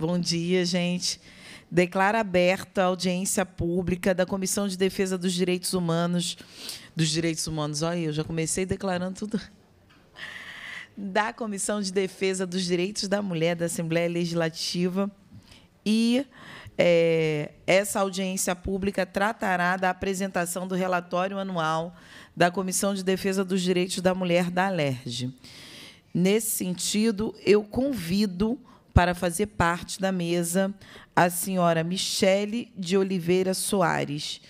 Bom dia, gente. Declara aberta a audiência pública da Comissão de Defesa dos Direitos Humanos. Dos Direitos Humanos, olha, eu já comecei declarando tudo. Da Comissão de Defesa dos Direitos da Mulher da Assembleia Legislativa. E é, essa audiência pública tratará da apresentação do relatório anual da Comissão de Defesa dos Direitos da Mulher da ALERJ. Nesse sentido, eu convido para fazer parte da mesa a senhora Michele de Oliveira Soares,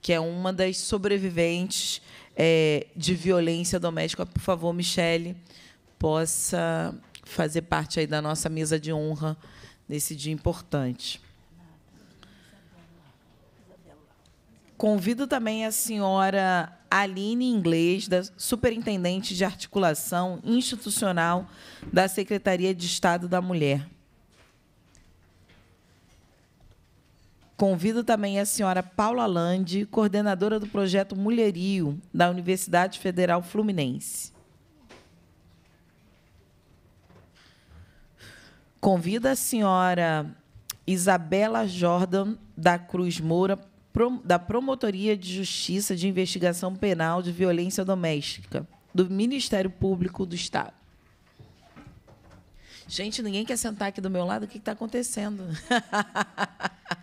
que é uma das sobreviventes é, de violência doméstica. Por favor, Michele, possa fazer parte aí da nossa mesa de honra nesse dia importante. Convido também a senhora Aline Inglês, da Superintendente de Articulação Institucional da Secretaria de Estado da Mulher. Convido também a senhora Paula Landi, coordenadora do projeto Mulherio, da Universidade Federal Fluminense. Convido a senhora Isabela Jordan, da Cruz Moura, da Promotoria de Justiça de Investigação Penal de Violência Doméstica, do Ministério Público do Estado. Gente, ninguém quer sentar aqui do meu lado, o que está acontecendo?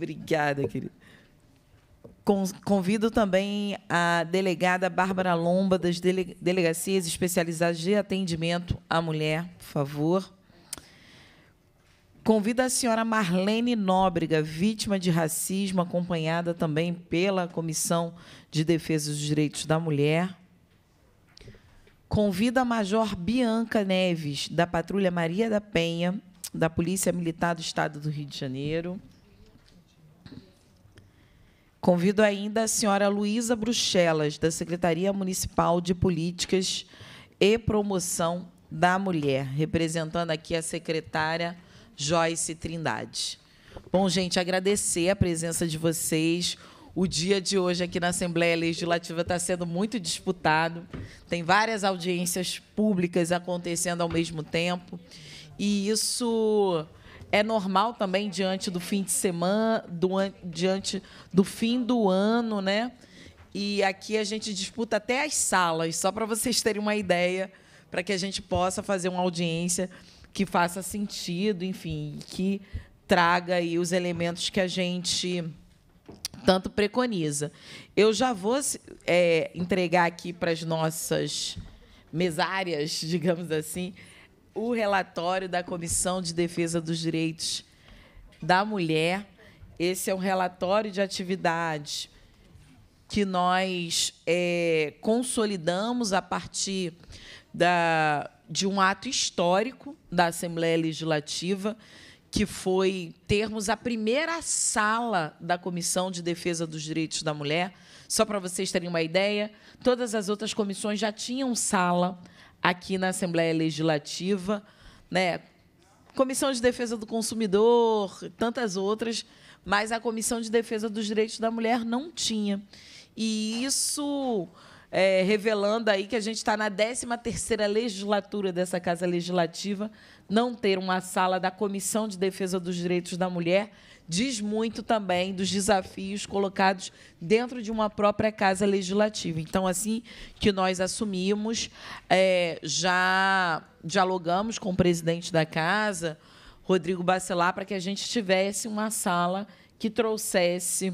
Obrigada, querida. Convido também a delegada Bárbara Lomba, das Delegacias Especializadas de Atendimento à Mulher, por favor. Convido a senhora Marlene Nóbrega, vítima de racismo, acompanhada também pela Comissão de Defesa dos Direitos da Mulher. Convido a Major Bianca Neves, da Patrulha Maria da Penha, da Polícia Militar do Estado do Rio de Janeiro. Convido ainda a senhora Luísa Bruxelas, da Secretaria Municipal de Políticas e Promoção da Mulher, representando aqui a secretária Joyce Trindade. Bom, gente, agradecer a presença de vocês. O dia de hoje aqui na Assembleia Legislativa está sendo muito disputado. Tem várias audiências públicas acontecendo ao mesmo tempo. E isso é normal também diante do fim de semana, do, diante do fim do ano, né? E aqui a gente disputa até as salas, só para vocês terem uma ideia, para que a gente possa fazer uma audiência que faça sentido, enfim, que traga aí os elementos que a gente tanto preconiza. Eu já vou é, entregar aqui para as nossas mesárias, digamos assim, o relatório da Comissão de Defesa dos Direitos da Mulher. Esse é um relatório de atividade que nós é, consolidamos a partir da, de um ato histórico da Assembleia Legislativa, que foi termos a primeira sala da Comissão de Defesa dos Direitos da Mulher. Só para vocês terem uma ideia, todas as outras comissões já tinham sala aqui na Assembleia Legislativa, né? Comissão de Defesa do Consumidor, tantas outras, mas a Comissão de Defesa dos Direitos da Mulher não tinha. E isso é, revelando aí que a gente está na 13ª legislatura dessa Casa Legislativa. Não ter uma sala da Comissão de Defesa dos Direitos da Mulher diz muito também dos desafios colocados dentro de uma própria Casa Legislativa. Então, assim que nós assumimos, é, já dialogamos com o presidente da Casa, Rodrigo Bacelar, para que a gente tivesse uma sala que trouxesse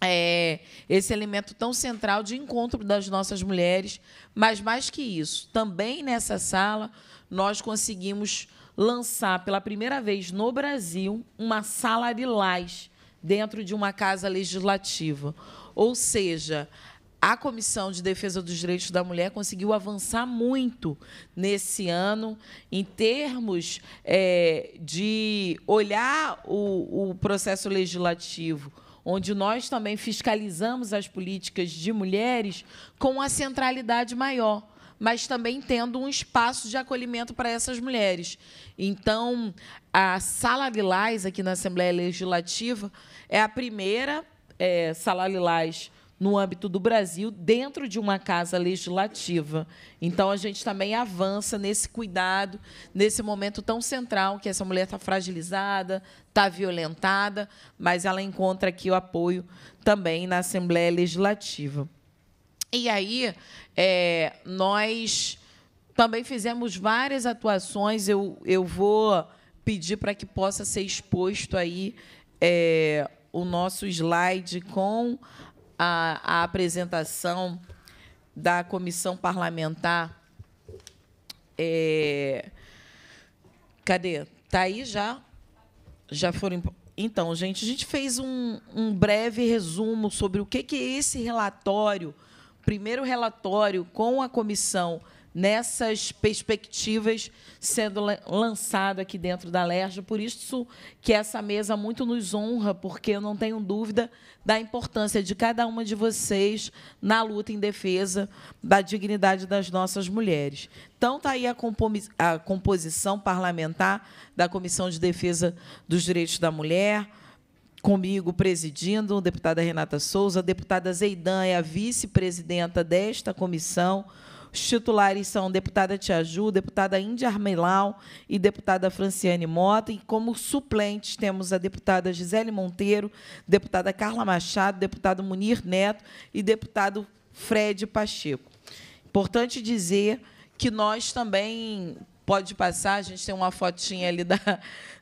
é, esse elemento tão central de encontro das nossas mulheres, mas mais que isso, também nessa sala nós conseguimos lançar pela primeira vez no Brasil uma sala de lilás dentro de uma casa legislativa, ou seja, a Comissão de Defesa dos Direitos da Mulher conseguiu avançar muito nesse ano em termos é, de olhar o, o processo legislativo onde nós também fiscalizamos as políticas de mulheres com a centralidade maior mas também tendo um espaço de acolhimento para essas mulheres. Então, a Sala Lilás, aqui na Assembleia Legislativa, é a primeira é, Sala Lilás no âmbito do Brasil, dentro de uma casa legislativa. Então, a gente também avança nesse cuidado, nesse momento tão central que essa mulher está fragilizada, está violentada, mas ela encontra aqui o apoio também na Assembleia Legislativa. E aí, é, nós também fizemos várias atuações, eu, eu vou pedir para que possa ser exposto aí é, o nosso slide com a, a apresentação da comissão parlamentar. É, cadê? Está aí já? Já foram. Então, gente, a gente fez um, um breve resumo sobre o que, que é esse relatório, primeiro relatório com a comissão parlamentar nessas perspectivas sendo lançada aqui dentro da LERJ. Por isso que essa mesa muito nos honra, porque eu não tenho dúvida da importância de cada uma de vocês na luta em defesa da dignidade das nossas mulheres. Então, está aí a, a composição parlamentar da Comissão de Defesa dos Direitos da Mulher, comigo presidindo, deputada Renata Souza, a deputada Zeidan é a vice-presidenta desta comissão, os titulares são deputada Tiaju, deputada Índia Armelau e deputada Franciane Mota. E como suplentes temos a deputada Gisele Monteiro, deputada Carla Machado, deputado Munir Neto e deputado Fred Pacheco. Importante dizer que nós também pode passar, a gente tem uma fotinha ali da,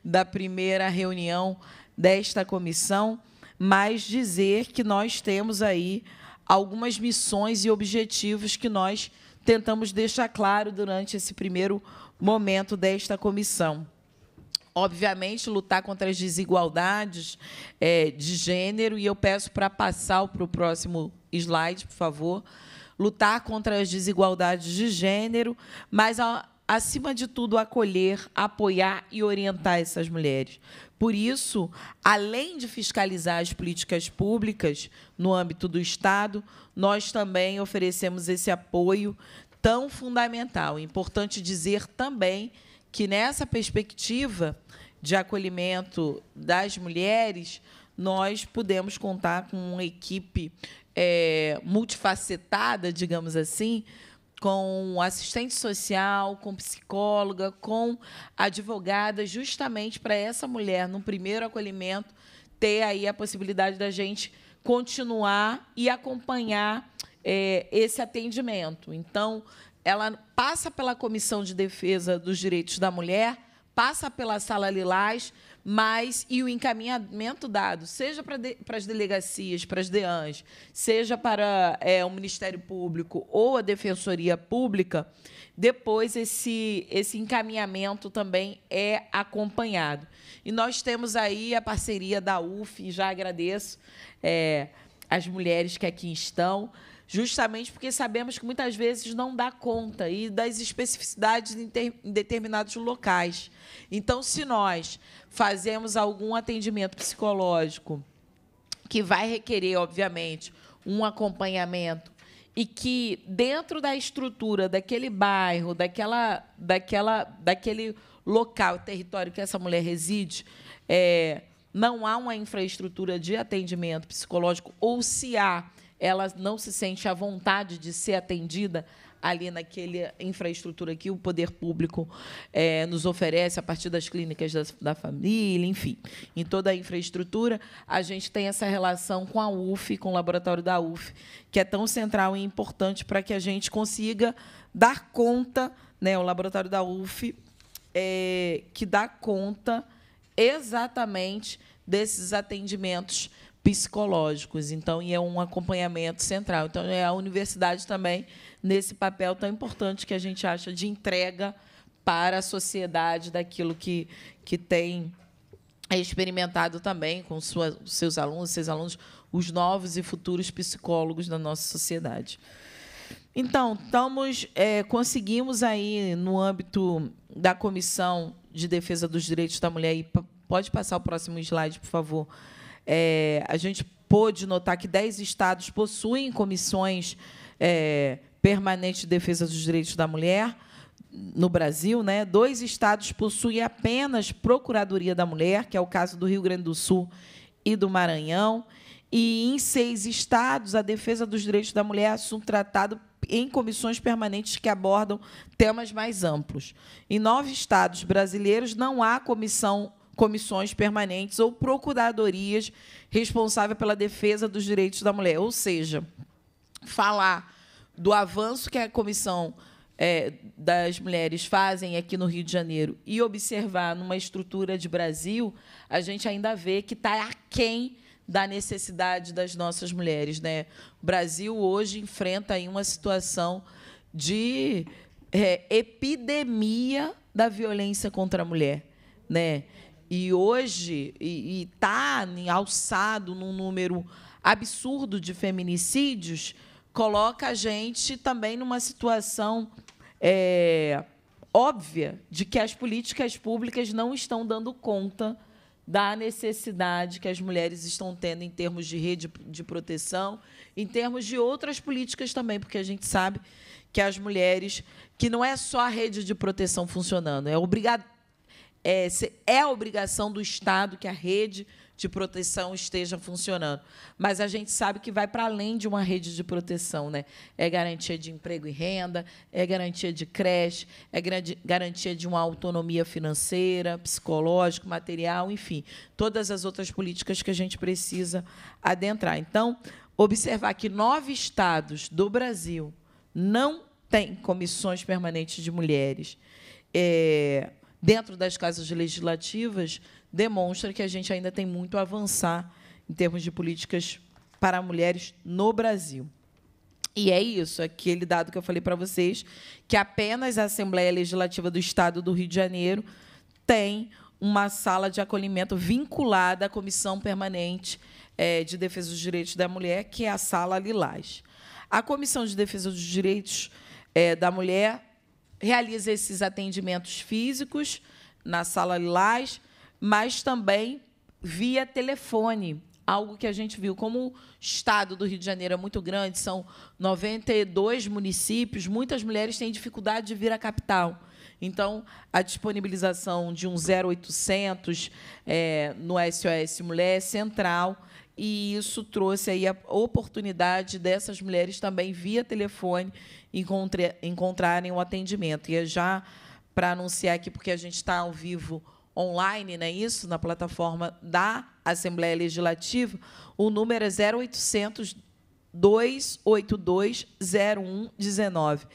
da primeira reunião desta comissão, mas dizer que nós temos aí algumas missões e objetivos que nós tentamos deixar claro durante esse primeiro momento desta comissão. Obviamente, lutar contra as desigualdades é, de gênero, e eu peço para passar para o próximo slide, por favor. Lutar contra as desigualdades de gênero, mas, acima de tudo, acolher, apoiar e orientar essas mulheres. Por isso, além de fiscalizar as políticas públicas no âmbito do Estado, nós também oferecemos esse apoio tão fundamental. É importante dizer também que, nessa perspectiva de acolhimento das mulheres, nós podemos contar com uma equipe é, multifacetada, digamos assim, com assistente social, com psicóloga, com advogada, justamente para essa mulher, no primeiro acolhimento, ter aí a possibilidade da gente continuar e acompanhar é, esse atendimento. Então, ela passa pela Comissão de Defesa dos Direitos da Mulher passa pela sala Lilás, mas e o encaminhamento dado, seja para, de, para as delegacias, para as DEANs, seja para é, o Ministério Público ou a Defensoria Pública, depois esse, esse encaminhamento também é acompanhado. E nós temos aí a parceria da UF, já agradeço é, as mulheres que aqui estão justamente porque sabemos que muitas vezes não dá conta e das especificidades em, ter, em determinados locais. Então, se nós fazemos algum atendimento psicológico que vai requerer, obviamente, um acompanhamento e que dentro da estrutura daquele bairro, daquela, daquela, daquele local, território que essa mulher reside, é, não há uma infraestrutura de atendimento psicológico ou se há ela não se sente à vontade de ser atendida ali naquela infraestrutura que o poder público é, nos oferece a partir das clínicas da, da, família, enfim, em toda a infraestrutura, a gente tem essa relação com a UF, com o laboratório da UF, que é tão central e importante para que a gente consiga dar conta, né, o laboratório da UF, é, que dá conta exatamente desses atendimentos psicológicos, então, e é um acompanhamento central. Então, é a universidade também nesse papel tão importante que a gente acha de entrega para a sociedade daquilo que, que tem é, experimentado também com sua, seus alunos, seus alunos, os novos e futuros psicólogos da nossa sociedade. Então, estamos, é, conseguimos aí no âmbito da Comissão de Defesa dos Direitos da Mulher, e pode passar o próximo slide, por favor, é, a gente pôde notar que dez estados possuem comissões é, permanentes de defesa dos direitos da mulher no Brasil, né? Dois estados possuem apenas Procuradoria da Mulher, que é o caso do Rio Grande do Sul e do Maranhão, e em seis estados a defesa dos direitos da mulher é assunto tratado em comissões permanentes que abordam temas mais amplos. Em nove estados brasileiros não há comissão comissões permanentes ou procuradorias responsáveis pela defesa dos direitos da mulher. Ou seja, falar do avanço que a comissão é, das mulheres fazem aqui no Rio de Janeiro e observar numa estrutura de Brasil, a gente ainda vê que está aquém da necessidade das nossas mulheres. Né? O Brasil hoje enfrenta aí uma situação de é, epidemia da violência contra a mulher. Né? E hoje está alçado num número absurdo de feminicídios, coloca a gente também numa situação é, óbvia de que as políticas públicas não estão dando conta da necessidade que as mulheres estão tendo em termos de rede de proteção, em termos de outras políticas também, porque a gente sabe que as mulheres, que não é só a rede de proteção funcionando, é obrigado é, é a obrigação do Estado que a rede de proteção esteja funcionando. Mas a gente sabe que vai para além de uma rede de proteção. Né? É garantia de emprego e renda, é garantia de creche, é garantia de uma autonomia financeira, psicológica, material, enfim, todas as outras políticas que a gente precisa adentrar. Então, observar que nove estados do Brasil não têm comissões permanentes de mulheres. É, dentro das casas legislativas demonstra que a gente ainda tem muito a avançar em termos de políticas para mulheres no Brasil. E é isso, aquele dado que eu falei para vocês, que apenas a Assembleia Legislativa do Estado do Rio de Janeiro tem uma sala de acolhimento vinculada à Comissão Permanente eh, de Defesa dos Direitos da Mulher, que é a Sala Lilás. A Comissão de Defesa dos Direitos eh, da Mulher realiza esses atendimentos físicos na sala Lilás, mas também via telefone, algo que a gente viu como o estado do Rio de Janeiro é muito grande, são 92 municípios, muitas mulheres têm dificuldade de vir à capital. Então, a disponibilização de um 0800 é, no SOS Mulher é central, e isso trouxe aí a oportunidade dessas mulheres também via telefone encontre, encontrarem o atendimento. E é já para anunciar aqui, porque a gente está ao vivo online, não é isso? Na plataforma da Assembleia Legislativa, o número é 0800 282 0119.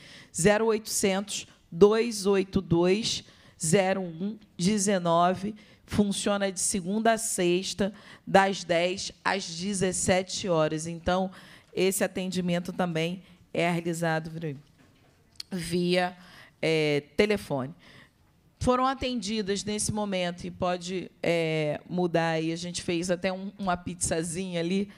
0800 282 0119 funciona de segunda a sexta, das 10 às 17 horas. Então, esse atendimento também é realizado via é, telefone. Foram atendidas nesse momento, e pode é, mudar aí, a gente fez até um, uma pizzazinha ali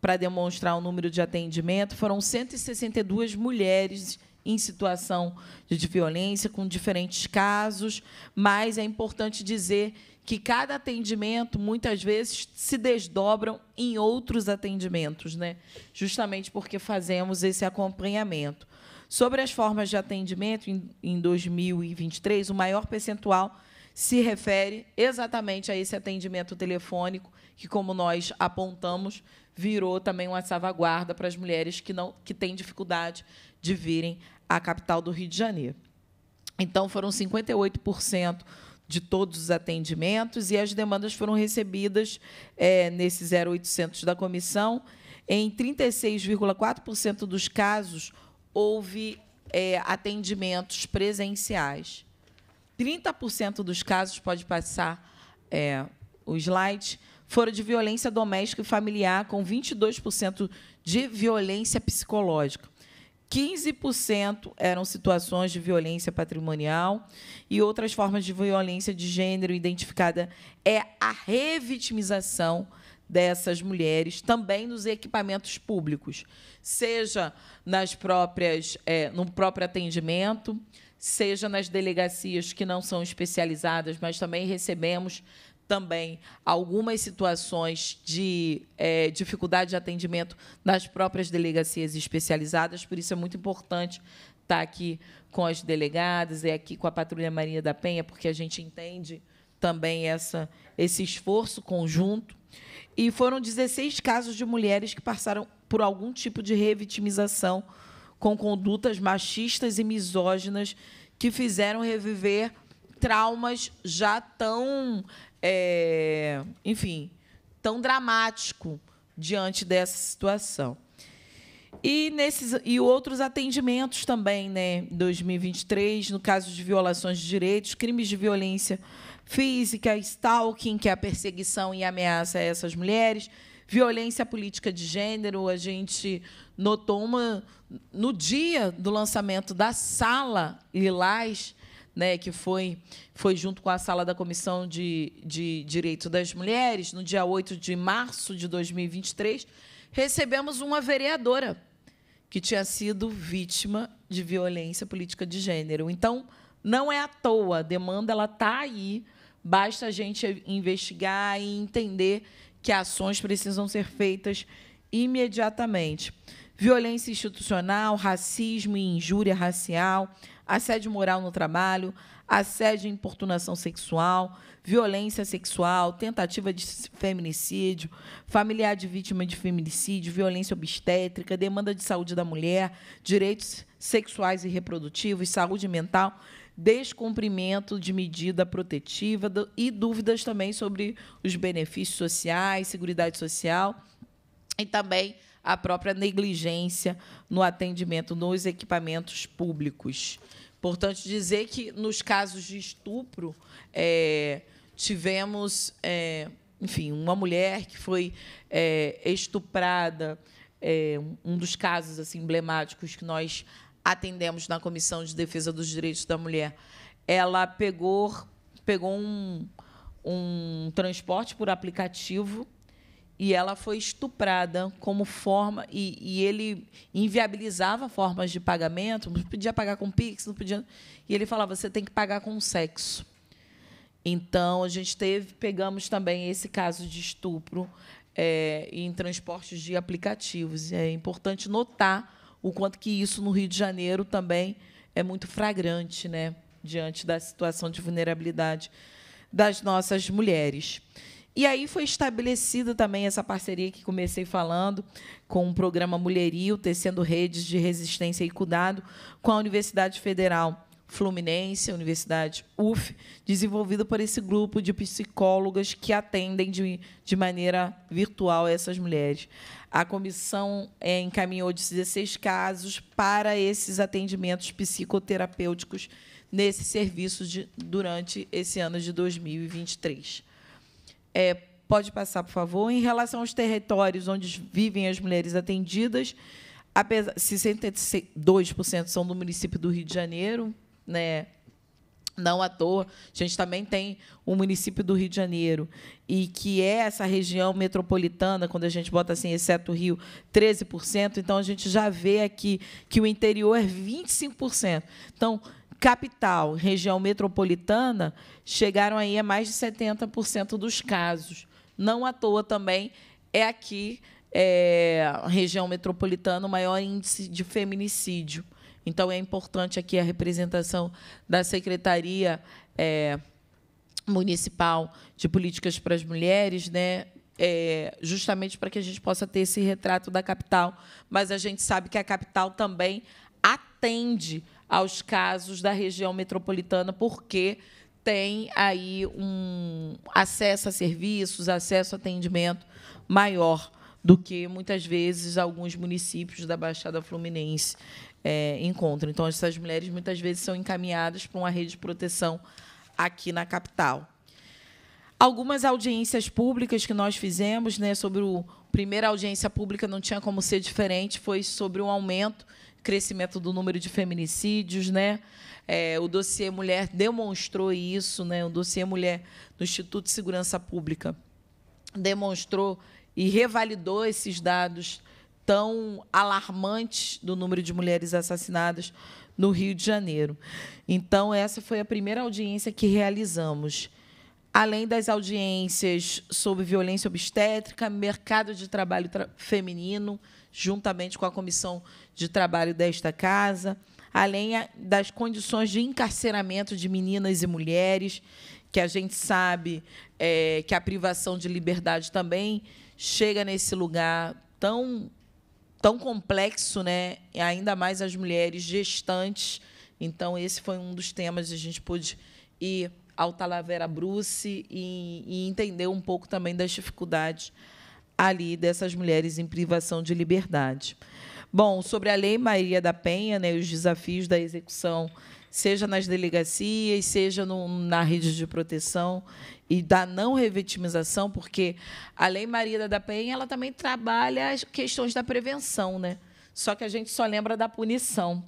para demonstrar o número de atendimento, foram 162 mulheres em situação de violência, com diferentes casos, mas é importante dizer que cada atendimento muitas vezes se desdobram em outros atendimentos, né? Justamente porque fazemos esse acompanhamento. Sobre as formas de atendimento em 2023, o maior percentual se refere exatamente a esse atendimento telefônico, que como nós apontamos, virou também uma salvaguarda para as mulheres que não que têm dificuldade de virem à capital do Rio de Janeiro. Então foram 58% de todos os atendimentos e as demandas foram recebidas é, nesse 0800 da comissão. Em 36,4% dos casos, houve é, atendimentos presenciais. 30% dos casos, pode passar é, o slide, foram de violência doméstica e familiar, com 22% de violência psicológica. 15% eram situações de violência patrimonial e outras formas de violência de gênero identificada é a revitimização dessas mulheres também nos equipamentos públicos, seja nas próprias é, no próprio atendimento, seja nas delegacias que não são especializadas, mas também recebemos também algumas situações de é, dificuldade de atendimento nas próprias delegacias especializadas, por isso é muito importante estar aqui com as delegadas e é aqui com a Patrulha Maria da Penha, porque a gente entende também essa, esse esforço conjunto. E foram 16 casos de mulheres que passaram por algum tipo de revitimização com condutas machistas e misóginas que fizeram reviver traumas já tão é, enfim, tão dramático diante dessa situação. E, nesses, e outros atendimentos também, né? 2023, no caso de violações de direitos, crimes de violência física, stalking, que é a perseguição e ameaça a essas mulheres, violência política de gênero. A gente notou uma. No dia do lançamento da Sala Lilás, né, que foi, foi junto com a sala da Comissão de, de Direito das Mulheres, no dia 8 de março de 2023, recebemos uma vereadora que tinha sido vítima de violência política de gênero. Então, não é à toa, a demanda está aí, basta a gente investigar e entender que ações precisam ser feitas imediatamente. Violência institucional, racismo e injúria racial, assédio moral no trabalho, assédio e importunação sexual, violência sexual, tentativa de feminicídio, familiar de vítima de feminicídio, violência obstétrica, demanda de saúde da mulher, direitos sexuais e reprodutivos, saúde mental, descumprimento de medida protetiva e dúvidas também sobre os benefícios sociais, seguridade social e também a própria negligência no atendimento nos equipamentos públicos. Importante dizer que, nos casos de estupro, é, tivemos, é, enfim, uma mulher que foi é, estuprada, é, um dos casos assim, emblemáticos que nós atendemos na Comissão de Defesa dos Direitos da Mulher. Ela pegou, pegou um, um transporte por aplicativo e ela foi estuprada como forma e, e, ele inviabilizava formas de pagamento, não podia pagar com pix, não podia, e ele falava você tem que pagar com sexo. Então a gente teve, pegamos também esse caso de estupro é, em transportes de aplicativos. É importante notar o quanto que isso no Rio de Janeiro também é muito fragrante, né, diante da situação de vulnerabilidade das nossas mulheres. E aí foi estabelecida também essa parceria que comecei falando com o programa Mulherio, tecendo redes de resistência e cuidado com a Universidade Federal Fluminense, Universidade UF, desenvolvida por esse grupo de psicólogas que atendem de, de maneira virtual essas mulheres. A comissão é, encaminhou 16 casos para esses atendimentos psicoterapêuticos nesse serviço de, durante esse ano de 2023. É, pode passar, por favor. Em relação aos territórios onde vivem as mulheres atendidas, apesar, 62% são do município do Rio de Janeiro, né? Não à toa, a gente também tem o município do Rio de Janeiro, e que é essa região metropolitana, quando a gente bota assim, exceto o Rio, 13%. Então, a gente já vê aqui que o interior é 25%. Então, Capital, região metropolitana, chegaram aí a mais de 70% dos casos. Não à toa também é aqui, é, região metropolitana, o maior índice de feminicídio. Então, é importante aqui a representação da Secretaria é, Municipal de Políticas para as Mulheres, né? É, justamente para que a gente possa ter esse retrato da capital. Mas a gente sabe que a capital também atende aos casos da região metropolitana, porque tem aí um acesso a serviços, acesso a atendimento maior do que muitas vezes alguns municípios da Baixada Fluminense é, encontram. Então, essas mulheres muitas vezes são encaminhadas para uma rede de proteção aqui na capital. Algumas audiências públicas que nós fizemos, né, sobre o primeira audiência pública não tinha como ser diferente, foi sobre o um aumento crescimento do número de feminicídios, né? É, o dossiê mulher demonstrou isso, né? O dossiê mulher do Instituto de Segurança Pública demonstrou e revalidou esses dados tão alarmantes do número de mulheres assassinadas no Rio de Janeiro. Então essa foi a primeira audiência que realizamos além das audiências sobre violência obstétrica, mercado de trabalho tra feminino, juntamente com a Comissão de Trabalho desta Casa, além das condições de encarceramento de meninas e mulheres, que a gente sabe é, que a privação de liberdade também chega nesse lugar tão, tão complexo, né? E ainda mais as mulheres gestantes. Então, esse foi um dos temas que a gente pôde ir ao Talavera Bruce e, e entender um pouco também das dificuldades ali dessas mulheres em privação de liberdade. Bom, sobre a Lei Maria da Penha, né, os desafios da execução, seja nas delegacias, seja no, na rede de proteção e da não revitimização, porque a Lei Maria da Penha ela também trabalha as questões da prevenção, né? Só que a gente só lembra da punição.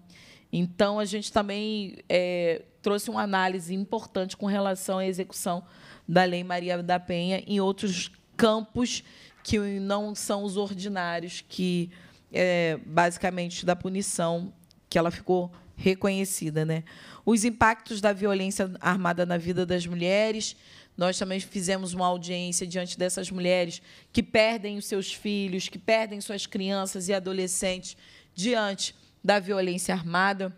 Então, a gente também é, trouxe uma análise importante com relação à execução da Lei Maria da Penha em outros campos que não são os ordinários, que é, basicamente da punição, que ela ficou reconhecida. Né? Os impactos da violência armada na vida das mulheres. Nós também fizemos uma audiência diante dessas mulheres que perdem os seus filhos, que perdem suas crianças e adolescentes diante da violência armada,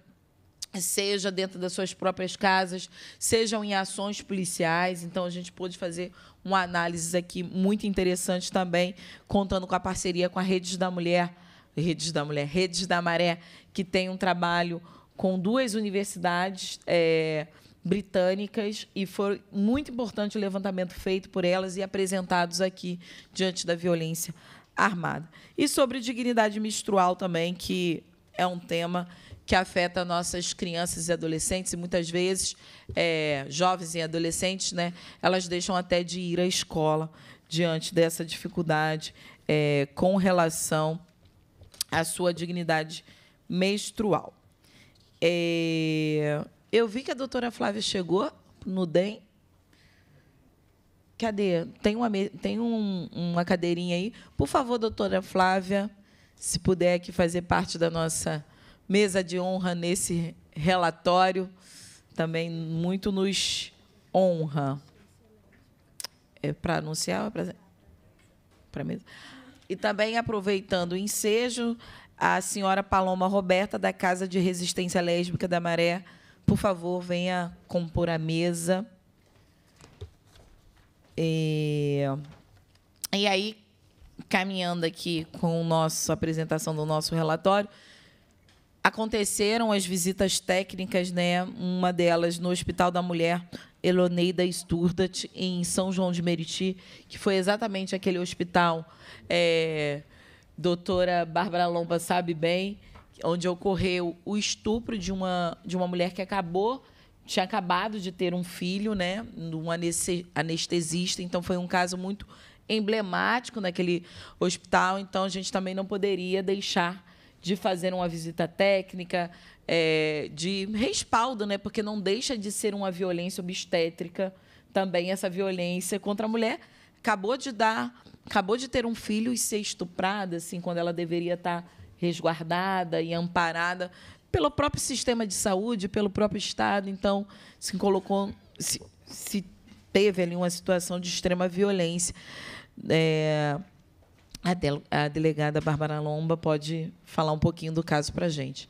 seja dentro das suas próprias casas, sejam em ações policiais. Então, a gente pôde fazer uma análise aqui muito interessante também, contando com a parceria com a Redes da Mulher, Redes da Mulher, Redes da Maré, que tem um trabalho com duas universidades é, britânicas e foi muito importante o levantamento feito por elas e apresentados aqui diante da violência armada. E sobre dignidade menstrual também, que é um tema que afeta nossas crianças e adolescentes, e muitas vezes é, jovens e adolescentes, né, elas deixam até de ir à escola diante dessa dificuldade é, com relação à sua dignidade menstrual. É, eu vi que a doutora Flávia chegou no DEM. Cadê? Tem uma, tem um, uma cadeirinha aí. Por favor, doutora Flávia se puder aqui fazer parte da nossa mesa de honra nesse relatório, também muito nos honra. É para anunciar, é para mesa. E também aproveitando o ensejo, a senhora Paloma Roberta da Casa de Resistência Lésbica da Maré, por favor, venha compor a mesa. E, e aí, caminhando aqui com nosso, a apresentação do nosso relatório, aconteceram as visitas técnicas, né? Uma delas no Hospital da Mulher Eloneida Sturdat em São João de Meriti, que foi exatamente aquele hospital, é, doutora Bárbara Lomba sabe bem, onde ocorreu o estupro de uma de uma mulher que acabou tinha acabado de ter um filho, né? Um anestesista, então foi um caso muito emblemático naquele hospital, então a gente também não poderia deixar de fazer uma visita técnica, é, de respaldo, né? Porque não deixa de ser uma violência obstétrica também essa violência contra a mulher. Acabou de dar, acabou de ter um filho e ser estuprada, assim, quando ela deveria estar resguardada e amparada pelo próprio sistema de saúde, pelo próprio Estado. Então, se colocou, se, se teve ali uma situação de extrema violência. É, a, a, delegada Bárbara Lomba pode falar um pouquinho do caso para a gente.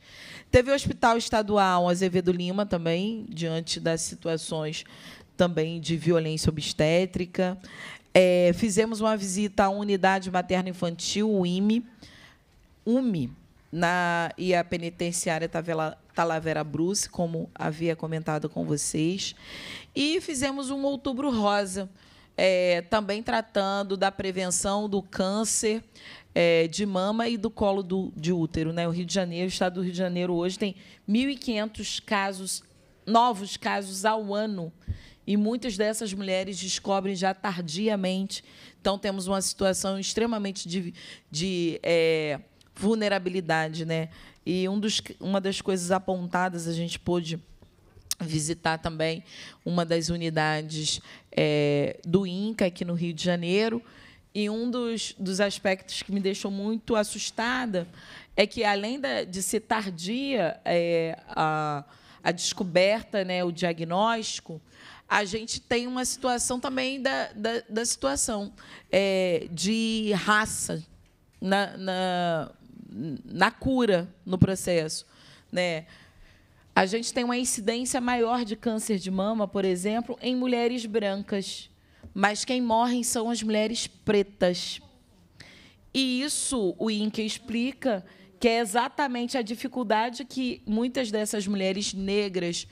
Teve o Hospital Estadual Azevedo Lima também, diante das situações também de violência obstétrica. É, fizemos uma visita à Unidade materno Infantil, o IME, na, e a penitenciária Tavela, Talavera Bruce, como havia comentado com vocês. E fizemos um Outubro Rosa, é, também tratando da prevenção do câncer é, de mama e do colo do, de útero. Né? O Rio de Janeiro, o estado do Rio de Janeiro hoje tem 1.500 casos, novos casos ao ano. E muitas dessas mulheres descobrem já tardiamente. Então, temos uma situação extremamente de, de é, vulnerabilidade. Né? E um dos, uma das coisas apontadas, a gente pôde visitar também uma das unidades é, do INCA aqui no Rio de Janeiro. E um dos, dos aspectos que me deixou muito assustada é que, além da, de ser tardia é, a, a descoberta, né, o diagnóstico, a gente tem uma situação também da, da, da situação é, de raça na, na, na cura no processo. Né? A gente tem uma incidência maior de câncer de mama, por exemplo, em mulheres brancas. Mas quem morrem são as mulheres pretas. E isso o INCA explica que é exatamente a dificuldade que muitas dessas mulheres negras,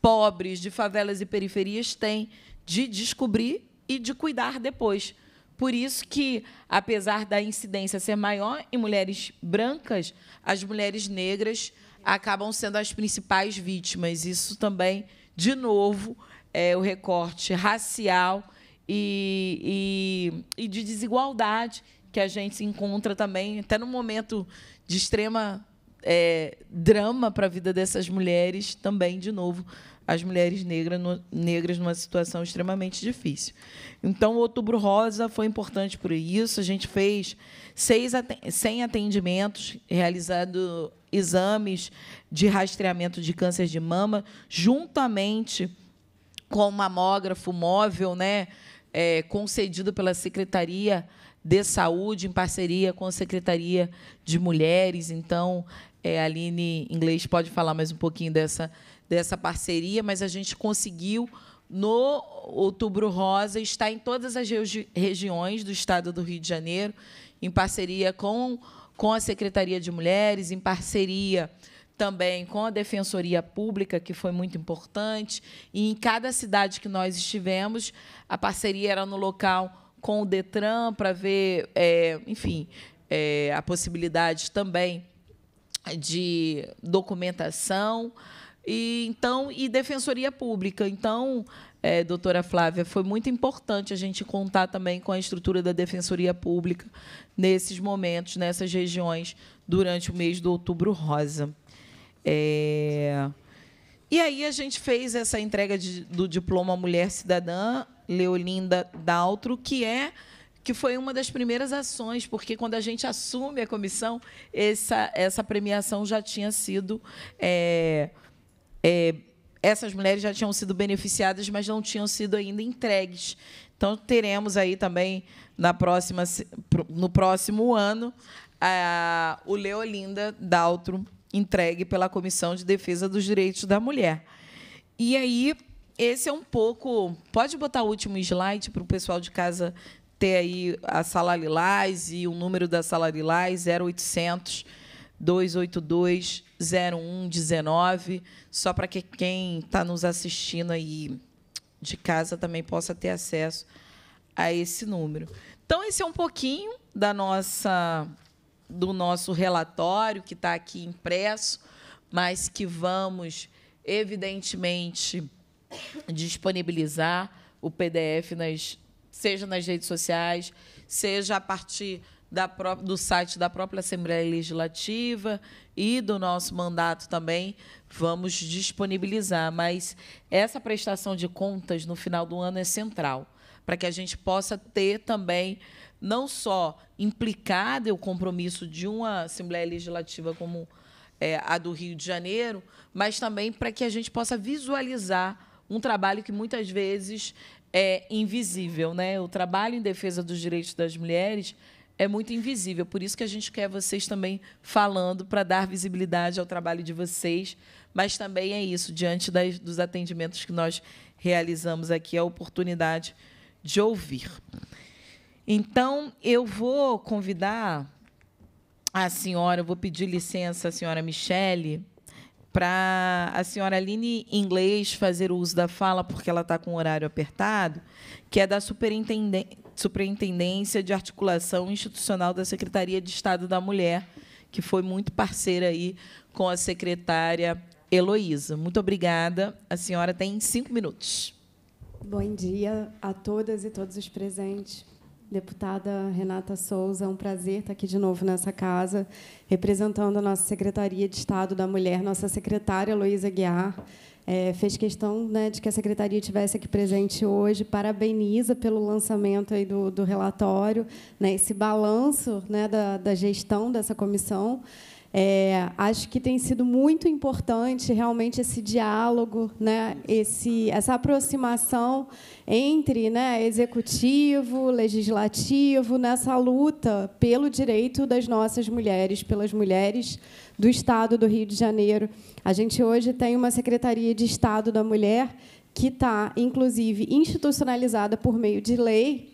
pobres, de favelas e periferias têm de descobrir e de cuidar depois. Por isso que, apesar da incidência ser maior em mulheres brancas, as mulheres negras acabam sendo as principais vítimas. Isso também, de novo, é o recorte racial e, e, e de desigualdade que a gente se encontra também, até no momento de extrema é, drama para a vida dessas mulheres, também, de novo, as mulheres negras, no, negras numa situação extremamente difícil. Então, o Outubro Rosa foi importante por isso. A gente fez seis, 100 atendimentos realizados exames de rastreamento de câncer de mama, juntamente com o mamógrafo móvel, né, é, concedido pela Secretaria de Saúde, em parceria com a Secretaria de Mulheres. Então, é, a Aline Inglês pode falar mais um pouquinho dessa, dessa parceria, mas a gente conseguiu no Outubro Rosa, está em todas as regi regiões do estado do Rio de Janeiro, em parceria com com a Secretaria de Mulheres, em parceria também com a Defensoria Pública, que foi muito importante. E em cada cidade que nós estivemos, a parceria era no local com o Detran para ver, é, enfim, é, a possibilidade também de documentação. E, então, e defensoria pública. Então, é, doutora Flávia, foi muito importante a gente contar também com a estrutura da defensoria pública nesses momentos, nessas regiões, durante o mês do outubro rosa. É... E aí a gente fez essa entrega de, do diploma Mulher Cidadã, Leolinda Daltro, que é que foi uma das primeiras ações, porque quando a gente assume a comissão, essa, essa premiação já tinha sido. É, é, essas mulheres já tinham sido beneficiadas, mas não tinham sido ainda entregues. Então teremos aí também na próxima, no próximo ano a, o Leolinda Daltro entregue pela Comissão de Defesa dos Direitos da Mulher. E aí esse é um pouco. Pode botar o último slide para o pessoal de casa ter aí a sala Lilás e o número da sala Lilás 0800 282 0119, só para que quem está nos assistindo aí de casa também possa ter acesso a esse número. Então esse é um pouquinho da nossa do nosso relatório que está aqui impresso, mas que vamos evidentemente disponibilizar o PDF nas seja nas redes sociais, seja a partir da, do site da própria Assembleia Legislativa e do nosso mandato também, vamos disponibilizar. Mas essa prestação de contas no final do ano é central, para que a gente possa ter também não só implicado o compromisso de uma Assembleia Legislativa como é, a do Rio de Janeiro, mas também para que a gente possa visualizar um trabalho que muitas vezes é invisível. Né? O trabalho em defesa dos direitos das mulheres é muito invisível. Por isso que a gente quer vocês também falando para dar visibilidade ao trabalho de vocês. Mas também é isso, diante das, dos atendimentos que nós realizamos aqui, a oportunidade de ouvir. Então, eu vou convidar a senhora, eu vou pedir licença à senhora Michele para a senhora Aline Inglês fazer o uso da fala, porque ela está com o horário apertado, que é da superintendente Superintendência de Articulação Institucional da Secretaria de Estado da Mulher, que foi muito parceira aí com a secretária Heloísa. Muito obrigada. A senhora tem cinco minutos. Bom dia a todas e todos os presentes. Deputada Renata Souza, é um prazer estar aqui de novo nessa casa, representando a nossa Secretaria de Estado da Mulher, nossa secretária Heloísa Guiar é, fez questão né, de que a secretaria tivesse aqui presente hoje, parabeniza pelo lançamento aí do, do relatório, né, esse balanço né, da, da gestão dessa comissão. É, acho que tem sido muito importante realmente esse diálogo, né? esse, essa aproximação entre né, executivo, legislativo, nessa luta pelo direito das nossas mulheres, pelas mulheres do Estado do Rio de Janeiro. A gente hoje tem uma Secretaria de Estado da Mulher que está, inclusive, institucionalizada por meio de lei.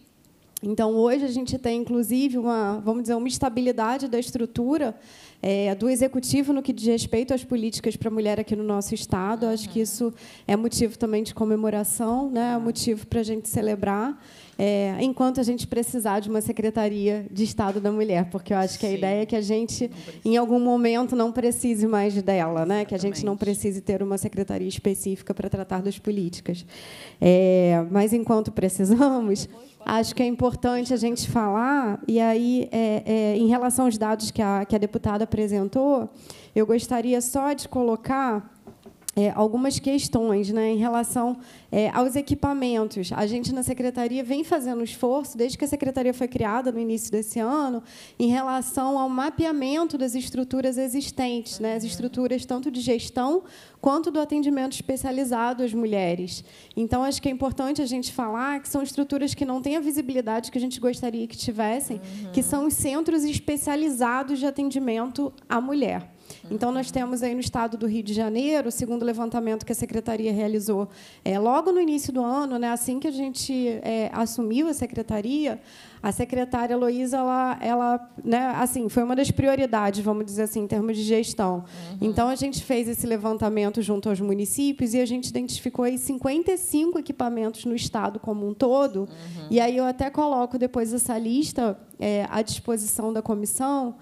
Então, hoje a gente tem, inclusive, uma, vamos dizer, uma estabilidade da estrutura é, do executivo no que diz respeito às políticas para a mulher aqui no nosso estado. Acho que isso é motivo também de comemoração, né? é motivo para a gente celebrar é, enquanto a gente precisar de uma Secretaria de Estado da Mulher, porque eu acho que a Sim. ideia é que a gente, em algum momento, não precise mais dela, né? que a gente não precise ter uma secretaria específica para tratar das políticas. É, mas, enquanto precisamos... Acho que é importante a gente falar, e aí, é, é, em relação aos dados que a, que a deputada apresentou, eu gostaria só de colocar é, algumas questões né, em relação é, aos equipamentos. A gente, na secretaria, vem fazendo esforço, desde que a secretaria foi criada no início desse ano, em relação ao mapeamento das estruturas existentes, né, as estruturas tanto de gestão quanto do atendimento especializado às mulheres. Então, acho que é importante a gente falar que são estruturas que não têm a visibilidade que a gente gostaria que tivessem, uhum. que são os centros especializados de atendimento à mulher. Então, nós temos aí no estado do Rio de Janeiro, segundo o levantamento que a secretaria realizou é, logo no início do ano, né, assim que a gente é, assumiu a secretaria, a secretária Heloísa, ela, ela né, assim, foi uma das prioridades, vamos dizer assim, em termos de gestão. Uhum. Então, a gente fez esse levantamento junto aos municípios e a gente identificou aí 55 equipamentos no estado como um todo. Uhum. E aí eu até coloco depois essa lista é, à disposição da comissão.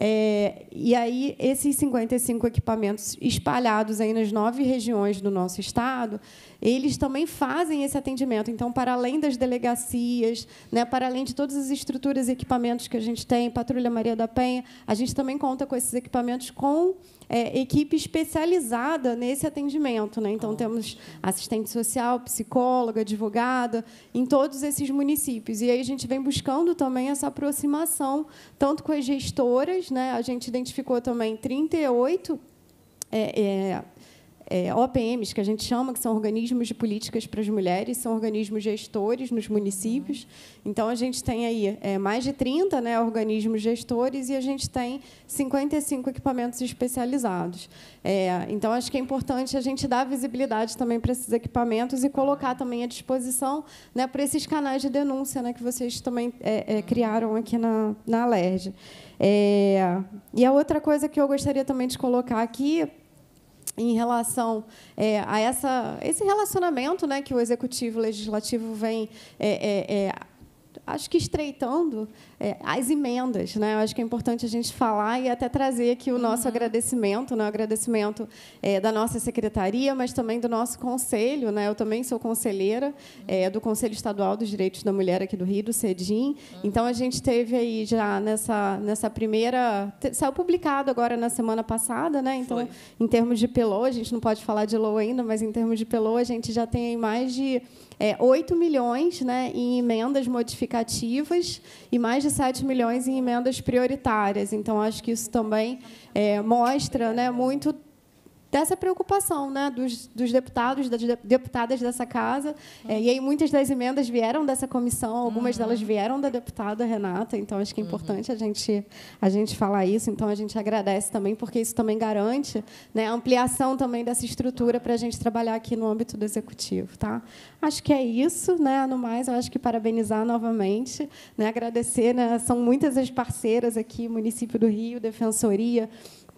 É, e aí, esses 55 equipamentos espalhados aí nas nove regiões do nosso estado, eles também fazem esse atendimento. Então, para além das delegacias, né, para além de todas as estruturas e equipamentos que a gente tem, Patrulha Maria da Penha, a gente também conta com esses equipamentos com é, equipe especializada nesse atendimento. Né? Então, temos assistente social, psicóloga, advogada, em todos esses municípios. E aí a gente vem buscando também essa aproximação, tanto com as gestoras, né? a gente identificou também 38 é, é, é, OPMs, que a gente chama, que são organismos de políticas para as mulheres, são organismos gestores nos municípios. Então, a gente tem aí é, mais de 30 né, organismos gestores e a gente tem 55 equipamentos especializados. É, então, acho que é importante a gente dar visibilidade também para esses equipamentos e colocar também à disposição né, para esses canais de denúncia né, que vocês também é, é, criaram aqui na, na Alerj. É, e a outra coisa que eu gostaria também de colocar aqui em relação é, a essa, esse relacionamento né, que o executivo e o legislativo vem é, é, é acho que estreitando é, as emendas, né? Eu acho que é importante a gente falar e até trazer aqui o uhum. nosso uhum. agradecimento, né? O agradecimento é, da nossa secretaria, mas também do nosso conselho, né? Eu também sou conselheira é, uhum. do Conselho Estadual dos Direitos da Mulher aqui do Rio, do CEDIM. Uhum. Então a gente teve aí já nessa nessa primeira saiu publicado agora na semana passada, né? Então Foi. em termos de pelô, a gente não pode falar de low ainda, mas em termos de pelô a gente já tem mais de é, 8 milhões né, em emendas modificativas e mais de 7 milhões em emendas prioritárias. Então, acho que isso também é, mostra né, muito dessa preocupação né, dos, dos deputados, das deputadas dessa casa. É, e aí muitas das emendas vieram dessa comissão, algumas uhum. delas vieram da deputada Renata, então acho que é uhum. importante uhum. a, gente, a gente falar isso. Então a gente agradece também, porque isso também garante né, a ampliação também dessa estrutura para a gente trabalhar aqui no âmbito do Executivo. Tá? Acho que é isso. Né? No mais, eu acho que parabenizar novamente, né, agradecer, né, são muitas as parceiras aqui, município do Rio, Defensoria,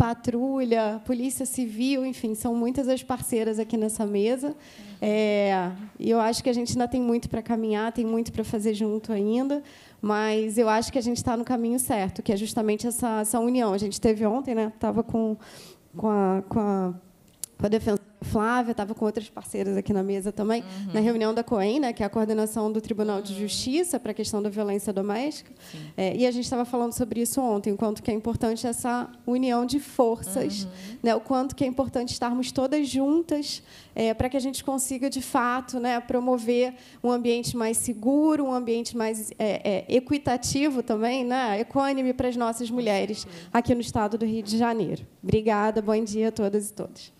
patrulha, polícia civil, enfim, são muitas as parceiras aqui nessa mesa. É, e eu acho que a gente ainda tem muito para caminhar, tem muito para fazer junto ainda, mas eu acho que a gente está no caminho certo, que é justamente essa, essa união. A gente teve ontem, né? Estava com, com a, com a, com a Flávia, estava com outras parceiras aqui na mesa também, uhum. na reunião da COEN, né, que é a coordenação do Tribunal de uhum. Justiça para a questão da violência doméstica. É, e a gente estava falando sobre isso ontem, o quanto que é importante essa união de forças, uhum. né, o quanto que é importante estarmos todas juntas é, para que a gente consiga, de fato, né, promover um ambiente mais seguro, um ambiente mais é, é equitativo também, né, equânime para as nossas mulheres aqui no estado do Rio de Janeiro. Obrigada, bom dia a todas e todos.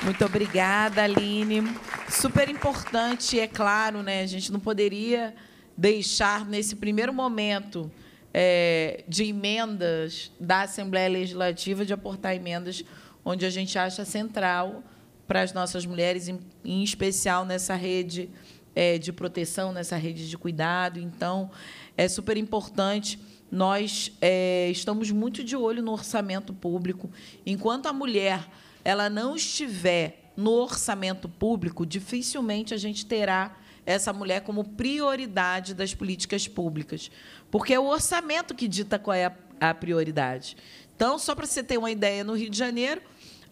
Muito obrigada, Aline. Super importante, é claro, né? A gente não poderia deixar nesse primeiro momento é, de emendas da Assembleia Legislativa de aportar emendas onde a gente acha central para as nossas mulheres, em, em especial nessa rede é, de proteção, nessa rede de cuidado. Então, é super importante. Nós é, estamos muito de olho no orçamento público. Enquanto a mulher ela não estiver no orçamento público, dificilmente a gente terá essa mulher como prioridade das políticas públicas, porque é o orçamento que dita qual é a prioridade. Então, só para você ter uma ideia, no Rio de Janeiro,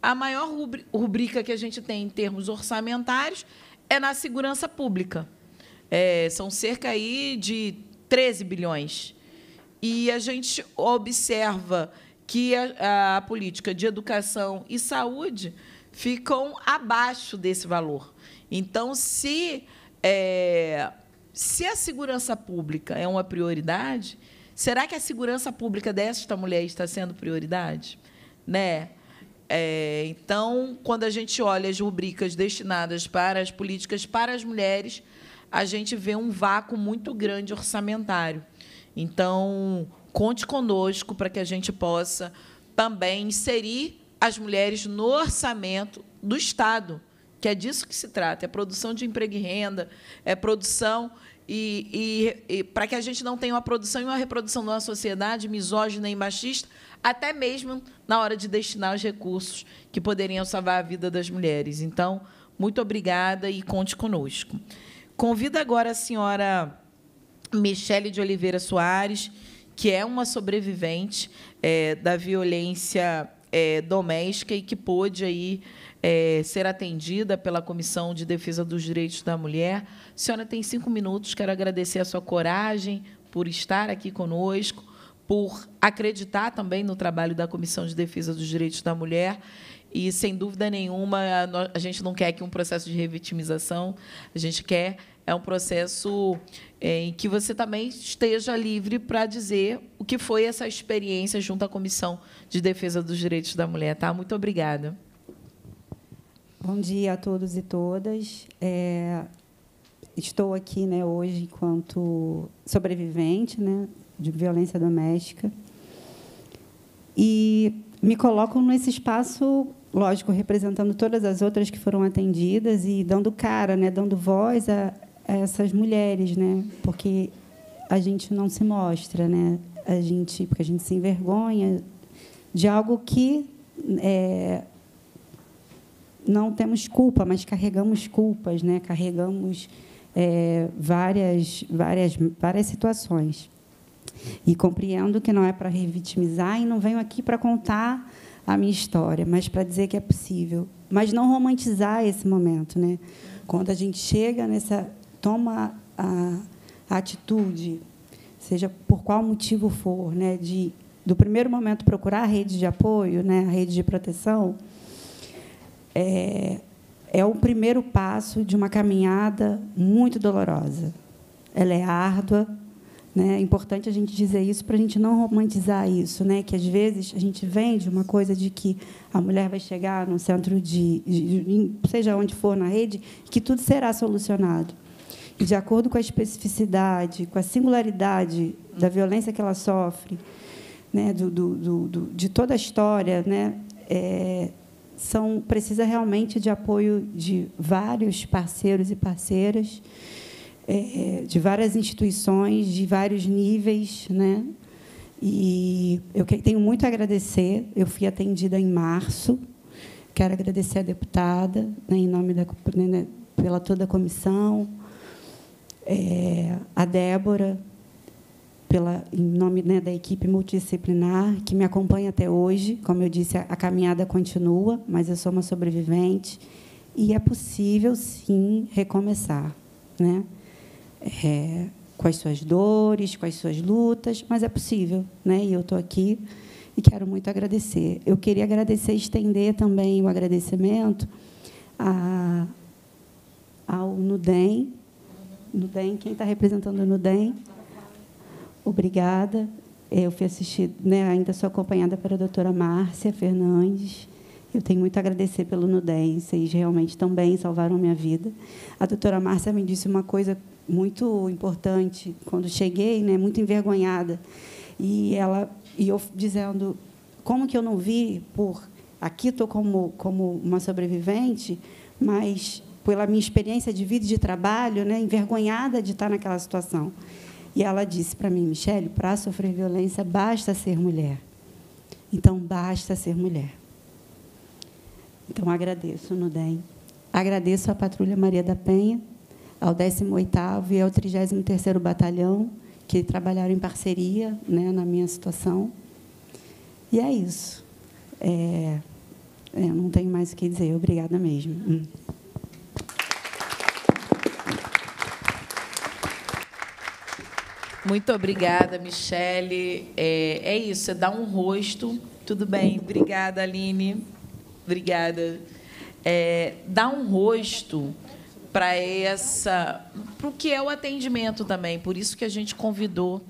a maior rubrica que a gente tem em termos orçamentários é na segurança pública. É, são cerca aí de 13 bilhões. E a gente observa que a, a política de educação e saúde ficam abaixo desse valor. Então, se, é, se a segurança pública é uma prioridade, será que a segurança pública desta mulher está sendo prioridade? Né? É, então, quando a gente olha as rubricas destinadas para as políticas para as mulheres, a gente vê um vácuo muito grande orçamentário. Então, Conte conosco para que a gente possa também inserir as mulheres no orçamento do Estado, que é disso que se trata, é produção de emprego e renda, é produção e, e, e para que a gente não tenha uma produção e uma reprodução de uma sociedade misógina e machista, até mesmo na hora de destinar os recursos que poderiam salvar a vida das mulheres. Então, muito obrigada e conte conosco. Convido agora a senhora Michele de Oliveira Soares, que é uma sobrevivente é, da violência é, doméstica e que pôde aí, é, ser atendida pela Comissão de Defesa dos Direitos da Mulher. A senhora tem cinco minutos, quero agradecer a sua coragem por estar aqui conosco, por acreditar também no trabalho da Comissão de Defesa dos Direitos da Mulher e, sem dúvida nenhuma, a gente não quer aqui um processo de revitimização, a gente quer é um processo é, em que você também esteja livre para dizer o que foi essa experiência junto à Comissão de Defesa dos Direitos da Mulher. Tá? Muito obrigada. Bom dia a todos e todas. É, estou aqui né, hoje enquanto sobrevivente né, de violência doméstica e me coloco nesse espaço, lógico, representando todas as outras que foram atendidas e dando cara, né, dando voz a, essas mulheres, né? Porque a gente não se mostra, né? A gente, porque a gente se envergonha de algo que é, não temos culpa, mas carregamos culpas, né? Carregamos é, várias, várias, várias situações. E compreendo que não é para revitimizar e não venho aqui para contar a minha história, mas para dizer que é possível. Mas não romantizar esse momento, né? Quando a gente chega nessa toma a, atitude, seja por qual motivo for, né, de do primeiro momento procurar a rede de apoio, né, a rede de proteção, é, é o primeiro passo de uma caminhada muito dolorosa. Ela é árdua, né? É importante a gente dizer isso para a gente não romantizar isso, né? Que às vezes a gente vende uma coisa de que a mulher vai chegar no centro de, de, de seja onde for na rede, que tudo será solucionado de acordo com a especificidade, com a singularidade da violência que ela sofre, né, do, do, do, de toda a história, né, é, são precisa realmente de apoio de vários parceiros e parceiras, é, de várias instituições, de vários níveis, né? E eu tenho muito a agradecer. Eu fui atendida em março. Quero agradecer à deputada, né, em nome da né, né pela toda a comissão, é, a Débora, pela, em nome né, da equipe multidisciplinar, que me acompanha até hoje. Como eu disse, a, a caminhada continua, mas eu sou uma sobrevivente. E é possível, sim, recomeçar. Né? É, com as suas dores, com as suas lutas, mas é possível, né? E eu estou aqui e quero muito agradecer. Eu queria agradecer, estender também o agradecimento a, ao Nudem, NUDEM, quem está representando o NUDEM. Obrigada. É, eu fui assistir, né, ainda sou acompanhada pela doutora Márcia Fernandes. Eu tenho muito a agradecer pelo NUDEM, vocês realmente também salvaram minha vida. A doutora Márcia me disse uma coisa muito importante quando cheguei, né, muito envergonhada. E ela e eu dizendo como que eu não vi por aqui estou como como uma sobrevivente, mas pela minha experiência de vida e de trabalho, né, envergonhada de estar naquela situação. E ela disse para mim, Michele, para sofrer violência basta ser mulher. Então basta ser mulher. Então agradeço no DEM. Agradeço à Patrulha Maria da Penha, ao 18º e ao 33º Batalhão, que trabalharam em parceria né, na minha situação. E é isso. É, eu é, não tenho mais o que dizer. Obrigada mesmo. Hum. Muito obrigada, Michele. É, é isso, é dar um rosto. Tudo bem. Obrigada, Aline. Obrigada. É, dar um rosto para essa. para o que é o atendimento também. Por isso que a gente convidou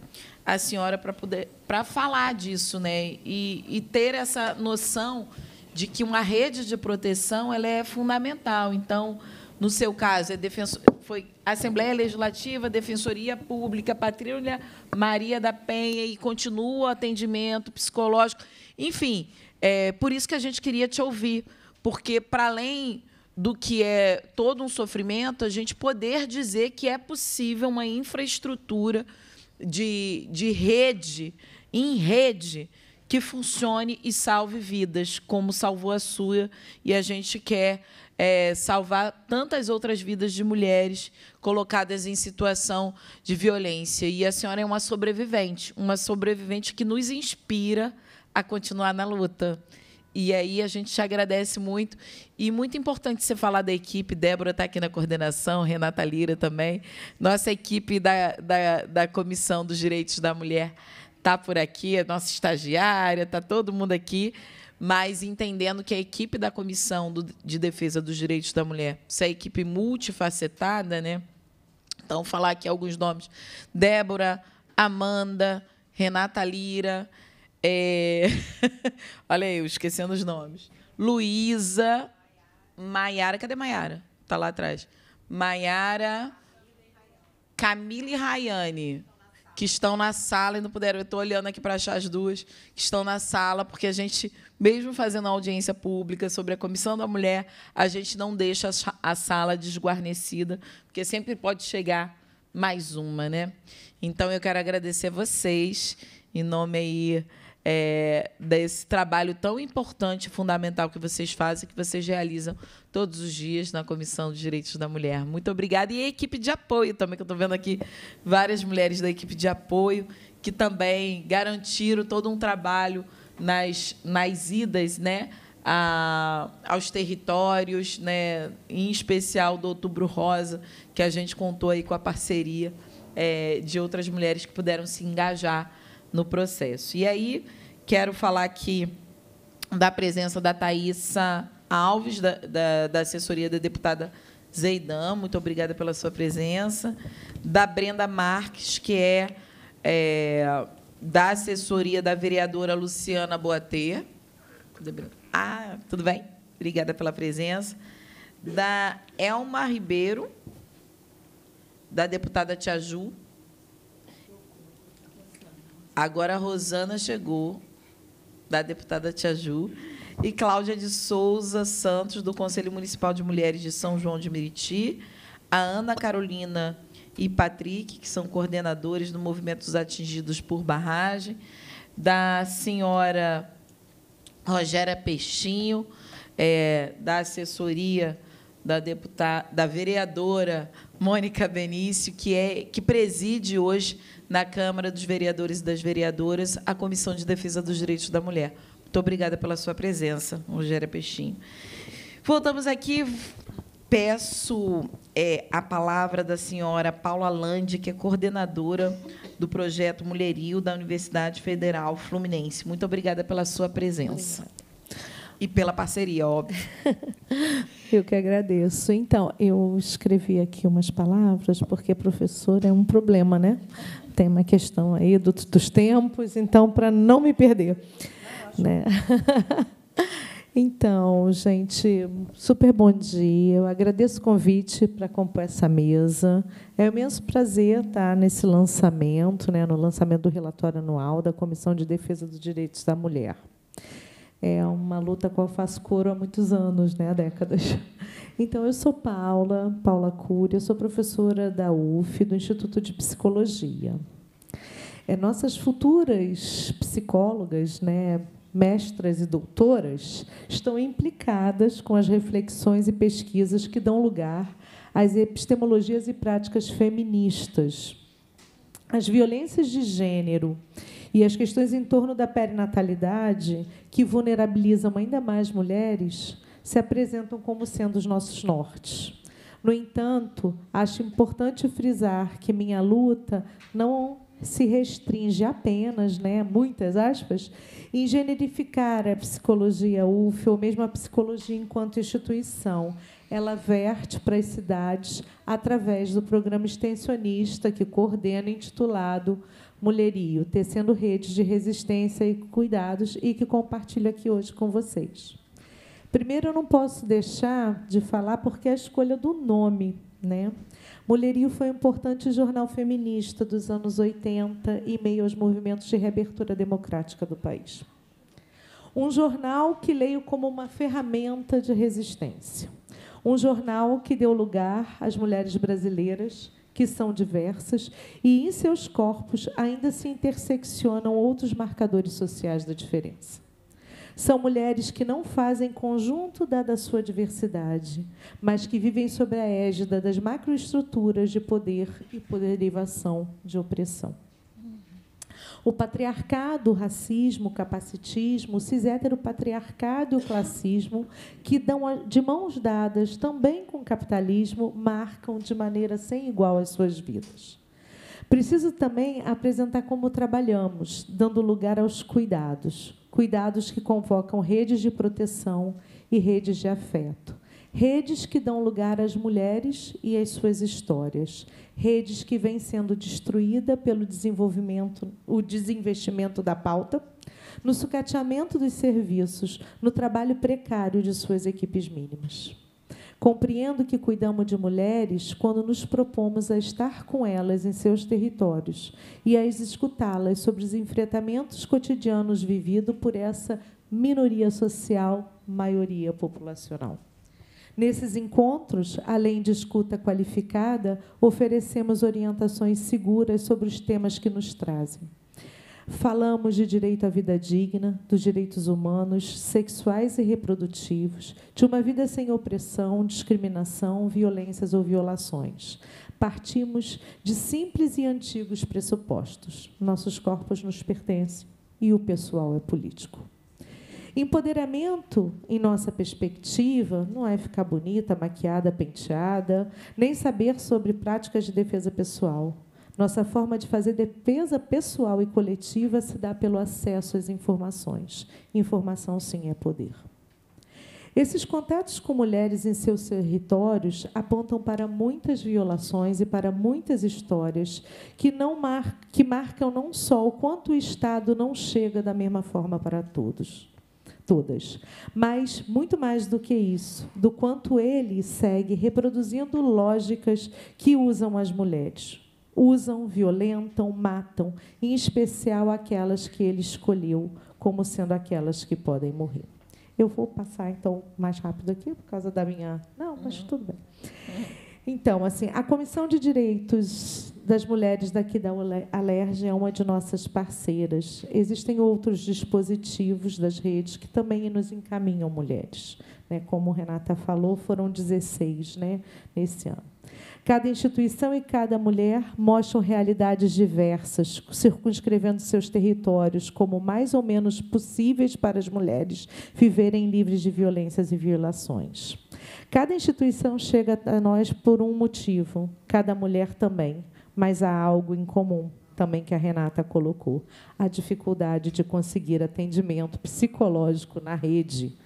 a senhora para poder para falar disso, né? E, e ter essa noção de que uma rede de proteção ela é fundamental. Então, no seu caso, é defensor foi Assembleia Legislativa, Defensoria Pública, Patrícia Maria da Penha, e continua o atendimento psicológico. Enfim, é por isso que a gente queria te ouvir, porque, para além do que é todo um sofrimento, a gente poder dizer que é possível uma infraestrutura de, de rede, em rede, que funcione e salve vidas, como salvou a sua, e a gente quer é, salvar tantas outras vidas de mulheres colocadas em situação de violência. E a senhora é uma sobrevivente, uma sobrevivente que nos inspira a continuar na luta. E aí a gente te agradece muito. E muito importante você falar da equipe. Débora está aqui na coordenação, Renata Lira também. Nossa equipe da, da, da Comissão dos Direitos da Mulher está por aqui, a é nossa estagiária, está todo mundo aqui mas entendendo que a equipe da Comissão do, de Defesa dos Direitos da Mulher, se é equipe multifacetada, né? Então, falar aqui alguns nomes: Débora, Amanda, Renata Lira, é... olha aí, eu esquecendo os nomes. Luísa, Maiara, cadê Maiara? Está lá atrás. Maiara, Camille Rayane que estão na sala e não puderam. Eu estou olhando aqui para achar as duas que estão na sala, porque a gente, mesmo fazendo audiência pública sobre a Comissão da Mulher, a gente não deixa a sala desguarnecida, porque sempre pode chegar mais uma, né? Então eu quero agradecer a vocês em nome aí é, desse trabalho tão importante, fundamental que vocês fazem, que vocês realizam todos os dias na Comissão de Direitos da Mulher. Muito obrigada. E a equipe de apoio também, que eu estou vendo aqui várias mulheres da equipe de apoio, que também garantiram todo um trabalho nas, nas idas, né? A, aos territórios, né, em especial do Outubro Rosa, que a gente contou aí com a parceria é, de outras mulheres que puderam se engajar no processo. E aí, quero falar aqui da presença da Thaisa Alves, da, da, da assessoria da deputada Zeidan, muito obrigada pela sua presença, da Brenda Marques, que é, é da assessoria da vereadora Luciana Boatê. Ah, tudo bem? Obrigada pela presença. Da Elma Ribeiro, da deputada Tiaju, Agora a Rosana chegou, da deputada Tia Ju, e Cláudia de Souza Santos, do Conselho Municipal de Mulheres de São João de Meriti, a Ana Carolina e Patrick, que são coordenadores do Movimento dos Atingidos por Barragem, da senhora Rogéria Peixinho, é, da assessoria da deputada, da vereadora Mônica Benício, que é que preside hoje na Câmara dos Vereadores e das Vereadoras, a Comissão de Defesa dos Direitos da Mulher. Muito obrigada pela sua presença, Rogéria Peixinho. Voltamos aqui. Peço é, a palavra da senhora Paula Landi, que é coordenadora do projeto Mulherio da Universidade Federal Fluminense. Muito obrigada pela sua presença. Obrigada e pela parceria, óbvio. eu que agradeço. Então, eu escrevi aqui umas palavras, porque professor é um problema, né? Tem uma questão aí do, dos tempos, então, para não me perder. né? então, gente, super bom dia. Eu agradeço o convite para compor essa mesa. É um imenso prazer estar nesse lançamento, né, no lançamento do relatório anual da Comissão de Defesa dos Direitos da Mulher é uma luta com a qual faço coro há muitos anos, né, há décadas. Então, eu sou Paula, Paula Cury, eu sou professora da UF, do Instituto de Psicologia. É, nossas futuras psicólogas, né, mestras e doutoras, estão implicadas com as reflexões e pesquisas que dão lugar às epistemologias e práticas feministas. As violências de gênero e as questões em torno da perinatalidade, que vulnerabilizam ainda mais mulheres, se apresentam como sendo os nossos nortes. No entanto, acho importante frisar que minha luta não se restringe apenas, né, muitas aspas, em generificar a psicologia UF ou mesmo a psicologia enquanto instituição. Ela verte para as cidades através do programa extensionista que coordena, intitulado Mulherio, tecendo redes de resistência e cuidados e que compartilho aqui hoje com vocês. Primeiro, eu não posso deixar de falar porque é a escolha do nome, né? Mulherio foi um importante jornal feminista dos anos 80 e meio aos movimentos de reabertura democrática do país. Um jornal que leio como uma ferramenta de resistência. Um jornal que deu lugar às mulheres brasileiras que são diversas, e em seus corpos ainda se interseccionam outros marcadores sociais da diferença. São mulheres que não fazem conjunto da sua diversidade, mas que vivem sob a égida das macroestruturas de poder e poderivação de opressão o patriarcado, o racismo, o capacitismo, o cis-heteropatriarcado e o classismo, que dão de mãos dadas também com o capitalismo, marcam de maneira sem igual as suas vidas. Preciso também apresentar como trabalhamos, dando lugar aos cuidados, cuidados que convocam redes de proteção e redes de afeto redes que dão lugar às mulheres e às suas histórias, redes que vem sendo destruída pelo desenvolvimento, o desinvestimento da pauta, no sucateamento dos serviços, no trabalho precário de suas equipes mínimas. Compreendo que cuidamos de mulheres quando nos propomos a estar com elas em seus territórios e a escutá-las sobre os enfrentamentos cotidianos vividos por essa minoria social, maioria populacional. Nesses encontros, além de escuta qualificada, oferecemos orientações seguras sobre os temas que nos trazem. Falamos de direito à vida digna, dos direitos humanos, sexuais e reprodutivos, de uma vida sem opressão, discriminação, violências ou violações. Partimos de simples e antigos pressupostos. Nossos corpos nos pertencem e o pessoal é político. Empoderamento, em nossa perspectiva, não é ficar bonita, maquiada, penteada, nem saber sobre práticas de defesa pessoal. Nossa forma de fazer defesa pessoal e coletiva se dá pelo acesso às informações. Informação, sim, é poder. Esses contatos com mulheres em seus territórios apontam para muitas violações e para muitas histórias que, não mar que marcam não só o quanto o Estado não chega da mesma forma para todos, todas. Mas, muito mais do que isso, do quanto ele segue reproduzindo lógicas que usam as mulheres. Usam, violentam, matam, em especial aquelas que ele escolheu como sendo aquelas que podem morrer. Eu vou passar, então, mais rápido aqui, por causa da minha. Não, mas uhum. tudo bem. Então, assim, a Comissão de Direitos das Mulheres daqui da Alerj é uma de nossas parceiras. Existem outros dispositivos das redes que também nos encaminham mulheres. Né? Como Renata falou, foram 16 né, nesse ano. Cada instituição e cada mulher mostram realidades diversas, circunscrevendo seus territórios como mais ou menos possíveis para as mulheres viverem livres de violências e violações. Cada instituição chega a nós por um motivo, cada mulher também, mas há algo em comum também que a Renata colocou, a dificuldade de conseguir atendimento psicológico na rede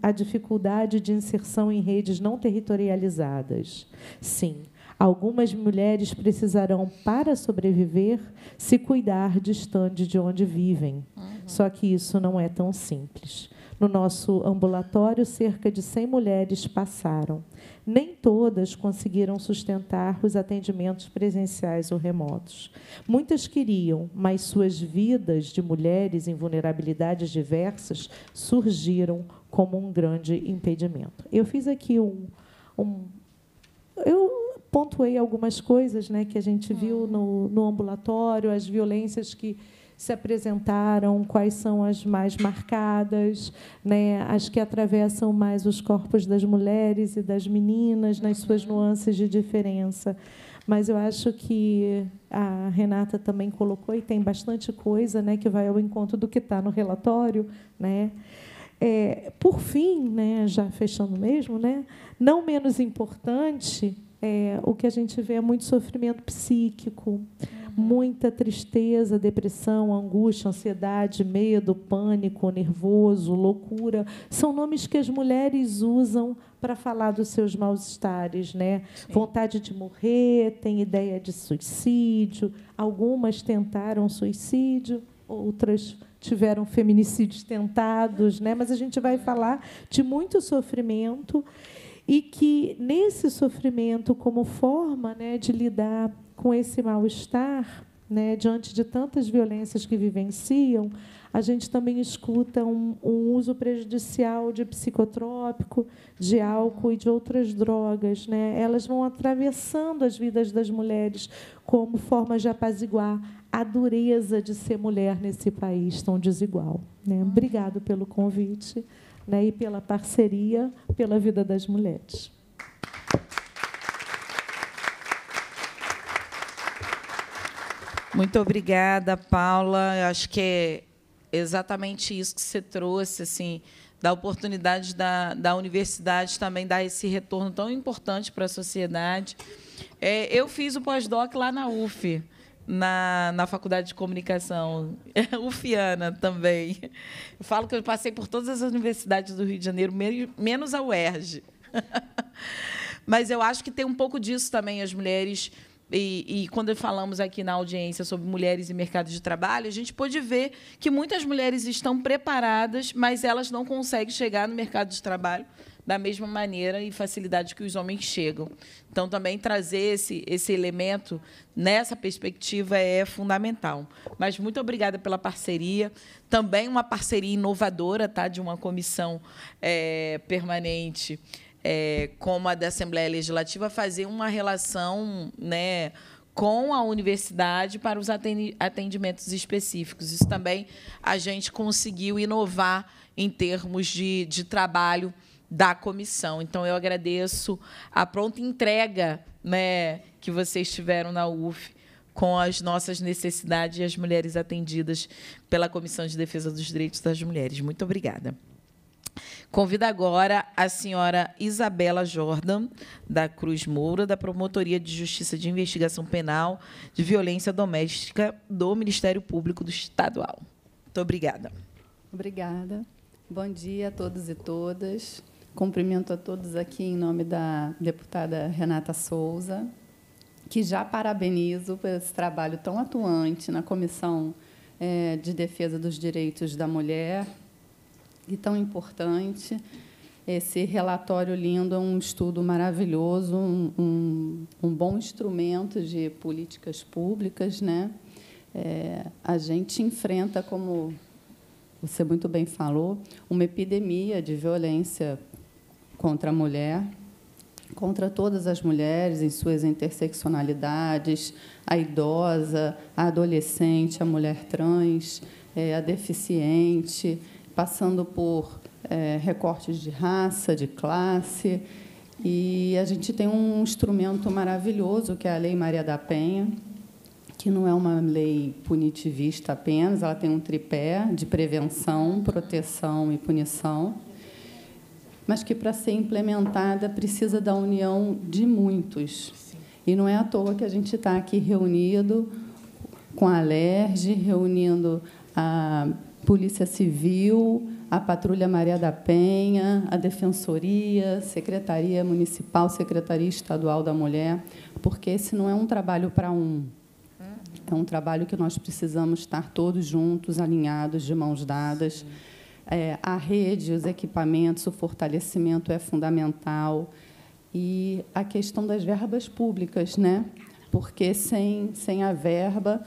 a, dificuldade de inserção em redes não territorializadas. Sim, Algumas mulheres precisarão, para sobreviver, se cuidar distante de onde vivem. Uhum. Só que isso não é tão simples. No nosso ambulatório, cerca de 100 mulheres passaram. Nem todas conseguiram sustentar os atendimentos presenciais ou remotos. Muitas queriam, mas suas vidas de mulheres em vulnerabilidades diversas surgiram como um grande impedimento. Eu fiz aqui um. um eu pontuei algumas coisas né, que a gente viu hum. no, no ambulatório, as violências que se apresentaram, quais são as mais marcadas, né, as que atravessam mais os corpos das mulheres e das meninas, nas suas nuances de diferença. Mas eu acho que a Renata também colocou, e tem bastante coisa né, que vai ao encontro do que está no relatório. Né? É, por fim, né, já fechando mesmo, né, não menos importante, é, o que a gente vê é muito sofrimento psíquico muita tristeza, depressão, angústia, ansiedade, medo, pânico, nervoso, loucura. São nomes que as mulheres usam para falar dos seus mal-estares, né? Sim. Vontade de morrer, tem ideia de suicídio. Algumas tentaram suicídio, outras tiveram feminicídios tentados, né? Mas a gente vai falar de muito sofrimento e que nesse sofrimento, como forma né, de lidar com esse mal-estar, né, diante de tantas violências que vivenciam, a gente também escuta um, um, uso prejudicial de psicotrópico, de álcool e de outras drogas. Né? Elas vão atravessando as vidas das mulheres como forma de apaziguar a dureza de ser mulher nesse país tão desigual. Né? Obrigado pelo convite né, e pela parceria pela vida das mulheres. Muito obrigada, Paula. Eu acho que é exatamente isso que você trouxe, assim, da oportunidade da, da universidade também dar esse retorno tão importante para a sociedade. É, eu fiz o pós-doc lá na UF, na, na Faculdade de Comunicação, UFiana também. Eu falo que eu passei por todas as universidades do Rio de Janeiro, menos a UERJ. Mas eu acho que tem um pouco disso também, as mulheres e, e, quando falamos aqui na audiência sobre mulheres e mercado de trabalho, a gente pôde ver que muitas mulheres estão preparadas, mas elas não conseguem chegar no mercado de trabalho da mesma maneira e facilidade que os homens chegam. Então, também trazer esse, esse elemento nessa perspectiva é fundamental. Mas muito obrigada pela parceria. Também uma parceria inovadora tá, de uma comissão é, permanente é, como a da Assembleia Legislativa, fazer uma relação né, com a universidade para os atendimentos específicos. Isso também a gente conseguiu inovar em termos de, de trabalho da comissão. Então, eu agradeço a pronta entrega né, que vocês tiveram na UF com as nossas necessidades e as mulheres atendidas pela Comissão de Defesa dos Direitos das Mulheres. Muito obrigada. Convido agora a senhora Isabela Jordan, da Cruz Moura, da Promotoria de Justiça de Investigação Penal de Violência Doméstica do Ministério Público do Estadual. Muito obrigada. Obrigada. Bom dia a todos e todas. Cumprimento a todos aqui em nome da deputada Renata Souza, que já parabenizo por esse trabalho tão atuante na Comissão eh, de Defesa dos Direitos da Mulher e tão importante. Esse relatório lindo é um estudo maravilhoso, um, um, um bom instrumento de políticas públicas. Né? É, a gente enfrenta, como você muito bem falou, uma epidemia de violência contra a mulher, contra todas as mulheres em suas interseccionalidades, a idosa, a adolescente, a mulher trans, é, a deficiente, passando por é, recortes de raça, de classe. E a gente tem um instrumento maravilhoso, que é a Lei Maria da Penha, que não é uma lei punitivista apenas, ela tem um tripé de prevenção, proteção e punição, mas que, para ser implementada, precisa da união de muitos. E não é à toa que a gente está aqui reunido com a LERJ, reunindo a Polícia Civil, a Patrulha Maria da Penha, a Defensoria, Secretaria Municipal, Secretaria Estadual da Mulher, porque esse não é um trabalho para um. É um trabalho que nós precisamos estar todos juntos, alinhados, de mãos dadas. É, a rede, os equipamentos, o fortalecimento é fundamental. E a questão das verbas públicas, né? porque sem, sem a verba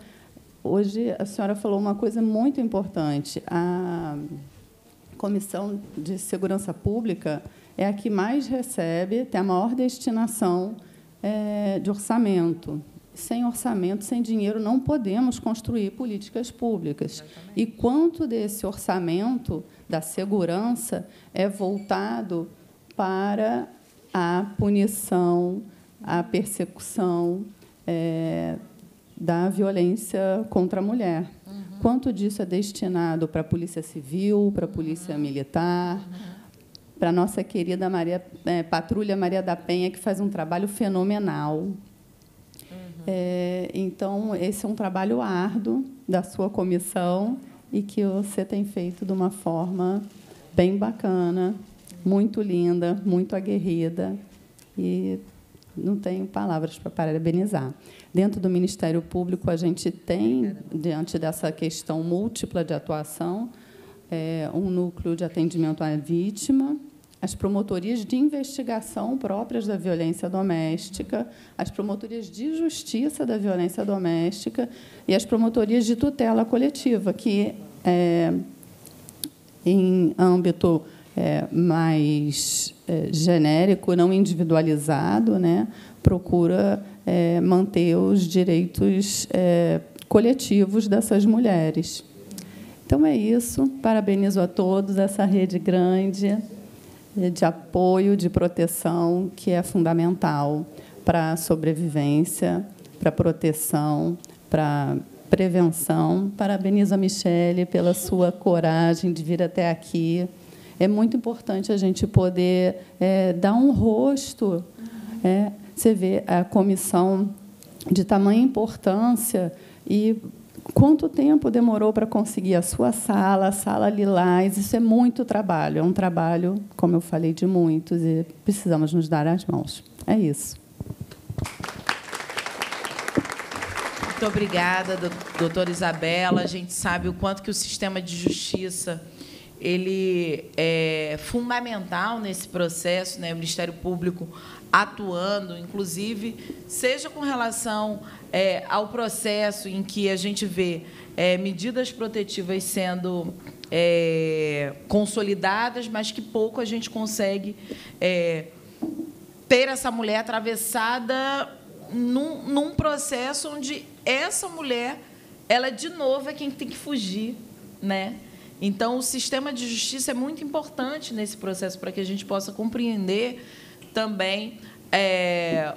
Hoje a senhora falou uma coisa muito importante. A Comissão de Segurança Pública é a que mais recebe, tem a maior destinação é, de orçamento. Sem orçamento, sem dinheiro, não podemos construir políticas públicas. E quanto desse orçamento da segurança é voltado para a punição, a persecução, é, da violência contra a mulher. Uhum. Quanto disso é destinado para a Polícia Civil, para a Polícia uhum. Militar, uhum. para a nossa querida Maria, é, Patrulha Maria da Penha, que faz um trabalho fenomenal. Uhum. É, então, esse é um trabalho árduo da sua comissão e que você tem feito de uma forma bem bacana, uhum. muito linda, muito aguerrida. E não tenho palavras para parabenizar. Dentro do Ministério Público, a gente tem, diante dessa questão múltipla de atuação, é, um núcleo de atendimento à vítima, as promotorias de investigação próprias da violência doméstica, as promotorias de justiça da violência doméstica e as promotorias de tutela coletiva, que, é, em âmbito é, mais é, genérico, não individualizado, né, procura é, manter os direitos é, coletivos dessas mulheres. Então é isso. Parabenizo a todos essa rede grande de apoio, de proteção que é fundamental para a sobrevivência, para a proteção, para a prevenção. Parabenizo a Michele pela sua coragem de vir até aqui é muito importante a gente poder é, dar um rosto. É, você vê a comissão de tamanha importância e quanto tempo demorou para conseguir a sua sala, a sala Lilás. Isso é muito trabalho. É um trabalho, como eu falei, de muitos e precisamos nos dar as mãos. É isso. Muito obrigada, doutora Isabela. A gente sabe o quanto que o sistema de justiça ele é fundamental nesse processo, né? o Ministério Público atuando, inclusive, seja com relação é, ao processo em que a gente vê é, medidas protetivas sendo é, consolidadas, mas que pouco a gente consegue é, ter essa mulher atravessada num, num processo onde essa mulher, ela de novo é quem tem que fugir, né? Então, o sistema de justiça é muito importante nesse processo para que a gente possa compreender também é,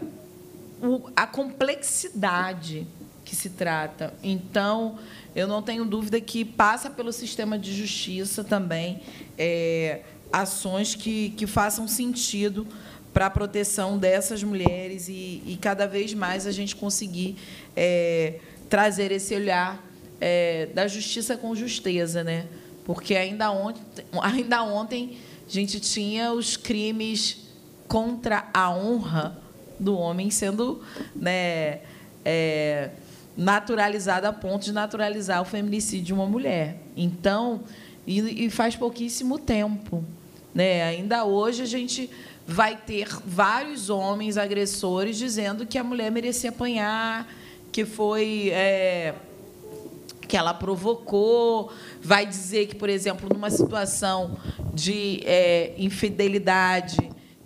o, a complexidade que se trata. Então, eu não tenho dúvida que passa pelo sistema de justiça também é, ações que, que façam sentido para a proteção dessas mulheres e, e, cada vez mais a gente conseguir é, trazer esse olhar é, da justiça com justeza, né? Porque ainda ontem, ainda ontem a gente tinha os crimes contra a honra do homem sendo né, é, naturalizado a ponto de naturalizar o feminicídio de uma mulher. Então, e, e faz pouquíssimo tempo. Né? Ainda hoje a gente vai ter vários homens agressores dizendo que a mulher merecia apanhar, que foi. É, que ela provocou, vai dizer que, por exemplo, numa situação de é, infidelidade,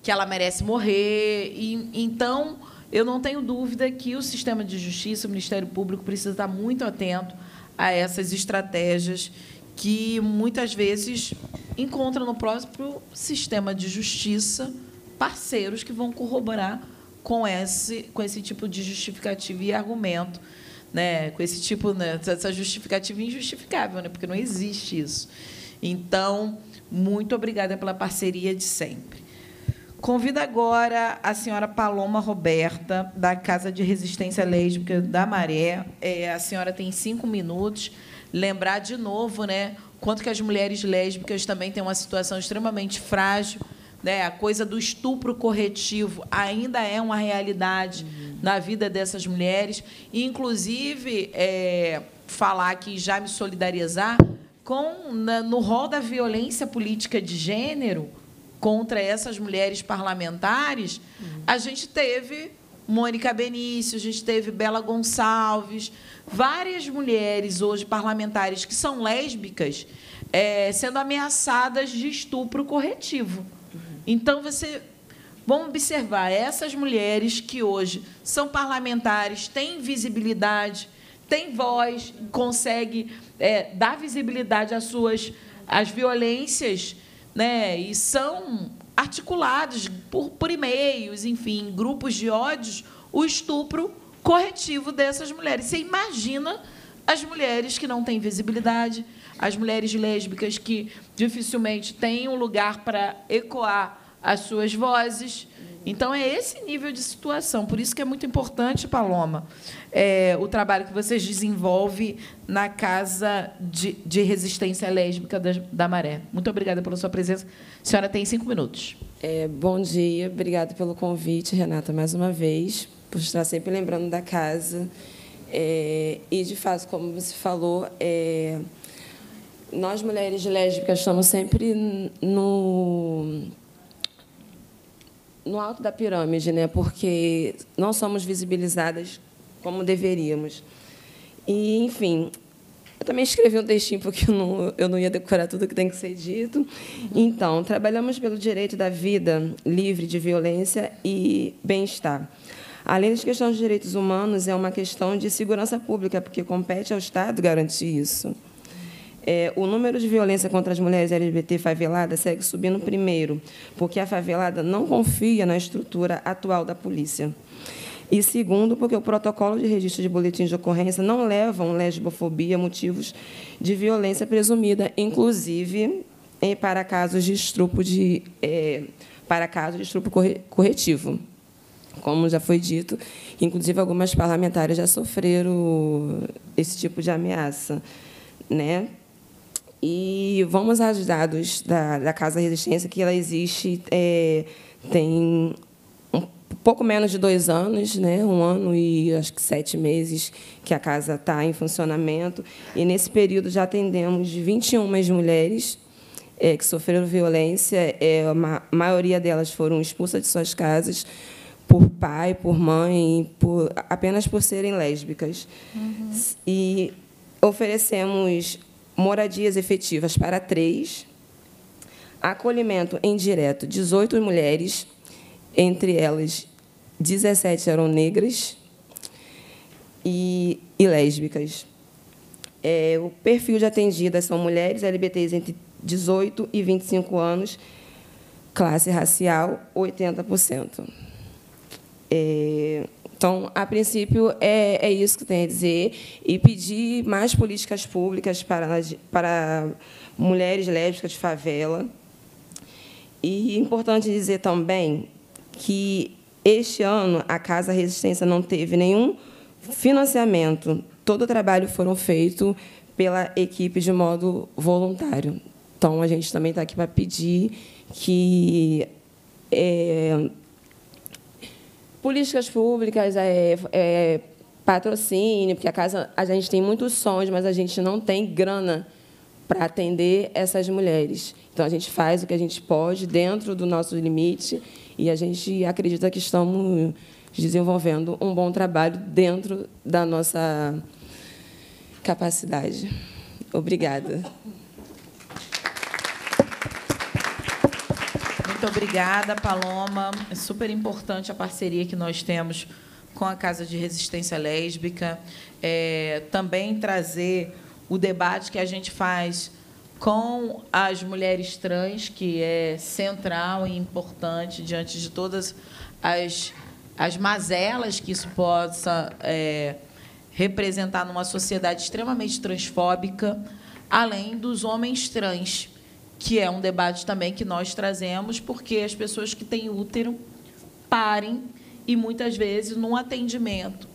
que ela merece morrer. E, então, eu não tenho dúvida que o sistema de justiça, o Ministério Público, precisa estar muito atento a essas estratégias que muitas vezes encontram no próprio sistema de justiça parceiros que vão corroborar com esse, com esse tipo de justificativa e argumento né, com esse tipo, né, essa justificativa injustificável, né, porque não existe isso. Então, muito obrigada pela parceria de sempre. Convido agora a senhora Paloma Roberta, da Casa de Resistência Lésbica da Maré. É, a senhora tem cinco minutos. Lembrar de novo, né? Quanto que as mulheres lésbicas também têm uma situação extremamente frágil, né, a coisa do estupro corretivo ainda é uma realidade uhum. na vida dessas mulheres. E, inclusive, é, falar aqui já me solidarizar com na, no rol da violência política de gênero contra essas mulheres parlamentares, uhum. a gente teve Mônica Benício, a gente teve Bela Gonçalves, várias mulheres hoje parlamentares que são lésbicas é, sendo ameaçadas de estupro corretivo. Então, você. Vamos observar essas mulheres que hoje são parlamentares, têm visibilidade, têm voz, conseguem é, dar visibilidade às suas às violências, né? e são articuladas por, por e-mails, enfim, grupos de ódios, o estupro corretivo dessas mulheres. Você imagina as mulheres que não têm visibilidade, as mulheres lésbicas que dificilmente têm um lugar para ecoar as suas vozes. Então, é esse nível de situação. Por isso que é muito importante, Paloma, é, o trabalho que vocês desenvolvem na Casa de, de Resistência Lésbica da, da, Maré. Muito obrigada pela sua presença. A senhora tem cinco minutos. É, bom dia. Obrigada pelo convite, Renata, mais uma vez, por estar sempre lembrando da casa. É, e, de fato, como você falou, é, nós mulheres lésbicas estamos sempre no no alto da pirâmide, né? Porque não somos visibilizadas como deveríamos. E, enfim, eu também escrevi um textinho porque eu não, eu não ia decorar tudo que tem que ser dito. Então, trabalhamos pelo direito da vida livre de violência e bem-estar. Além das questões de direitos humanos, é uma questão de segurança pública, porque compete ao Estado garantir isso. É, o número de violência contra as mulheres LGBT faveladas segue subindo primeiro, porque a favelada não confia na estrutura atual da polícia. E segundo, porque o protocolo de registro de boletim de ocorrência não levam lesbofobia motivos de violência presumida, inclusive para casos de estrupo de é, para casos de estrupo corretivo. Como já foi dito, inclusive algumas parlamentares já sofreram esse tipo de ameaça, né? E vamos aos dados da, da Casa Resistência, que ela existe é, tem um pouco menos de dois anos, né? um ano e acho que sete meses que a casa está em funcionamento. E, nesse período, já atendemos 21 mulheres é, que sofreram violência. É, a maioria delas foram expulsas de suas casas por pai, por mãe, por, apenas por serem lésbicas. Uhum. E oferecemos moradias efetivas para três, acolhimento indireto, 18 mulheres, entre elas 17 eram negras e, e lésbicas. É, o perfil de atendidas são mulheres LBTs entre 18 e 25 anos, classe racial, 80%. É, então, a princípio, é, é isso que tenho a dizer. E pedir mais políticas públicas para, para mulheres lésbicas de favela. E é importante dizer também que este ano a Casa Resistência não teve nenhum financiamento. Todo o trabalho foi feito pela equipe de modo voluntário. Então, a gente também está aqui para pedir que é, Políticas públicas, é, é, patrocínio, porque a casa a gente tem muitos sonhos, mas a gente não tem grana para atender essas mulheres. Então a gente faz o que a gente pode dentro do nosso limite e a gente acredita que estamos desenvolvendo um bom trabalho dentro da nossa capacidade. Obrigada. Muito obrigada, Paloma. É super importante a parceria que nós temos com a Casa de Resistência Lésbica. É, também trazer o debate que a gente faz com as mulheres trans, que é central e importante diante de todas as, as mazelas que isso possa é, representar numa sociedade extremamente transfóbica, além dos homens trans que é um debate também que nós trazemos, porque as pessoas que têm útero parem e muitas vezes num atendimento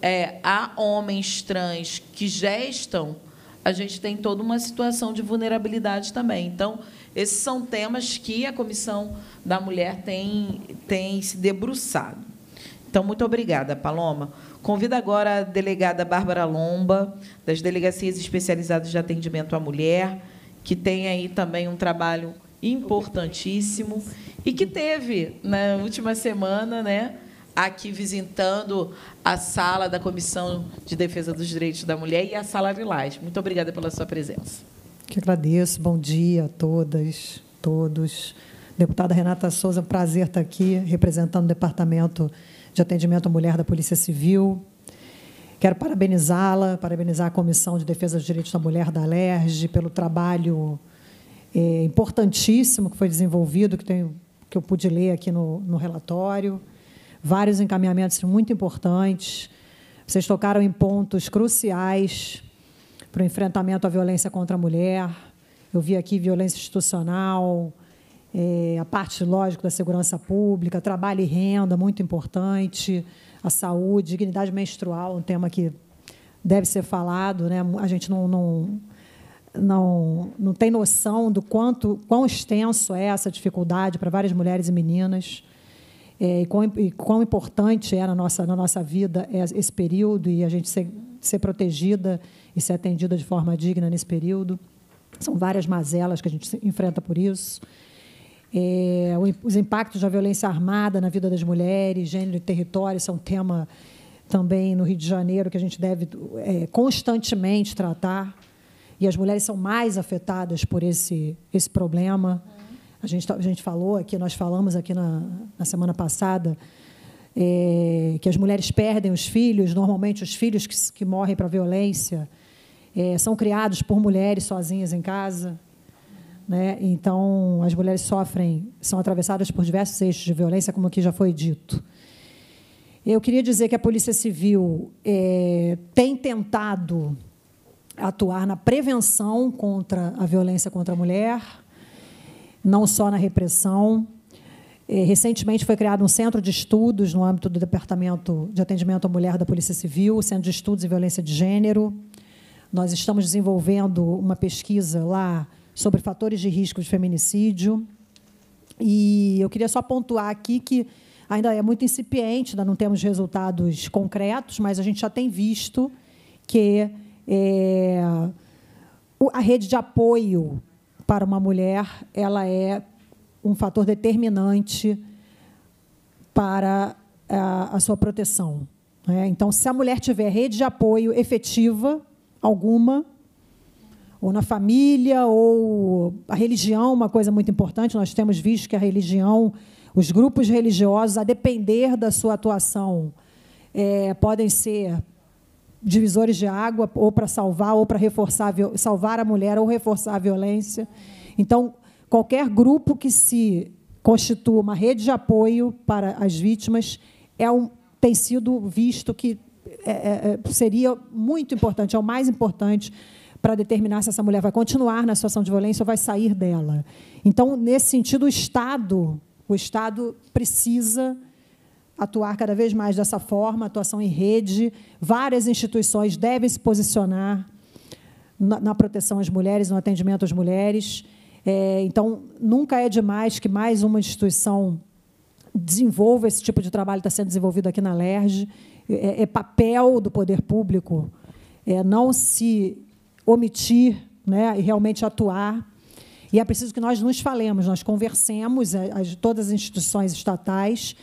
é, a homens trans que gestam, a gente tem toda uma situação de vulnerabilidade também. Então, esses são temas que a Comissão da Mulher tem, tem se debruçado. Então, muito obrigada, Paloma. Convido agora a delegada Bárbara Lomba, das Delegacias Especializadas de Atendimento à Mulher que tem aí também um trabalho importantíssimo e que teve na última semana, né, aqui visitando a sala da Comissão de Defesa dos Direitos da Mulher e a Sala vilas. Muito obrigada pela sua presença. Que agradeço. Bom dia a todas, todos. Deputada Renata Souza, é prazer estar aqui representando o Departamento de Atendimento à Mulher da Polícia Civil, Quero parabenizá-la, parabenizar a Comissão de Defesa dos Direitos da Mulher da Alerj pelo trabalho é, importantíssimo que foi desenvolvido, que, que eu pude ler aqui no, no relatório. Vários encaminhamentos muito importantes. Vocês tocaram em pontos cruciais para o enfrentamento à violência contra a mulher. Eu vi aqui violência institucional, é, a parte, lógico, da segurança pública, trabalho e renda, muito importante a saúde, dignidade menstrual, um tema que deve ser falado, né? A gente não, não não, não tem noção do quanto quão extenso é essa dificuldade para várias mulheres e meninas é, e, quão, e, quão, importante é na nossa, na nossa vida é esse período e a gente ser, ser protegida e ser atendida de forma digna nesse período. São várias mazelas que a gente enfrenta por isso. É, os impactos da violência armada na vida das mulheres, gênero e território são um tema também no Rio de Janeiro que a gente deve é, constantemente tratar. E as mulheres são mais afetadas por esse, esse problema. A gente, tá, a gente falou aqui, nós falamos aqui na, na semana passada, é, que as mulheres perdem os filhos, normalmente os filhos que, que morrem para a violência é, são criados por mulheres sozinhas em casa. Né? Então, as mulheres sofrem, são atravessadas por diversos eixos de violência, como aqui já foi dito. Eu queria dizer que a Polícia Civil é, tem tentado atuar na prevenção contra a violência contra a mulher, não só na repressão. É, recentemente foi criado um centro de estudos no âmbito do Departamento de Atendimento à Mulher da Polícia Civil, Centro de Estudos em Violência de Gênero. Nós estamos desenvolvendo uma pesquisa lá sobre fatores de risco de feminicídio. E eu queria só pontuar aqui que ainda é muito incipiente, ainda não temos resultados concretos, mas a gente já tem visto que é, a rede de apoio para uma mulher ela é um fator determinante para a, a sua proteção. Né? Então, se a mulher tiver rede de apoio efetiva alguma, ou na família, ou a religião, uma coisa muito importante. Nós temos visto que a religião, os grupos religiosos, a depender da sua atuação, é, podem ser divisores de água, ou para salvar, ou para reforçar, salvar a mulher, ou reforçar a violência. Então, qualquer grupo que se constitua uma rede de apoio para as vítimas é um, tem sido visto que é, é, é seria muito importante, é o mais importante para determinar se essa mulher vai continuar na situação de violência ou vai sair dela. Então, nesse sentido, o Estado, o Estado precisa atuar cada vez mais dessa forma, atuação em rede. Várias instituições devem se posicionar na, proteção às mulheres, no atendimento às mulheres. É, então, nunca é demais que mais uma instituição desenvolva esse tipo de trabalho que está sendo desenvolvido aqui na LERJ. É, é, papel do poder público é, não se omitir né, e realmente atuar. E é preciso que nós nos falemos, nós conversemos, eh, as, todas as instituições estatais,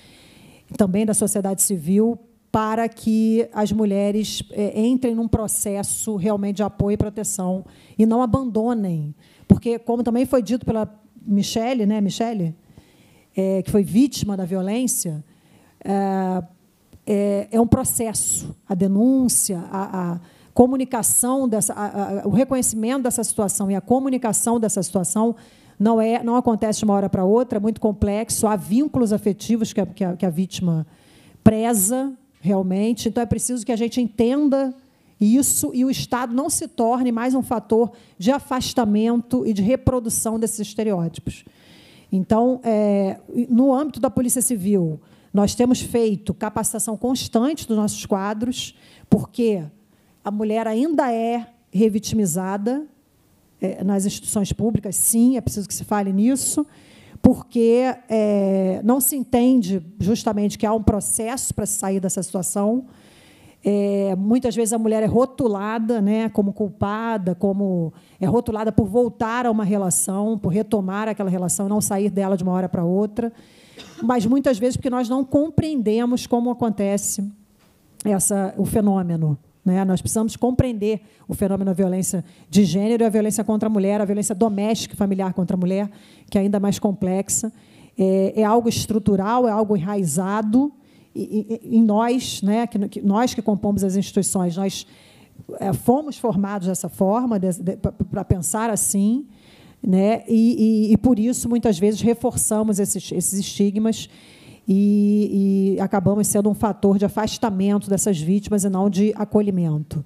também da sociedade civil, para que as mulheres é, entrem num processo realmente de apoio e proteção e não abandonem. Porque, como também foi dito pela Michele, né, Michele? É, que foi vítima da violência, é, é, é um processo. A denúncia, a, a comunicação dessa, a, a, o reconhecimento dessa situação e a comunicação dessa situação não é, não acontece de uma hora para outra, é muito complexo, há vínculos afetivos que a, que a, que a vítima preza realmente. Então é preciso que a gente entenda isso e o Estado não se torne mais um fator de afastamento e de reprodução desses estereótipos. Então, é, no âmbito da Polícia Civil, nós temos feito capacitação constante dos nossos quadros, porque a mulher ainda é revitimizada é, nas instituições públicas, sim, é preciso que se fale nisso, porque é, não se entende justamente que há um processo para se sair dessa situação. É, muitas vezes a mulher é rotulada né, como culpada, como é rotulada por voltar a uma relação, por retomar aquela relação, não sair dela de uma hora para outra, mas muitas vezes porque nós não compreendemos como acontece essa, o fenômeno. Né? Nós precisamos compreender o fenômeno da violência de gênero, a violência contra a mulher, a violência doméstica e familiar contra a mulher, que é ainda mais complexa. É, é algo estrutural, é algo enraizado e, em nós, né? que, que, nós que compomos as instituições, nós é, fomos formados dessa forma, de, de, para pensar assim. Né? E, e, e, por isso, muitas vezes, reforçamos esses, esses estigmas e, e acabamos sendo um fator de afastamento dessas vítimas e não de acolhimento.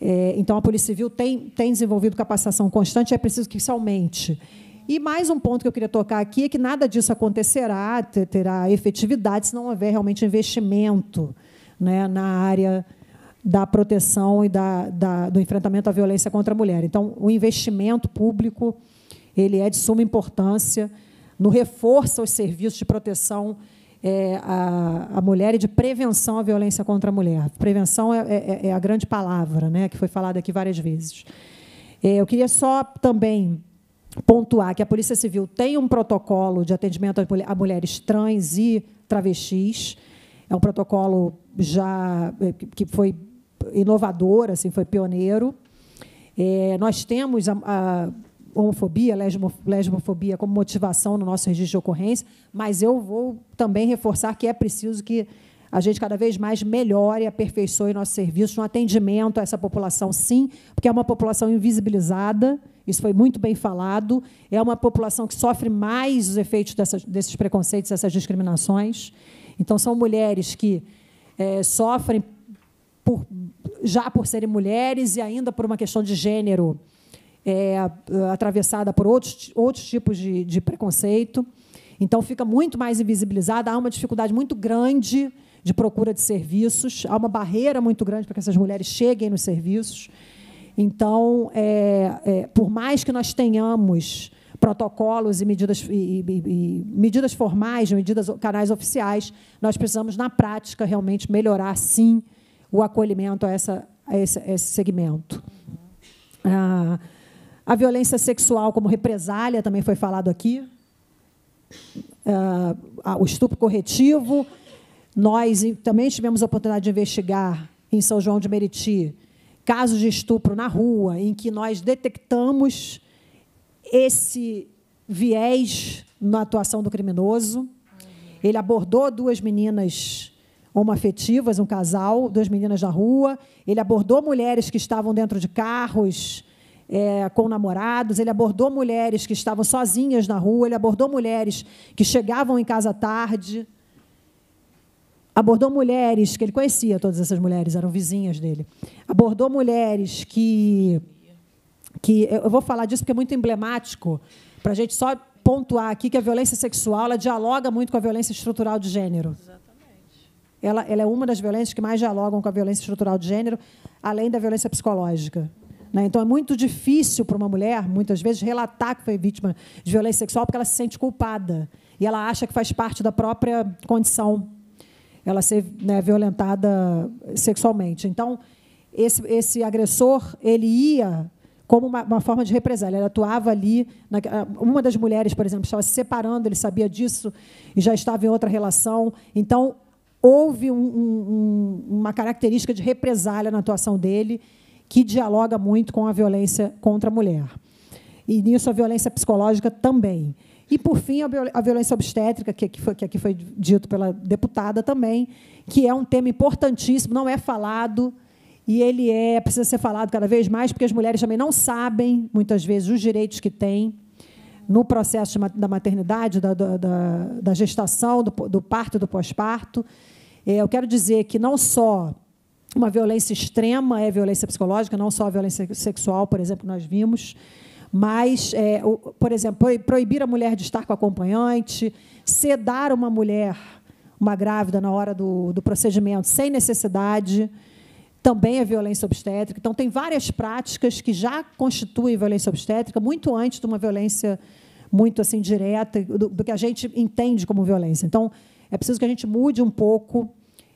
É, então, a Polícia Civil tem, tem desenvolvido capacitação constante, é preciso que isso aumente. E mais um ponto que eu queria tocar aqui é que nada disso acontecerá, terá efetividade, se não houver realmente investimento né, na área da proteção e da, da, do enfrentamento à violência contra a mulher. Então, o investimento público ele é de suma importância no reforço aos serviços de proteção é, à, à, mulher e de prevenção à violência contra a mulher. Prevenção é, é, é a grande palavra né, que foi falada aqui várias vezes. É, eu queria só também pontuar que a Polícia Civil tem um protocolo de atendimento a mulheres trans e travestis. É um protocolo já é, que foi inovador, assim, foi pioneiro. É, nós temos a, a, homofobia, lesbo, lesbofobia como motivação no nosso registro de ocorrência, mas eu vou também reforçar que é preciso que a gente cada vez mais melhore, aperfeiçoe nosso serviço no um atendimento a essa população, sim, porque é uma população invisibilizada, isso foi muito bem falado, é uma população que sofre mais os efeitos dessas, desses preconceitos, dessas discriminações. Então, são mulheres que é, sofrem por, já por serem mulheres e ainda por uma questão de gênero é, atravessada por outros, outros tipos de, de preconceito. Então, fica muito mais invisibilizada. Há uma dificuldade muito grande de procura de serviços, há uma barreira muito grande para que essas mulheres cheguem nos serviços. Então, é, é, por mais que nós tenhamos protocolos e medidas, e, e, e medidas formais, medidas canais oficiais, nós precisamos, na prática, realmente melhorar, sim, o acolhimento a, essa, a, esse, a esse segmento. Ah, a violência sexual como represália também foi falado aqui. Ah, o estupro corretivo. Nós também tivemos a oportunidade de investigar em São João de Meriti casos de estupro na rua, em que nós detectamos esse viés na atuação do criminoso. Ele abordou duas meninas homoafetivas, um casal, duas meninas da rua. Ele abordou mulheres que estavam dentro de carros, é, com namorados, ele abordou mulheres que estavam sozinhas na rua, ele abordou mulheres que chegavam em casa tarde, abordou mulheres que ele conhecia, todas essas mulheres eram vizinhas dele, abordou mulheres que. que eu vou falar disso porque é muito emblemático, para a gente só pontuar aqui que a violência sexual ela dialoga muito com a violência estrutural de gênero. Ela, ela, é uma das violências que mais dialogam com a violência estrutural de gênero, além da violência psicológica. Né? Então é muito difícil para uma mulher, muitas vezes, relatar que foi vítima de violência sexual porque ela se sente culpada. E ela acha que faz parte da própria condição ela ser né, violentada sexualmente. Então, esse, esse agressor, ele ia como uma, uma, forma de represália. Ele atuava ali. Na, uma das mulheres, por exemplo, estava se separando, ele sabia disso e já estava em outra relação. Então, houve um, um, uma característica de represália na atuação dele que dialoga muito com a violência contra a mulher. E nisso a violência psicológica também. E, por fim, a violência obstétrica, que aqui, é foi, que aqui é foi dito pela deputada também, que é um tema importantíssimo, não é falado, e ele é precisa ser falado cada vez mais, porque as mulheres também não sabem, muitas vezes, os direitos que têm no processo da maternidade, da, da, da gestação, do, do parto e do pós-parto. É, eu quero dizer que não só uma violência extrema é violência psicológica, não só a violência sexual, por exemplo, que nós vimos. Mas, é, por exemplo, proibir a mulher de estar com acompanhante, sedar uma mulher, uma grávida, na hora do, do procedimento, sem necessidade também é violência obstétrica. Então, tem várias práticas que já constituem violência obstétrica, muito antes de uma violência muito assim direta, do, do, que a gente entende como violência. Então, é preciso que a gente mude um pouco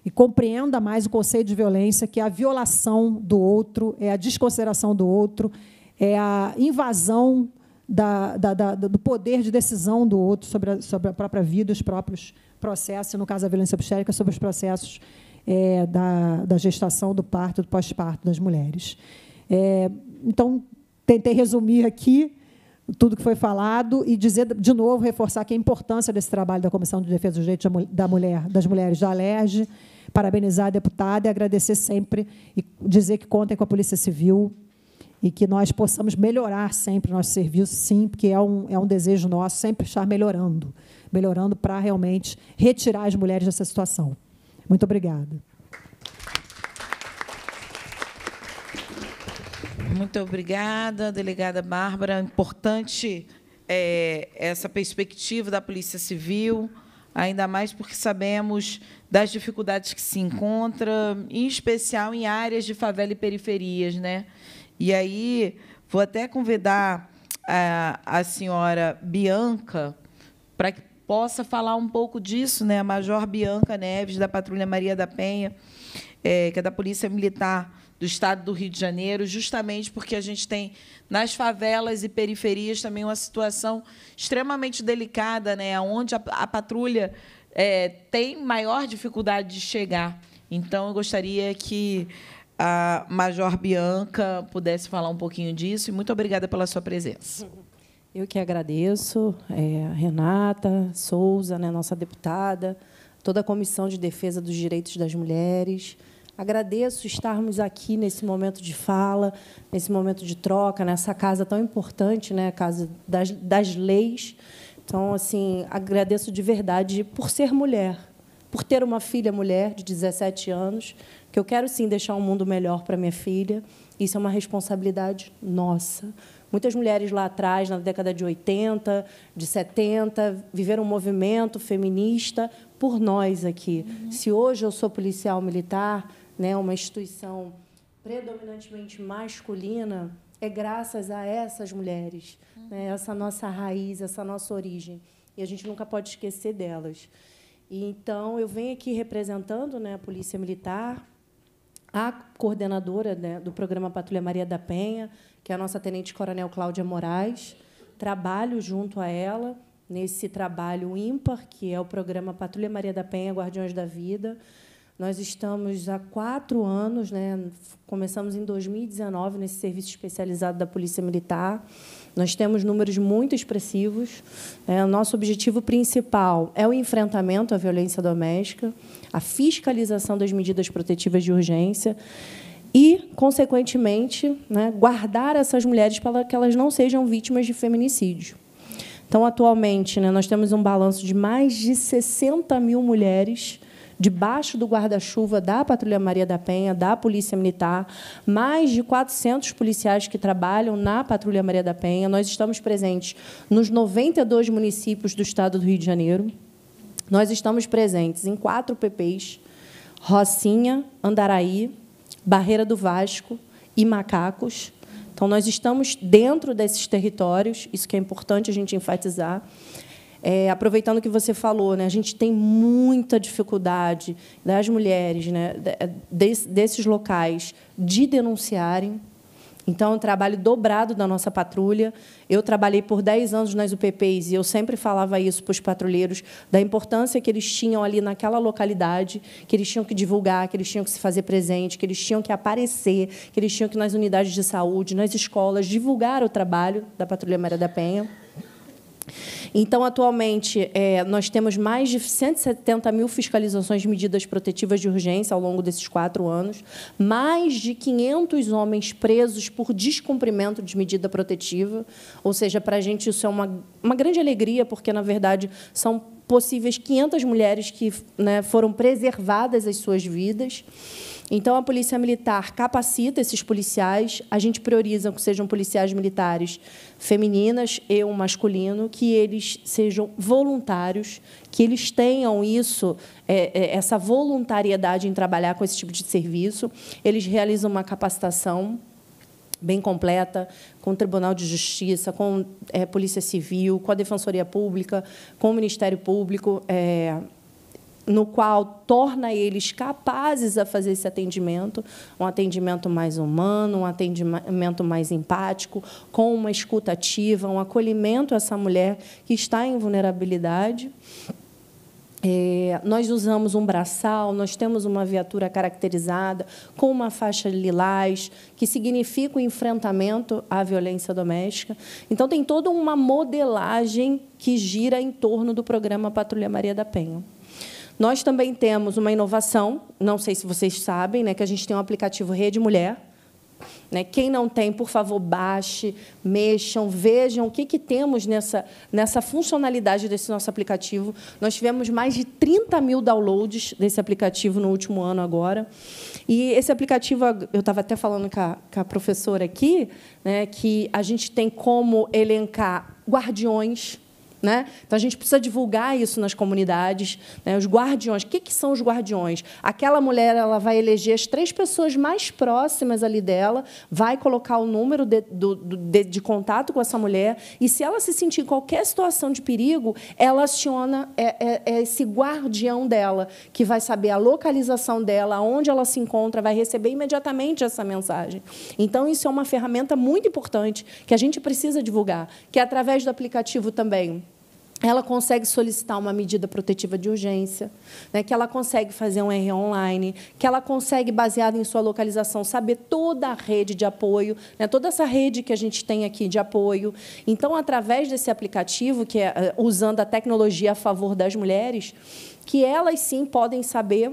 e compreenda mais o conceito de violência, que é a violação do outro, é a desconsideração do outro, é a invasão da, da, da, do poder de decisão do outro sobre a, sobre a própria vida, os próprios processos, no caso da violência obstétrica, sobre os processos é, da, da gestação, do parto, do pós-parto das mulheres. É, então, tentei resumir aqui tudo que foi falado e dizer de novo reforçar que a importância desse trabalho da Comissão de Defesa dos Direitos da Mulher, das Mulheres da Alerj, parabenizar a deputada e agradecer sempre e dizer que contem com a Polícia Civil e que nós possamos melhorar sempre o nosso serviço, sim, porque é um, é um desejo nosso sempre estar melhorando, melhorando para realmente retirar as mulheres dessa situação. Muito obrigada. Muito obrigada, delegada Bárbara. Importante é, essa perspectiva da Polícia Civil, ainda mais porque sabemos das dificuldades que se encontra, em especial em áreas de favela e periferias. Né? E aí, vou até convidar a, a senhora Bianca para que possa falar um pouco disso, né? a Major Bianca Neves, da Patrulha Maria da Penha, é, que é da Polícia Militar do estado do Rio de Janeiro, justamente porque a gente tem nas favelas e periferias também uma situação extremamente delicada, né, onde a, a patrulha é, tem maior dificuldade de chegar. Então, eu gostaria que a Major Bianca pudesse falar um pouquinho disso. E muito obrigada pela sua presença. Eu que agradeço, é, Renata, Souza, né, nossa deputada, toda a Comissão de Defesa dos Direitos das Mulheres, Agradeço estarmos aqui nesse momento de fala, nesse momento de troca, nessa casa tão importante, né, a casa das, das leis. Então, assim, agradeço de verdade por ser mulher, por ter uma filha mulher de 17 anos, que eu quero sim deixar um mundo melhor para minha filha. Isso é uma responsabilidade nossa. Muitas mulheres lá atrás, na década de 80, de 70, viveram um movimento feminista por nós aqui. Uhum. Se hoje eu sou policial militar, né, uma instituição predominantemente masculina, é graças a essas mulheres, uhum. né, essa nossa raiz, essa nossa origem. E a gente nunca pode esquecer delas. E, então, eu venho aqui representando né, a Polícia Militar, a coordenadora né, do programa Patrulha Maria da Penha, que é a nossa Tenente Coronel Cláudia Moraes. Trabalho junto a ela nesse trabalho ímpar, que é o programa Patrulha Maria da Penha, Guardiões da Vida. Nós estamos há quatro anos, né? começamos em 2019 nesse serviço especializado da Polícia Militar. Nós temos números muito expressivos. Né? O nosso objetivo principal é o enfrentamento à violência doméstica, a fiscalização das medidas protetivas de urgência e, consequentemente, né, guardar essas mulheres para que elas não sejam vítimas de feminicídio. Então, atualmente, né, nós temos um balanço de mais de 60 mil mulheres debaixo do guarda-chuva da Patrulha Maria da Penha, da Polícia Militar, mais de 400 policiais que trabalham na Patrulha Maria da Penha. Nós estamos presentes nos 92 municípios do estado do Rio de Janeiro. Nós estamos presentes em quatro PPs: Rocinha, Andaraí, Barreira do Vasco e Macacos. Então, nós estamos dentro desses territórios, isso que é importante a gente enfatizar. É, aproveitando o que você falou, né, a gente tem muita dificuldade das mulheres, né, é, des, desses locais, de denunciarem. Então, um trabalho dobrado da nossa patrulha. Eu trabalhei por 10 anos nas UPPs e eu sempre falava isso para os patrulheiros, da importância que eles tinham ali naquela localidade, que eles tinham que divulgar, que eles tinham que se fazer presente, que eles tinham que aparecer, que eles tinham que, nas unidades de saúde, nas escolas, divulgar o trabalho da Patrulha Maria da Penha. Então, atualmente, é, nós temos mais de 170 mil fiscalizações de medidas protetivas de urgência ao longo desses quatro anos, mais de 500 homens presos por descumprimento de medida protetiva. Ou seja, para a gente isso é uma, uma grande alegria, porque, na verdade, são possíveis 500 mulheres que né, foram preservadas as suas vidas. Então, a Polícia Militar capacita esses policiais, a gente prioriza que sejam policiais militares femininas e um masculino, que eles sejam voluntários, que eles tenham isso, é, é, essa voluntariedade em trabalhar com esse tipo de serviço. Eles realizam uma capacitação bem completa, com o Tribunal de Justiça, com é, Polícia Civil, com a Defensoria Pública, com o Ministério Público, é, no qual torna eles capazes a fazer esse atendimento, um atendimento mais humano, um atendimento mais empático, com uma escuta ativa, um acolhimento a essa mulher que está em vulnerabilidade. É, nós usamos um braçal, nós temos uma viatura caracterizada com uma faixa lilás, que significa o enfrentamento à violência doméstica. Então, tem toda uma modelagem que gira em torno do programa Patrulha Maria da Penha. Nós também temos uma inovação, não sei se vocês sabem, né, que a gente tem um aplicativo Rede Mulher, né? Quem não tem, por favor, baixe, mexam, vejam o que, que temos nessa, nessa funcionalidade desse nosso aplicativo. Nós tivemos mais de 30 mil downloads desse aplicativo no último ano agora. E esse aplicativo, eu estava até falando com a, com a professora aqui, né, que a gente tem como elencar guardiões né? Então a gente precisa divulgar isso nas comunidades. Né? Os guardiões, o que, que são os guardiões? Aquela mulher ela vai eleger as três pessoas mais próximas ali dela, vai colocar o número de, do, de, de contato com essa mulher, e se ela se sentir em qualquer situação de perigo, ela aciona é, é, é esse guardião dela, que vai saber a localização dela, onde ela se encontra, vai receber imediatamente essa mensagem. Então, isso é uma ferramenta muito importante que a gente precisa divulgar, que é através do aplicativo também ela consegue solicitar uma medida protetiva de urgência, né, que ela consegue fazer um R online, que ela consegue, baseada em sua localização, saber toda a rede de apoio, né, toda essa rede que a gente tem aqui de apoio. Então, através desse aplicativo, que é, é usando a tecnologia a favor das mulheres, que elas sim podem saber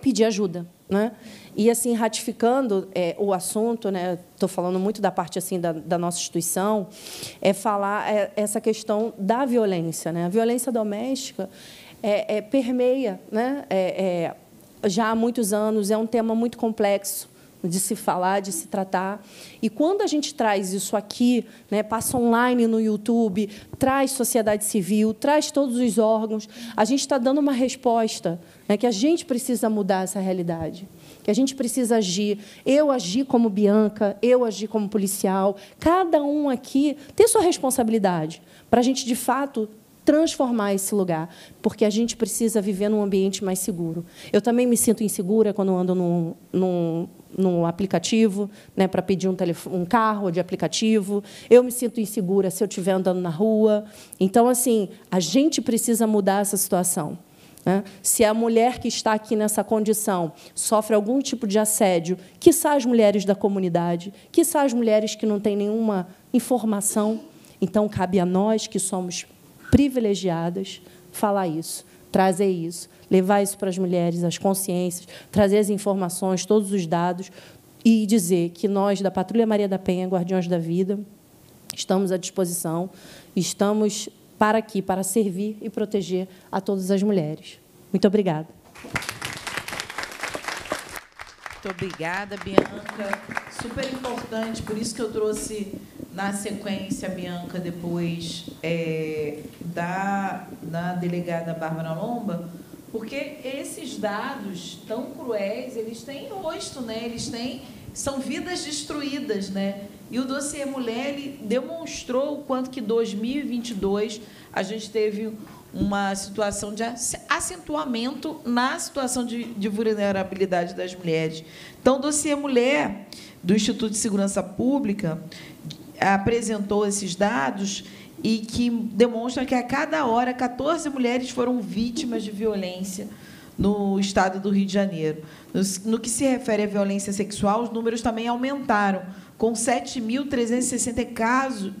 pedir ajuda. Né? E, assim, ratificando é, o assunto, né, estou falando muito da parte assim da, da nossa instituição, é falar é, essa questão da violência. Né? A violência doméstica é, é permeia né? É, é, já há muitos anos, é um tema muito complexo de se falar, de se tratar. E quando a gente traz isso aqui, né, passa online no YouTube, traz sociedade civil, traz todos os órgãos, a gente está dando uma resposta, né, que a gente precisa mudar essa realidade que a gente precisa agir. Eu agir como Bianca, eu agir como policial. Cada um aqui tem sua responsabilidade para a gente, de fato, transformar esse lugar, porque a gente precisa viver num ambiente mais seguro. Eu também me sinto insegura quando ando num, num, num aplicativo, né, para pedir um, telefone, um carro de aplicativo. Eu me sinto insegura se eu estiver andando na rua. Então, assim, a gente precisa mudar essa situação. Né? Se a mulher que está aqui nessa condição sofre algum tipo de assédio, que as mulheres da comunidade, que as mulheres que não têm nenhuma informação, então cabe a nós que somos privilegiadas falar isso, trazer isso, levar isso para as mulheres, as consciências, trazer as informações, todos os dados e dizer que nós da Patrulha Maria da Penha, Guardiões da Vida, estamos à disposição, estamos para aqui, para servir e proteger a todas as mulheres. Muito obrigada. Muito obrigada, Bianca. Super importante, por isso que eu trouxe na sequência, Bianca, depois é, da, da delegada Bárbara Lomba, porque esses dados tão cruéis, eles têm rosto, né? Eles têm são vidas destruídas, né? E o dossiê Mulher ele demonstrou o quanto que 2022 a gente teve uma situação de acentuamento na situação de, de vulnerabilidade das mulheres. Então, o dossiê Mulher do Instituto de Segurança Pública apresentou esses dados e que demonstra que a cada hora 14 mulheres foram vítimas de violência no estado do Rio de Janeiro. No que se refere à violência sexual, os números também aumentaram com 7.363 casos,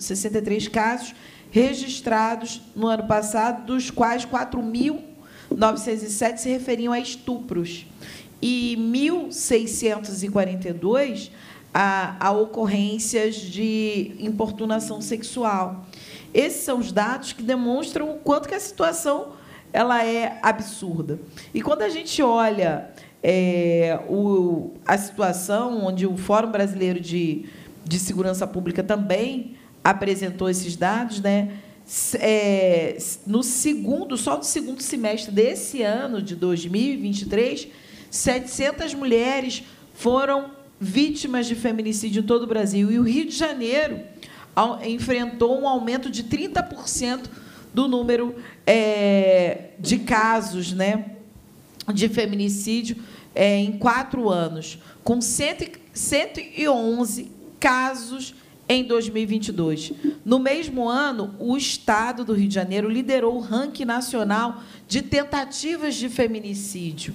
casos registrados no ano passado, dos quais 4.907 se referiam a estupros e 1.642 a, a ocorrências de importunação sexual. Esses são os dados que demonstram o quanto que a situação ela é absurda. E quando a gente olha é, o, a situação onde o Fórum Brasileiro de, de Segurança Pública também apresentou esses dados, né? É, no segundo, só no segundo semestre desse ano de 2023, 700 mulheres foram vítimas de feminicídio em todo o Brasil. E o Rio de Janeiro enfrentou um aumento de 30% do número é, de casos né, de feminicídio é, em quatro anos, com cento, 111 casos em 2022. No mesmo ano, o Estado do Rio de Janeiro liderou o ranking nacional de tentativas de feminicídio,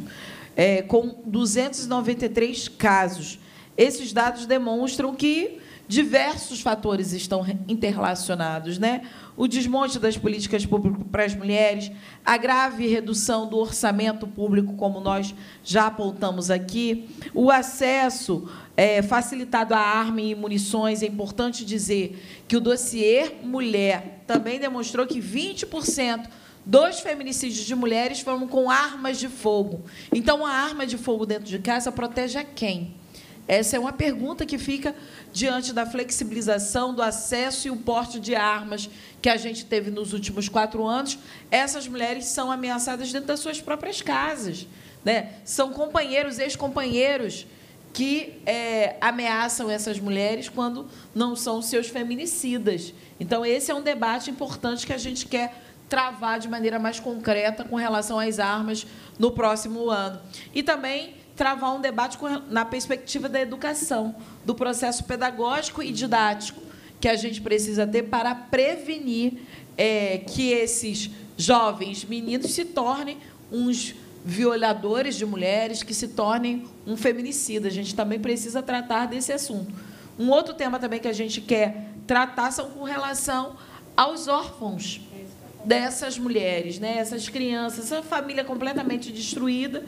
é, com 293 casos. Esses dados demonstram que diversos fatores estão interrelacionados, né? O desmonte das políticas públicas para as mulheres, a grave redução do orçamento público, como nós já apontamos aqui, o acesso é, facilitado à arma e munições. É importante dizer que o dossiê mulher também demonstrou que 20% dos feminicídios de mulheres foram com armas de fogo. Então, a arma de fogo dentro de casa protege a quem? Essa é uma pergunta que fica diante da flexibilização do acesso e o porte de armas que a gente teve nos últimos quatro anos. Essas mulheres são ameaçadas dentro das suas próprias casas. Né? São companheiros, ex-companheiros, que é, ameaçam essas mulheres quando não são seus feminicidas. Então, esse é um debate importante que a gente quer travar de maneira mais concreta com relação às armas no próximo ano. E também travar um debate com, na perspectiva da educação, do processo pedagógico e didático que a gente precisa ter para prevenir é, que esses jovens meninos se tornem uns violadores de mulheres, que se tornem um feminicida. A gente também precisa tratar desse assunto. Um outro tema também que a gente quer tratar são com relação aos órfãos dessas mulheres, né? essas crianças, essa família completamente destruída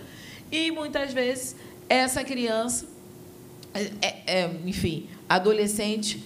e muitas vezes essa criança, é, é, é, enfim, adolescente,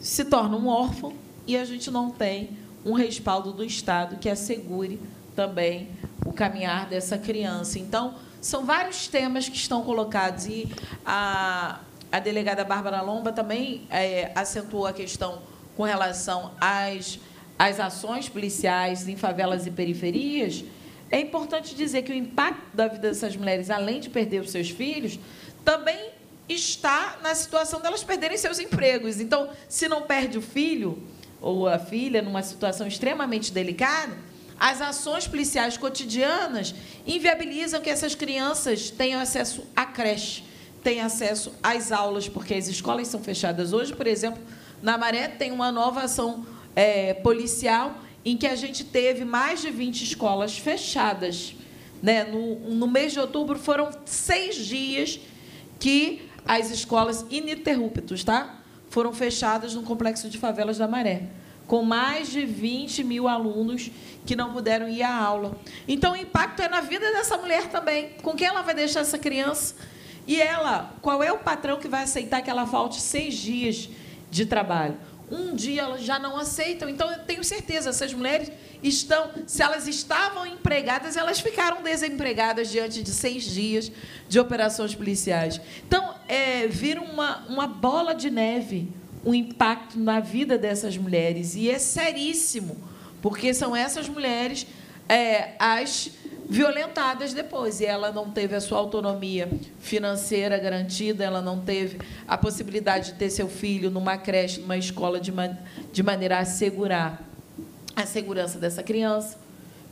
se torna um órfão e a gente não tem um respaldo do Estado que assegure também o caminhar dessa criança. Então, são vários temas que estão colocados e a, a delegada Bárbara Lomba também é, acentuou a questão com relação às, às ações policiais em favelas e periferias é importante dizer que o impacto da vida dessas mulheres, além de perder os seus filhos, também está na situação delas perderem seus empregos. Então, se não perde o filho ou a filha numa situação extremamente delicada, as ações policiais cotidianas inviabilizam que essas crianças tenham acesso à creche, tenham acesso às aulas, porque as escolas são fechadas hoje. Por exemplo, na Maré tem uma nova ação é, policial em que a gente teve mais de 20 escolas fechadas. Né? No, no mês de outubro foram seis dias que as escolas ininterruptos tá? foram fechadas no complexo de favelas da Maré, com mais de 20 mil alunos que não puderam ir à aula. Então, o impacto é na vida dessa mulher também. Com quem ela vai deixar essa criança? E ela, qual é o patrão que vai aceitar que ela falte seis dias de trabalho? um dia elas já não aceitam. Então eu tenho certeza, essas mulheres estão, se elas estavam empregadas, elas ficaram desempregadas diante de seis dias de operações policiais. Então é, vira uma, uma bola de neve o um impacto na vida dessas mulheres. E é seríssimo, porque são essas mulheres é, as violentadas depois. E ela não teve a sua autonomia financeira garantida, ela não teve a possibilidade de ter seu filho numa creche, numa escola, de, man de maneira a assegurar a segurança dessa criança.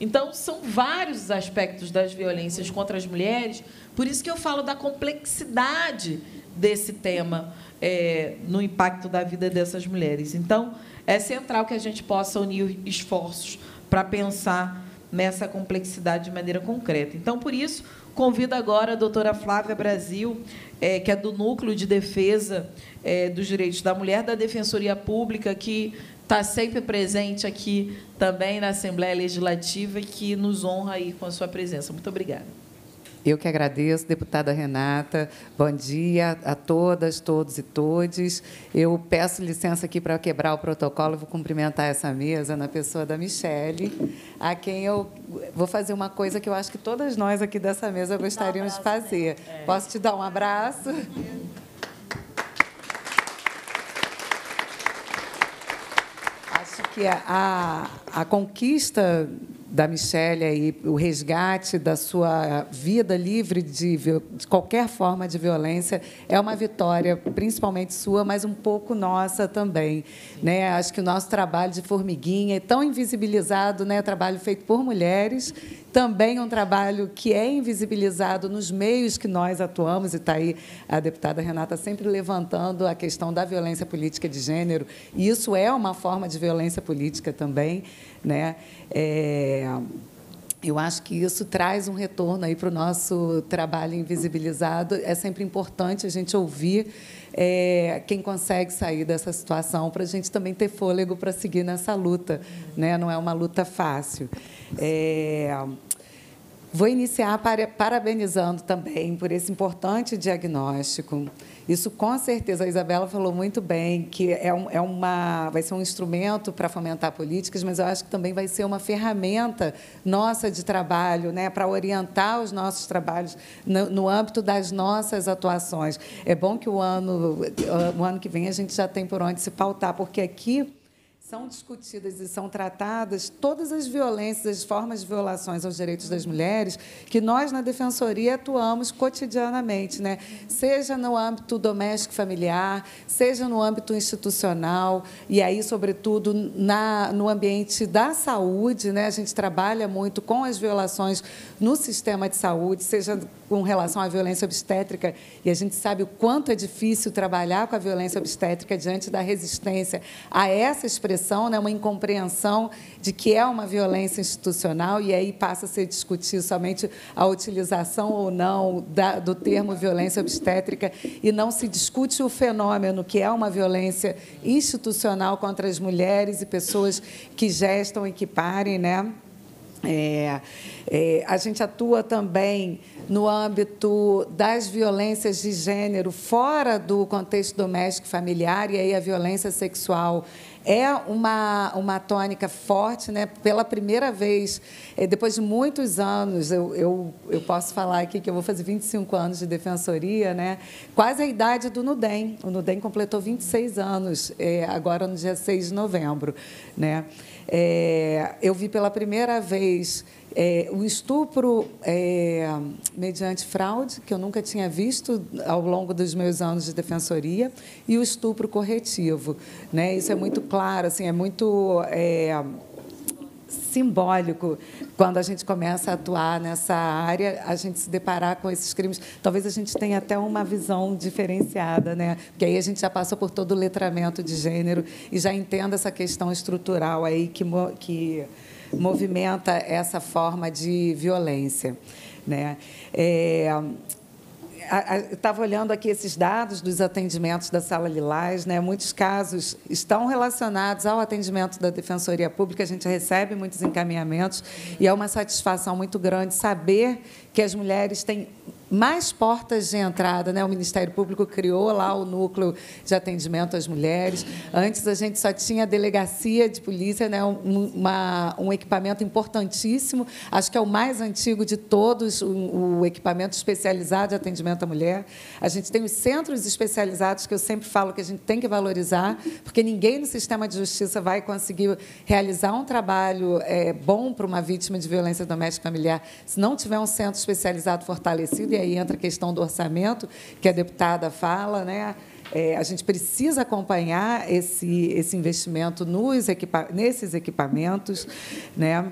Então, são vários os aspectos das violências contra as mulheres, por isso que eu falo da complexidade desse tema é, no impacto da vida dessas mulheres. Então, é central que a gente possa unir esforços para pensar nessa complexidade de maneira concreta. Então, por isso, convido agora a doutora Flávia Brasil, é, que é do Núcleo de Defesa é, dos Direitos da Mulher da Defensoria Pública, que está sempre presente aqui também na Assembleia Legislativa e que nos honra aí com a sua presença. Muito obrigada. Eu que agradeço, deputada Renata. Bom dia a todas, todos e todes. Eu peço licença aqui para quebrar o protocolo, vou cumprimentar essa mesa na pessoa da Michele, a quem eu vou fazer uma coisa que eu acho que todas nós aqui dessa mesa gostaríamos de né? fazer. É. Posso te dar um abraço? Acho que a, a, a conquista da Michelle o resgate da sua vida livre de, de, qualquer forma de violência é uma vitória, principalmente sua, mas um pouco nossa também. Né? Acho que o nosso trabalho de formiguinha é tão invisibilizado, né? trabalho feito por mulheres também um trabalho que é invisibilizado nos meios que nós atuamos, e está aí a deputada Renata sempre levantando a questão da violência política de gênero, e isso é uma forma de violência política também. Né? É... Eu acho que isso traz um retorno aí para o nosso trabalho invisibilizado. É sempre importante a gente ouvir é, quem consegue sair dessa situação para a gente também ter fôlego para seguir nessa luta. Né? Não é uma luta fácil. É, vou iniciar para, parabenizando também por esse importante diagnóstico. Isso, com certeza, a Isabela falou muito bem, que é, um, é uma, vai ser um instrumento para fomentar políticas, mas eu acho que também vai ser uma ferramenta nossa de trabalho, né, para orientar os nossos trabalhos no, no, âmbito das nossas atuações. É bom que o ano, o ano que vem a gente já tem por onde se pautar, porque aqui são discutidas e são tratadas todas as violências, as formas de violações aos direitos das mulheres que nós na defensoria atuamos cotidianamente, né? Seja no âmbito doméstico familiar, seja no âmbito institucional e aí sobretudo na no ambiente da saúde, né? A gente trabalha muito com as violações no sistema de saúde, seja com relação à violência obstétrica e a gente sabe o quanto é difícil trabalhar com a violência obstétrica diante da resistência a essa expressão impressão, né, uma incompreensão de que é uma violência institucional e aí passa a ser discutir somente a utilização ou não da, do termo violência obstétrica e não se discute o fenômeno que é uma violência institucional contra as mulheres e pessoas que gestam e que parem, né? É, é, a gente atua também no âmbito das violências de gênero fora do contexto doméstico e familiar, e aí a violência sexual é uma, uma tônica forte, né? Pela primeira vez, é, depois de muitos anos, eu, eu, eu posso falar aqui que eu vou fazer 25 anos de defensoria, né? Quase a idade do Nudem. O Nudem completou 26 anos, é, agora no dia 6 de novembro, né? É, eu vi pela primeira vez é, o estupro é, mediante fraude, que eu nunca tinha visto ao longo dos meus anos de defensoria, e o estupro corretivo. Né? Isso é muito claro, assim, é muito é, simbólico quando a gente começa a atuar nessa área, a gente se deparar com esses crimes. Talvez a gente tenha até uma visão diferenciada, né? Porque aí a gente já passa por todo o letramento de gênero e já entenda essa questão estrutural aí que, que movimenta essa forma de violência, né? É, estava olhando aqui esses dados dos atendimentos da Sala Lilás, né? muitos casos estão relacionados ao atendimento da Defensoria Pública, a gente recebe muitos encaminhamentos e é uma satisfação muito grande saber que as mulheres têm mais portas de entrada. Né? O Ministério Público criou lá o núcleo de atendimento às mulheres. Antes, a gente só tinha a delegacia de polícia, né? um, uma, um equipamento importantíssimo, acho que é o mais antigo de todos, o, o equipamento especializado de atendimento à mulher. A gente tem os centros especializados, que eu sempre falo que a gente tem que valorizar, porque ninguém no sistema de justiça vai conseguir realizar um trabalho é, bom para uma vítima de violência doméstica familiar se não tiver um centro especializado fortalecido, e é aí entra a questão do orçamento, que a deputada fala, né? É, a gente precisa acompanhar esse, esse investimento nos equipa nesses equipamentos, né?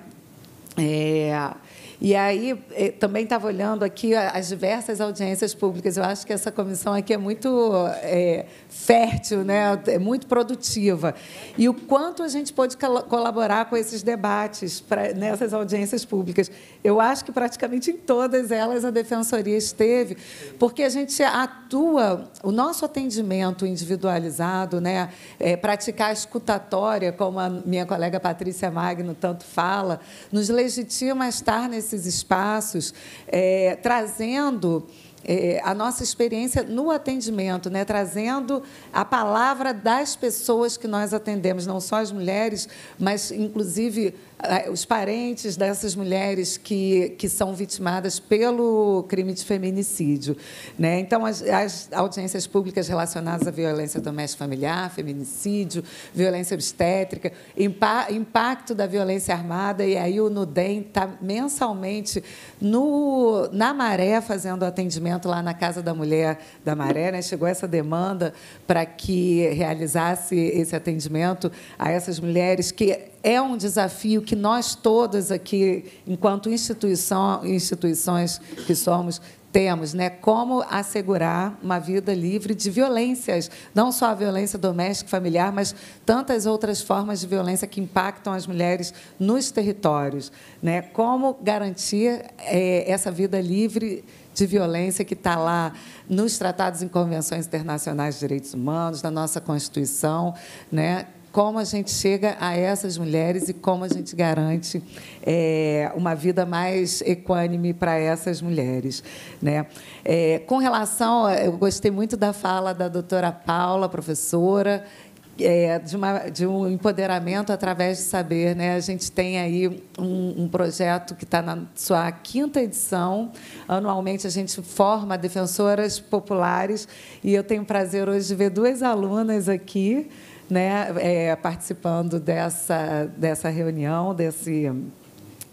É, e aí, eh, também estava olhando aqui as diversas audiências públicas. Eu acho que essa comissão aqui é muito é, fértil, né? é muito produtiva. E o quanto a gente pôde colaborar com esses debates pra, nessas audiências públicas. Eu acho que praticamente em todas elas a Defensoria esteve, porque a gente atua, o nosso atendimento individualizado, né? É, praticar a escutatória, como a minha colega Patrícia Magno tanto fala, nos legitima a estar nesse esses espaços, é, trazendo é, a nossa experiência no atendimento, né? trazendo a palavra das pessoas que nós atendemos, não só as mulheres, mas inclusive ah, os parentes dessas mulheres que, que são vitimadas pelo crime de feminicídio. Né? Então, as, as audiências públicas relacionadas à violência doméstica familiar, feminicídio, violência obstétrica, impa, impacto da violência armada, e aí o NUDEM está mensalmente no, na Maré fazendo atendimento lá na Casa da Mulher da Maré. Né? Chegou essa demanda para que realizasse esse atendimento a essas mulheres que é um desafio que nós todas aqui, enquanto instituição, instituições que somos, temos, né? Como assegurar uma vida livre de violências, não só a violência doméstica e familiar, mas tantas outras formas de violência que impactam as mulheres nos territórios, né? Como garantir é, essa vida livre de violência que está lá nos tratados e convenções internacionais de direitos humanos, na nossa Constituição, né? como a gente chega a essas mulheres e como a gente garante é, uma vida mais equânime para essas mulheres. Né? É, com relação, eu gostei muito da fala da doutora Paula, professora, é, de, uma, de, um empoderamento através de saber. Né? A gente tem aí um, um projeto que está na sua quinta edição. Anualmente, a gente forma defensoras populares. E eu tenho o prazer hoje de ver duas alunas aqui, né, é, participando dessa, dessa reunião, desse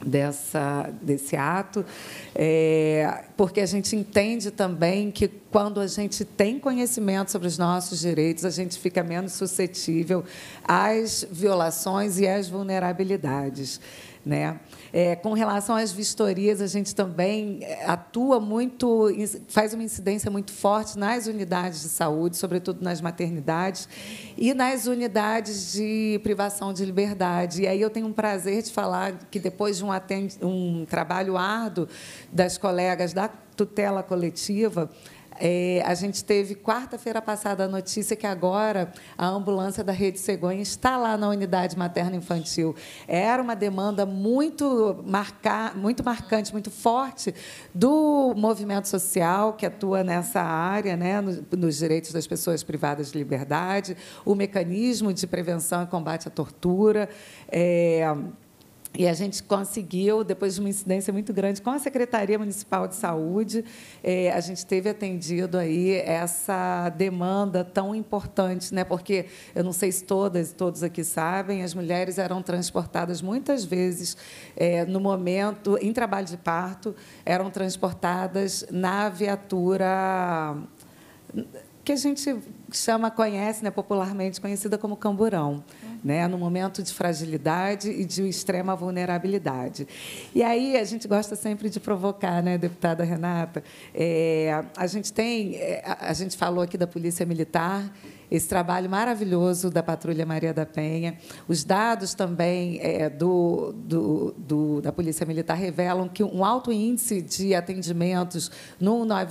dessa, desse ato, é, porque a gente entende também que, quando a gente tem conhecimento sobre os nossos direitos, a gente fica menos suscetível às violações e às vulnerabilidades. Né? É, com relação às vistorias, a gente também é, atua muito, faz uma incidência muito forte nas unidades de saúde, sobretudo nas maternidades, e nas unidades de privação de liberdade. E aí eu tenho um prazer de falar que, depois de um, atend... um trabalho árduo das colegas da tutela coletiva, é, a gente teve quarta-feira passada a notícia que agora a ambulância da Rede Cegonha está lá na unidade materna infantil. Era uma demanda muito, marca muito marcante, muito forte do movimento social que atua nessa área, né, nos direitos das pessoas privadas de liberdade, o mecanismo de prevenção e combate à tortura. É, e a gente conseguiu, depois de uma incidência muito grande com a Secretaria Municipal de Saúde, eh, a gente teve atendido aí essa demanda tão importante, né? porque eu não sei se todas e todos aqui sabem, as mulheres eram transportadas muitas vezes eh, no momento, em trabalho de parto, eram transportadas na viatura que a gente chama, conhece, né, popularmente conhecida como camburão, né, no momento de fragilidade e de extrema vulnerabilidade. E aí a gente gosta sempre de provocar, né, deputada Renata. É, a gente tem, eh, a gente falou aqui da polícia militar esse trabalho maravilhoso da Patrulha Maria da Penha. Os dados também é, do, do, do, da Polícia Militar revelam que um alto índice de atendimentos no 90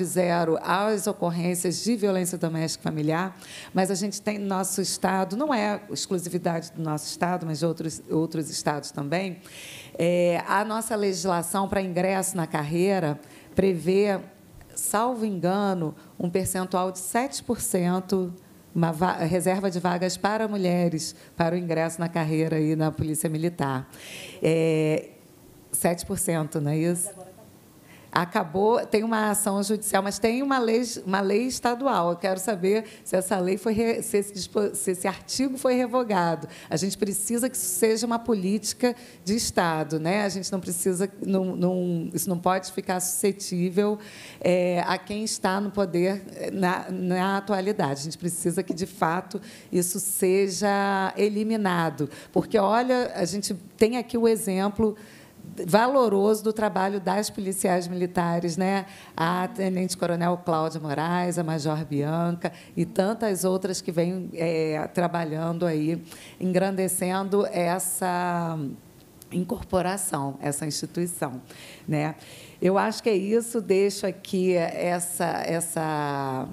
às ocorrências de violência doméstica familiar, mas a gente tem no nosso Estado, não é exclusividade do nosso Estado, mas de outros, outros estados também, é, a nossa legislação para ingresso na carreira prevê, salvo engano, um percentual de 7% uma reserva de vagas para mulheres para o ingresso na carreira aí na Polícia Militar. É, 7%, não é isso? acabou, tem uma ação judicial, mas tem uma lei, uma lei estadual. Eu quero saber se essa lei foi se esse, se esse artigo foi revogado. A gente precisa que isso seja uma política de Estado, né? A gente não precisa, não, não isso não pode ficar suscetível é, a quem está no poder é, na, na atualidade. A gente precisa que de fato isso seja eliminado, porque olha, a gente tem aqui o exemplo valoroso do trabalho das policiais militares, né? a tenente-coronel Cláudia Moraes, a major Bianca e tantas outras que vêm é, trabalhando aí, engrandecendo essa incorporação, essa instituição. Né? Eu acho que é isso, deixo aqui essa, essa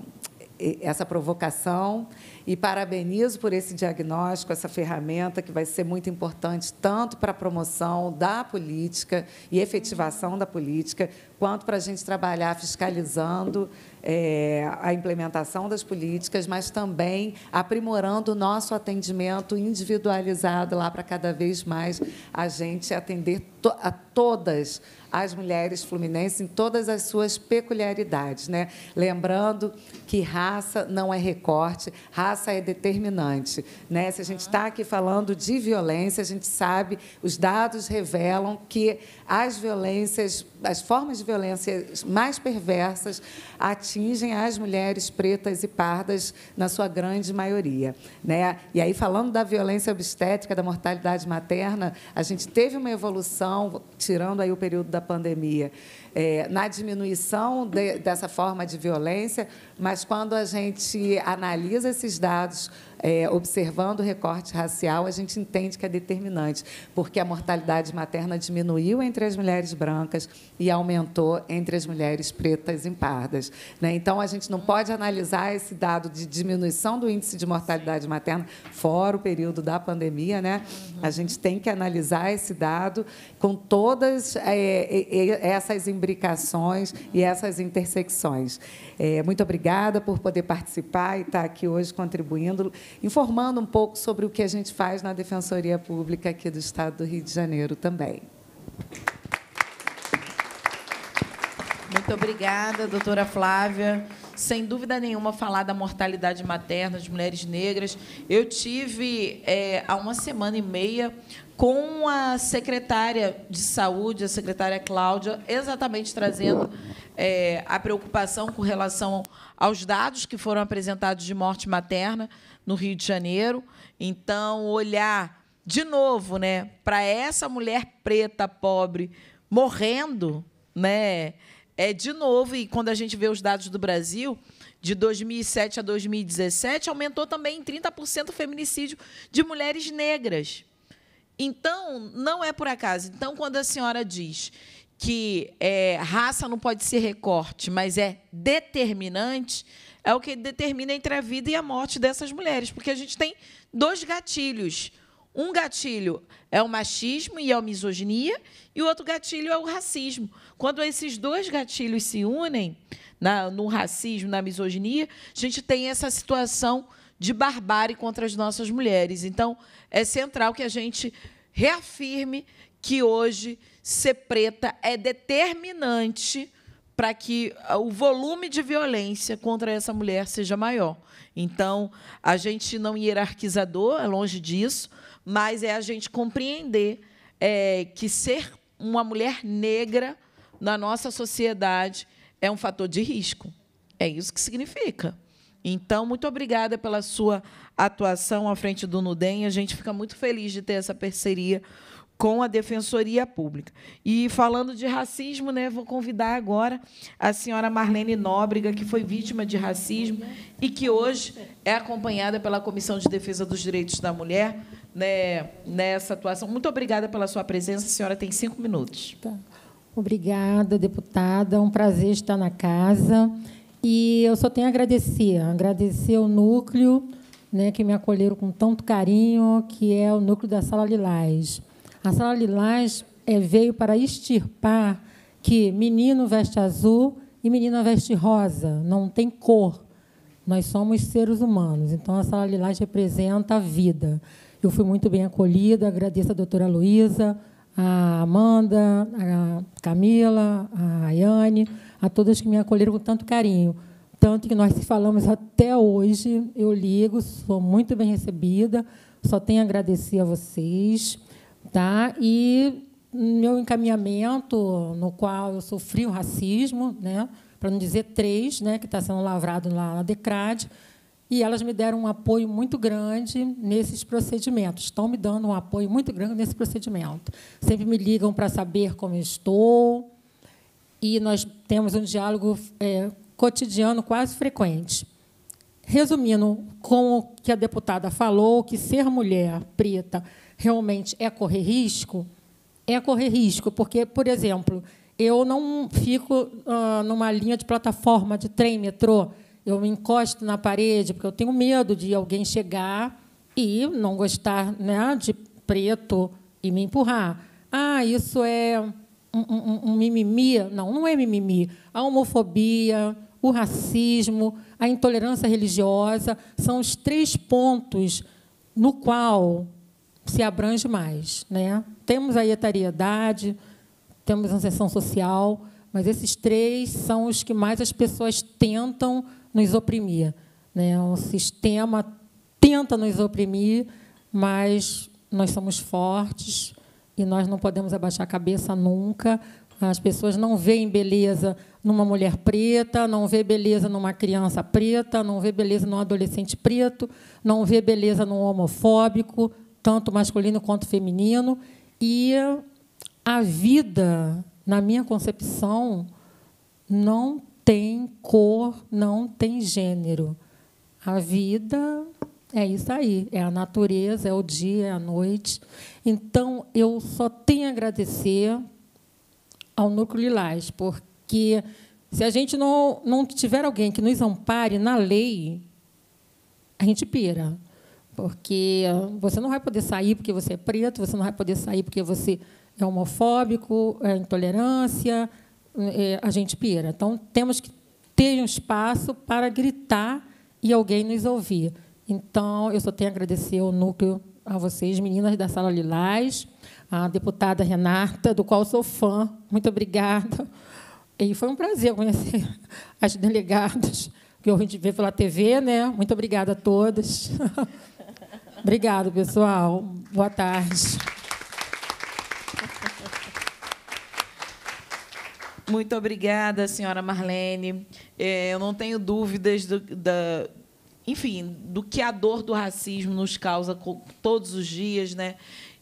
essa provocação e parabenizo por esse diagnóstico, essa ferramenta que vai ser muito importante tanto para a promoção da política e efetivação da política, quanto para a gente trabalhar fiscalizando é, a implementação das políticas, mas também aprimorando o nosso atendimento individualizado lá para cada vez mais a gente atender to, a todas as mulheres fluminenses em todas as suas peculiaridades. Né? Lembrando que raça não é recorte, raça é determinante. Né? Se a gente está aqui falando de violência, a gente sabe, os dados revelam que as violências, as formas de violência mais perversas atingem as mulheres pretas e pardas na sua grande maioria. Né? E aí, falando da violência obstétrica, da mortalidade materna, a gente teve uma evolução tirando aí o período da pandemia, é, na diminuição de, dessa forma de violência, mas quando a gente analisa esses dados, é, observando o recorte racial, a gente entende que é determinante, porque a mortalidade materna diminuiu entre as mulheres brancas e aumentou entre as mulheres pretas e pardas. Né? Então, a gente não pode analisar esse dado de diminuição do índice de mortalidade materna fora o período da pandemia. Né? A gente tem que analisar esse dado com todas é, essas embremas imbricações e essas intersecções. É, muito obrigada por poder participar e estar aqui hoje contribuindo, informando um pouco sobre o que a gente faz na Defensoria Pública aqui do Estado do Rio de Janeiro também. Muito obrigada, doutora Flávia. Sem dúvida nenhuma, falar da mortalidade materna de mulheres negras. Eu tive, é, há uma semana e meia, com a secretária de saúde, a secretária Cláudia, exatamente trazendo é, a preocupação com relação aos dados que foram apresentados de morte materna no Rio de Janeiro. Então, olhar de novo né, para essa mulher preta, pobre, morrendo, né, é de novo, e quando a gente vê os dados do Brasil, de 2007 a 2017, aumentou também em 30% o feminicídio de mulheres negras. Então, não é por acaso. Então, quando a senhora diz que é, raça não pode ser recorte, mas é determinante, é o que determina entre a vida e a morte dessas mulheres, porque a gente tem dois gatilhos. Um gatilho é o machismo e a misoginia, e o outro gatilho é o racismo. Quando esses dois gatilhos se unem na, no racismo, na misoginia, a gente tem essa situação de barbárie contra as nossas mulheres. Então, é central que a gente reafirme que hoje ser preta é determinante para que ah, o volume de violência contra essa mulher seja maior. Então, a gente não hierarquizador, é longe disso, mas é a gente compreender é, que ser uma mulher negra na nossa sociedade é um fator de risco. É isso que significa. Então, muito obrigada pela sua atuação à frente do Nudem. A gente fica muito feliz de ter essa parceria com a Defensoria Pública. E falando de racismo, né, vou convidar agora a senhora Marlene Nóbrega, que foi vítima de racismo e que hoje é acompanhada pela Comissão de Defesa dos Direitos da Mulher né, nessa atuação. Muito obrigada pela sua presença. A senhora tem cinco minutos. Tá. Obrigada, deputada. É um prazer estar na casa. E eu só tenho a agradecer, agradecer o núcleo, né, que me acolheram com tanto carinho, que é o núcleo da Sala Lilás. A Sala Lilás é, veio para extirpar que menino veste azul e menina veste rosa, não tem cor. Nós somos seres humanos, então a Sala Lilás representa a vida. Eu fui muito bem acolhida, agradeço a doutora Luísa, a Amanda, a Camila, a Ayane a todas que me acolheram com tanto carinho. Tanto que nós falamos até hoje, eu ligo, sou muito bem recebida, só tenho a agradecer a vocês. Tá? E meu encaminhamento, no qual eu sofri o racismo, né? para não dizer três, né? que está sendo lavrado lá na DECRAD, e elas me deram um apoio muito grande nesses procedimentos. Estão me dando um apoio muito grande nesse procedimento. Sempre me ligam para saber como estou, e nós temos um diálogo é, cotidiano quase frequente. Resumindo, com o que a deputada falou, que ser mulher preta realmente é correr risco, é correr risco, porque, por exemplo, eu não fico ah, numa linha de plataforma de trem, metrô, eu me encosto na parede, porque eu tenho medo de alguém chegar e não gostar né, de preto e me empurrar. Ah, isso é um, um, um mimimi, não, não é mimimi, a homofobia, o racismo, a intolerância religiosa são os três pontos no qual se abrange mais, né? Temos a etariedade, temos a sessão social, mas esses três são os que mais as pessoas tentam nos oprimir. Né? O sistema tenta nos oprimir, mas nós somos fortes, e nós não podemos abaixar a cabeça nunca. As pessoas não veem beleza numa mulher preta, não vê beleza numa criança preta, não vê beleza num adolescente preto, não vê beleza num homofóbico, tanto masculino quanto feminino. E a vida, na minha concepção, não tem cor, não tem gênero. A vida é isso aí, é a natureza, é o dia, é a noite. Então, eu só tenho a agradecer ao Núcleo Lilás, porque se a gente não, não tiver alguém que nos ampare na lei, a gente pira. Porque você não vai poder sair porque você é preto, você não vai poder sair porque você é homofóbico, é intolerância, é, a gente pira. Então, temos que ter um espaço para gritar e alguém nos ouvir. Então, eu só tenho a agradecer ao núcleo, a vocês, meninas da Sala Lilás, a deputada Renata, do qual sou fã. Muito obrigada. E foi um prazer conhecer as delegadas que a gente vê pela TV, né? Muito obrigada a todas. Obrigado, pessoal. Boa tarde. Muito obrigada, senhora Marlene. É, eu não tenho dúvidas do, da, enfim, do que a dor do racismo nos causa todos os dias, né?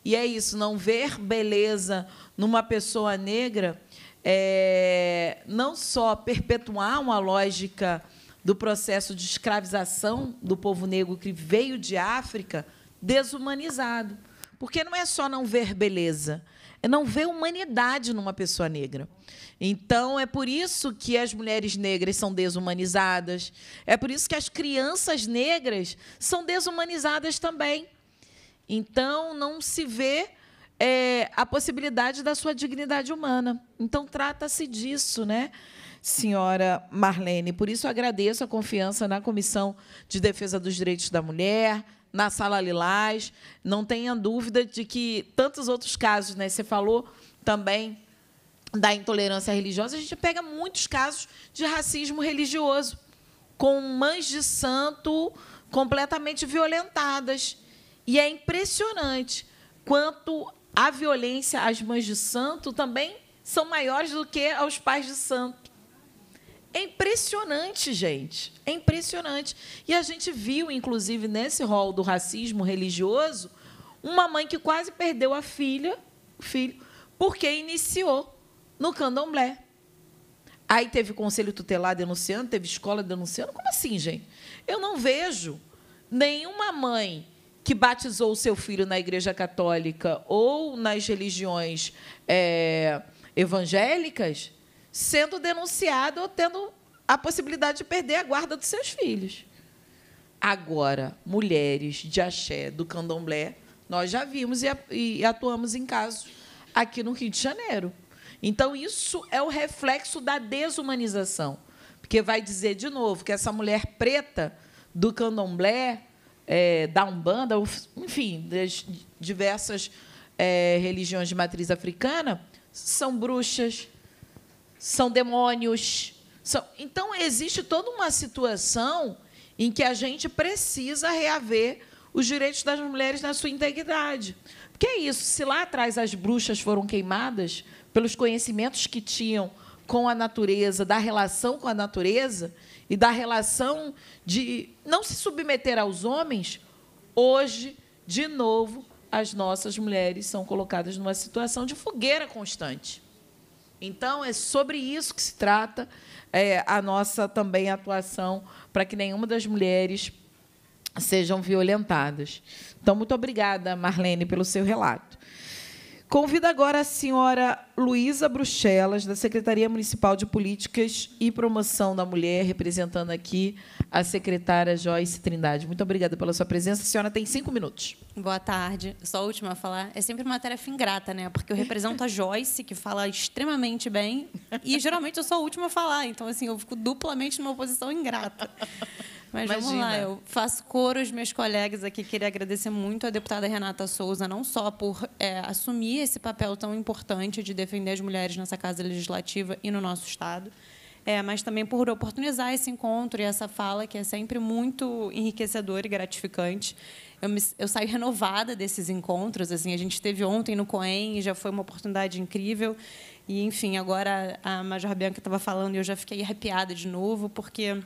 E é isso, não ver beleza numa pessoa negra é não só perpetuar uma lógica do processo de escravização do povo negro que veio de África, desumanizado. Porque não é só não ver beleza, não vê humanidade numa pessoa negra. Então, é por isso que as mulheres negras são desumanizadas, é por isso que as crianças negras são desumanizadas também. Então, não se vê é, a possibilidade da sua dignidade humana. Então, trata-se disso, né? senhora Marlene. Por isso, agradeço a confiança na Comissão de Defesa dos Direitos da Mulher, na Sala Lilás. Não tenha dúvida de que tantos outros casos, né? Você falou também da intolerância religiosa, a gente pega muitos casos de racismo religioso, com mães de santo completamente violentadas. E é impressionante quanto a violência às mães de santo também são maiores do que aos pais de santo. É impressionante, gente. É impressionante. E a gente viu, inclusive, nesse rol do racismo religioso, uma mãe que quase perdeu a filha, o filho, porque iniciou no candomblé. Aí teve conselho tutelar denunciando, teve escola denunciando. Como assim, gente? Eu não vejo nenhuma mãe que batizou o seu filho na Igreja Católica ou nas religiões é, evangélicas sendo denunciado ou tendo a possibilidade de perder a guarda dos seus filhos. Agora, mulheres de axé do candomblé, nós já vimos e atuamos em casos aqui no Rio de Janeiro. Então, isso é o reflexo da desumanização. Porque vai dizer de novo que essa mulher preta do candomblé, é, da Umbanda, enfim, das diversas é, religiões de matriz africana, são bruxas, são demônios. São... Então, existe toda uma situação em que a gente precisa reaver os direitos das mulheres na sua integridade. Porque é isso, se lá atrás as bruxas foram queimadas pelos conhecimentos que tinham com a natureza, da relação com a natureza e da relação de não se submeter aos homens, hoje, de novo, as nossas mulheres são colocadas numa situação de fogueira constante. Então, é sobre isso que se trata é, a nossa também atuação para que nenhuma das mulheres sejam violentadas. Então, muito obrigada, Marlene, pelo seu relato. Convido agora a senhora Luísa Bruxelas, da Secretaria Municipal de Políticas e Promoção da Mulher, representando aqui a secretária Joyce Trindade. Muito obrigada pela sua presença. A senhora tem cinco minutos. Boa tarde. Só a última a falar. É sempre uma tarefa ingrata, né? Porque eu represento a Joyce, que fala extremamente bem, e geralmente eu sou a última a falar. Então, assim, eu fico duplamente numa posição ingrata. Mas Imagina. vamos lá, eu faço coro aos meus colegas aqui. Queria agradecer muito à deputada Renata Souza, não só por é, assumir esse papel tão importante de defender as mulheres nessa Casa Legislativa e no nosso Estado, é, mas também por oportunizar esse encontro e essa fala, que é sempre muito enriquecedora e gratificante. Eu, me, eu, saio renovada desses encontros. Assim, a gente teve ontem no Coen, já foi uma oportunidade incrível. E, enfim, agora a Major Bianca estava falando e eu já fiquei arrepiada de novo, porque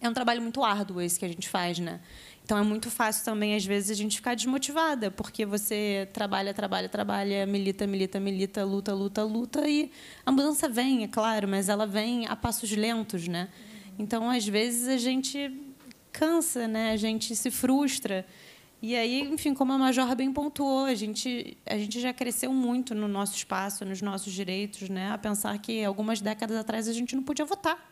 é um trabalho muito árduo esse que a gente faz, né? Então é muito fácil também, às vezes, a gente ficar desmotivada, porque você trabalha, trabalha, trabalha, milita, milita, milita, luta, luta, luta, e a mudança vem, é claro, mas ela vem a passos lentos, né? Então, às vezes, a gente cansa, né? A gente se frustra. E aí, enfim, como a Major bem pontuou, a gente, a gente já cresceu muito no nosso espaço, nos nossos direitos, né? A pensar que algumas décadas atrás a gente não podia votar.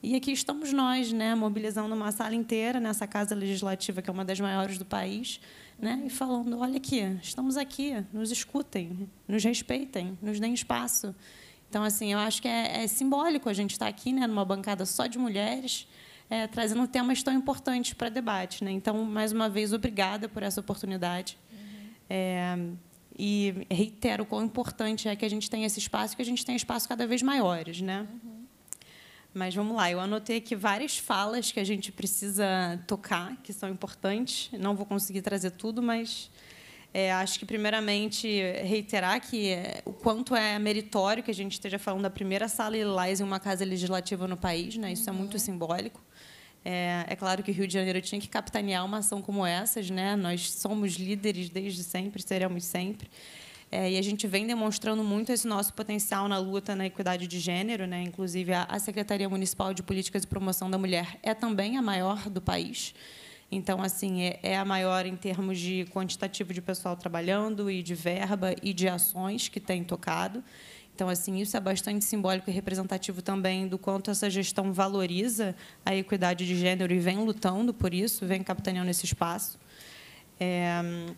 E aqui estamos nós, né, mobilizando uma sala inteira nessa casa legislativa, que é uma das maiores do país, né, e falando: olha aqui, estamos aqui, nos escutem, nos respeitem, nos deem espaço. Então, assim, eu acho que é, é simbólico a gente estar aqui, né, numa bancada só de mulheres, é, trazendo temas tão importantes para debate. Né? Então, mais uma vez, obrigada por essa oportunidade. Uhum. É, e reitero o quão importante é que a gente tenha esse espaço, que a gente tenha espaço cada vez maiores, né? Uhum. Mas vamos lá, eu anotei aqui várias falas que a gente precisa tocar, que são importantes. Não vou conseguir trazer tudo, mas é, acho que, primeiramente, reiterar que é, o quanto é meritório que a gente esteja falando da primeira sala Lilás em uma casa legislativa no país. Né? Isso uhum. é muito uhum. simbólico. É, é, claro que o Rio de Janeiro tinha que capitanear uma ação como essas. Né? Nós somos líderes desde sempre, seremos sempre. É, e a gente vem demonstrando muito esse nosso potencial na luta na equidade de gênero. Né? Inclusive, a Secretaria Municipal de Políticas e Promoção da Mulher é também a maior do país. Então, assim, é, é a maior em termos de quantitativo de pessoal trabalhando e de verba e de ações que tem tocado. Então, assim, isso é bastante simbólico e representativo também do quanto essa gestão valoriza a equidade de gênero e vem lutando por isso, vem capitaneando esse espaço. É...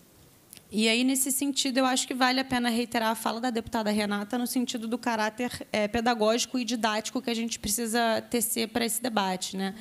E aí, nesse sentido, eu acho que vale a pena reiterar a fala da deputada Renata no sentido do caráter é, pedagógico e didático que a gente precisa tecer para esse debate. Né?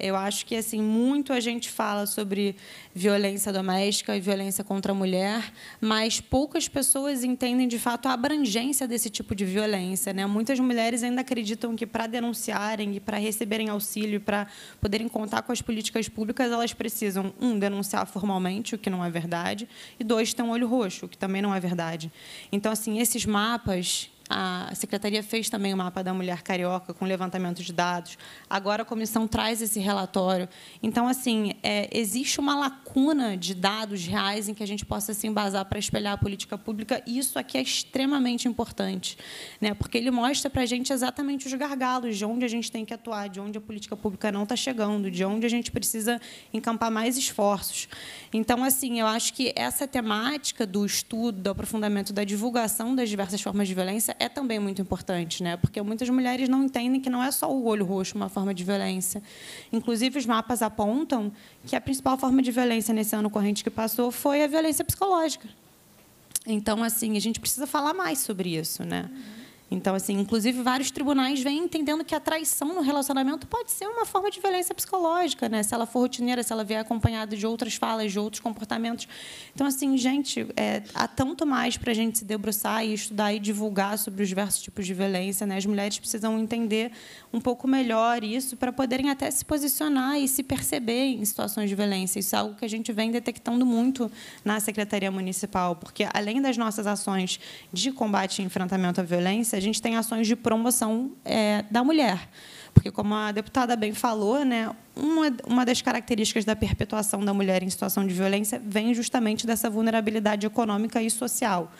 Eu acho que assim muito a gente fala sobre violência doméstica e violência contra a mulher, mas poucas pessoas entendem de fato a abrangência desse tipo de violência. Né? Muitas mulheres ainda acreditam que para denunciarem e para receberem auxílio, para poderem contar com as políticas públicas, elas precisam um denunciar formalmente, o que não é verdade, e dois ter um olho roxo, o que também não é verdade. Então assim esses mapas a secretaria fez também o mapa da mulher carioca com levantamento de dados. Agora a comissão traz esse relatório. Então, assim, é, existe uma lacuna de dados reais em que a gente possa se embasar para espelhar a política pública. E isso aqui é extremamente importante, né? porque ele mostra para a gente exatamente os gargalos, de onde a gente tem que atuar, de onde a política pública não está chegando, de onde a gente precisa encampar mais esforços. Então, assim, eu acho que essa temática do estudo, do aprofundamento, da divulgação das diversas formas de violência é também muito importante, né? porque muitas mulheres não entendem que não é só o olho roxo uma forma de violência. Inclusive, os mapas apontam que a principal forma de violência nesse ano corrente que passou foi a violência psicológica. Então, assim, a gente precisa falar mais sobre isso. Né? Uhum. Então, assim, inclusive vários tribunais vêm entendendo que a traição no relacionamento pode ser uma forma de violência psicológica, né? Se ela for rotineira, se ela vier acompanhada de outras falas, de outros comportamentos. Então, assim, gente, é, há tanto mais para a gente se debruçar e estudar e divulgar sobre os diversos tipos de violência, né? As mulheres precisam entender um pouco melhor isso para poderem até se posicionar e se perceber em situações de violência. Isso é algo que a gente vem detectando muito na Secretaria Municipal, porque além das nossas ações de combate e enfrentamento à violência, a gente tem ações de promoção é, da mulher. Porque, como a deputada bem falou, né, uma, uma das características da perpetuação da mulher em situação de violência vem justamente dessa vulnerabilidade econômica e social.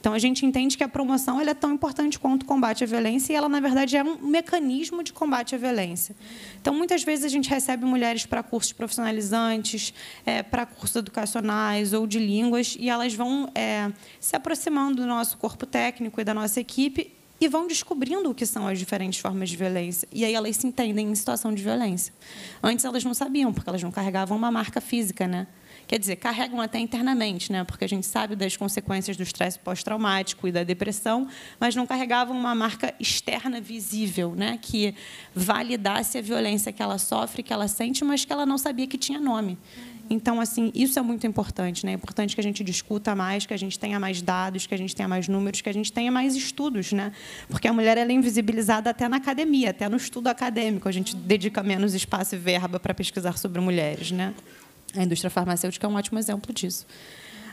Então, a gente entende que a promoção é tão importante quanto o combate à violência e ela, na verdade, é um mecanismo de combate à violência. Então, muitas vezes a gente recebe mulheres para cursos profissionalizantes, é, para cursos educacionais ou de línguas, e elas vão é, se aproximando do nosso corpo técnico e da nossa equipe e vão descobrindo o que são as diferentes formas de violência. E aí elas se entendem em situação de violência. Antes elas não sabiam, porque elas não carregavam uma marca física, né? Quer dizer, carregam até internamente, né? Porque a gente sabe das consequências do estresse pós-traumático e da depressão, mas não carregavam uma marca externa visível, né? Que validasse a violência que ela sofre, que ela sente, mas que ela não sabia que tinha nome. Então, assim, isso é muito importante, né? É importante que a gente discuta mais, que a gente tenha mais dados, que a gente tenha mais números, que a gente tenha mais estudos, né? Porque a mulher ela é invisibilizada até na academia, até no estudo acadêmico. A gente dedica menos espaço e verba para pesquisar sobre mulheres, né? A indústria farmacêutica é um ótimo exemplo disso.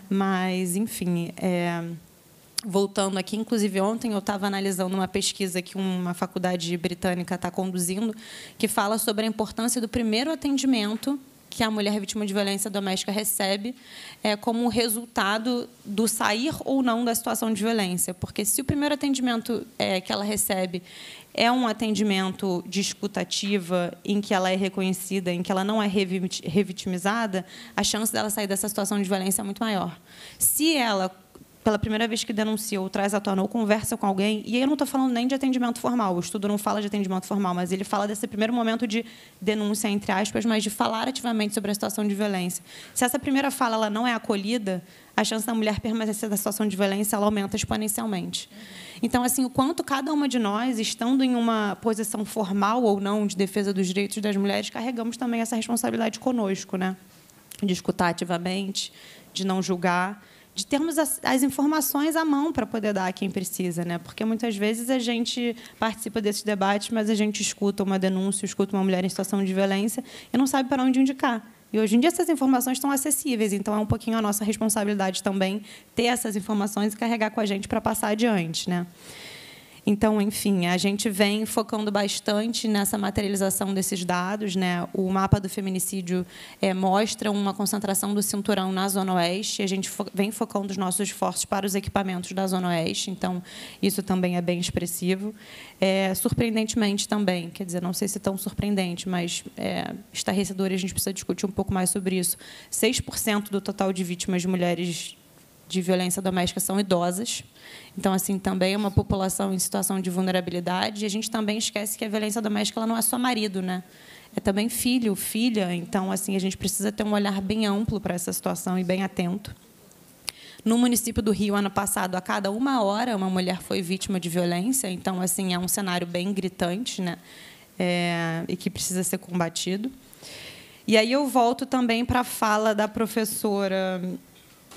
Mas, enfim, é voltando aqui, inclusive ontem eu estava analisando uma pesquisa que uma faculdade britânica está conduzindo, que fala sobre a importância do primeiro atendimento que a mulher vítima de violência doméstica recebe é, como resultado do sair ou não da situação de violência. Porque se o primeiro atendimento é, que ela recebe é um atendimento de escutativa, em que ela é reconhecida, em que ela não é revitimizada, a chance dela sair dessa situação de violência é muito maior. Se ela pela primeira vez que denunciou, traz à tona ou conversa com alguém, e aí eu não estou falando nem de atendimento formal, o estudo não fala de atendimento formal, mas ele fala desse primeiro momento de denúncia, entre aspas, mas de falar ativamente sobre a situação de violência. Se essa primeira fala ela não é acolhida, a chance da mulher permanecer na situação de violência ela aumenta exponencialmente. Então, assim, o quanto cada uma de nós, estando em uma posição formal ou não de defesa dos direitos das mulheres, carregamos também essa responsabilidade conosco, né? De escutar ativamente, de não julgar de termos as, as informações à mão para poder dar a quem precisa, né? Porque muitas vezes a gente participa desses debates, mas a gente escuta uma denúncia, escuta uma mulher em situação de violência e não sabe para onde indicar. E hoje em dia essas informações estão acessíveis, então é um pouquinho a nossa responsabilidade também ter essas informações e carregar com a gente para passar adiante, né? Então, enfim, a gente vem focando bastante nessa materialização desses dados. Né? O mapa do feminicídio é, mostra uma concentração do cinturão na Zona Oeste. A gente fo vem focando os nossos esforços para os equipamentos da Zona Oeste. Então, isso também é bem expressivo. É, surpreendentemente também, quer dizer, não sei se tão surpreendente, mas é, estarrecedor, a gente precisa discutir um pouco mais sobre isso. 6% do total de vítimas de mulheres de violência doméstica são idosas. Então, assim, também é uma população em situação de vulnerabilidade. E a gente também esquece que a violência doméstica ela não é só marido, né? É também filho, filha. Então, assim, a gente precisa ter um olhar bem amplo para essa situação e bem atento. No município do Rio, ano passado, a cada uma hora uma mulher foi vítima de violência. Então, assim, é um cenário bem gritante, né? É, e que precisa ser combatido. E aí eu volto também para a fala da professora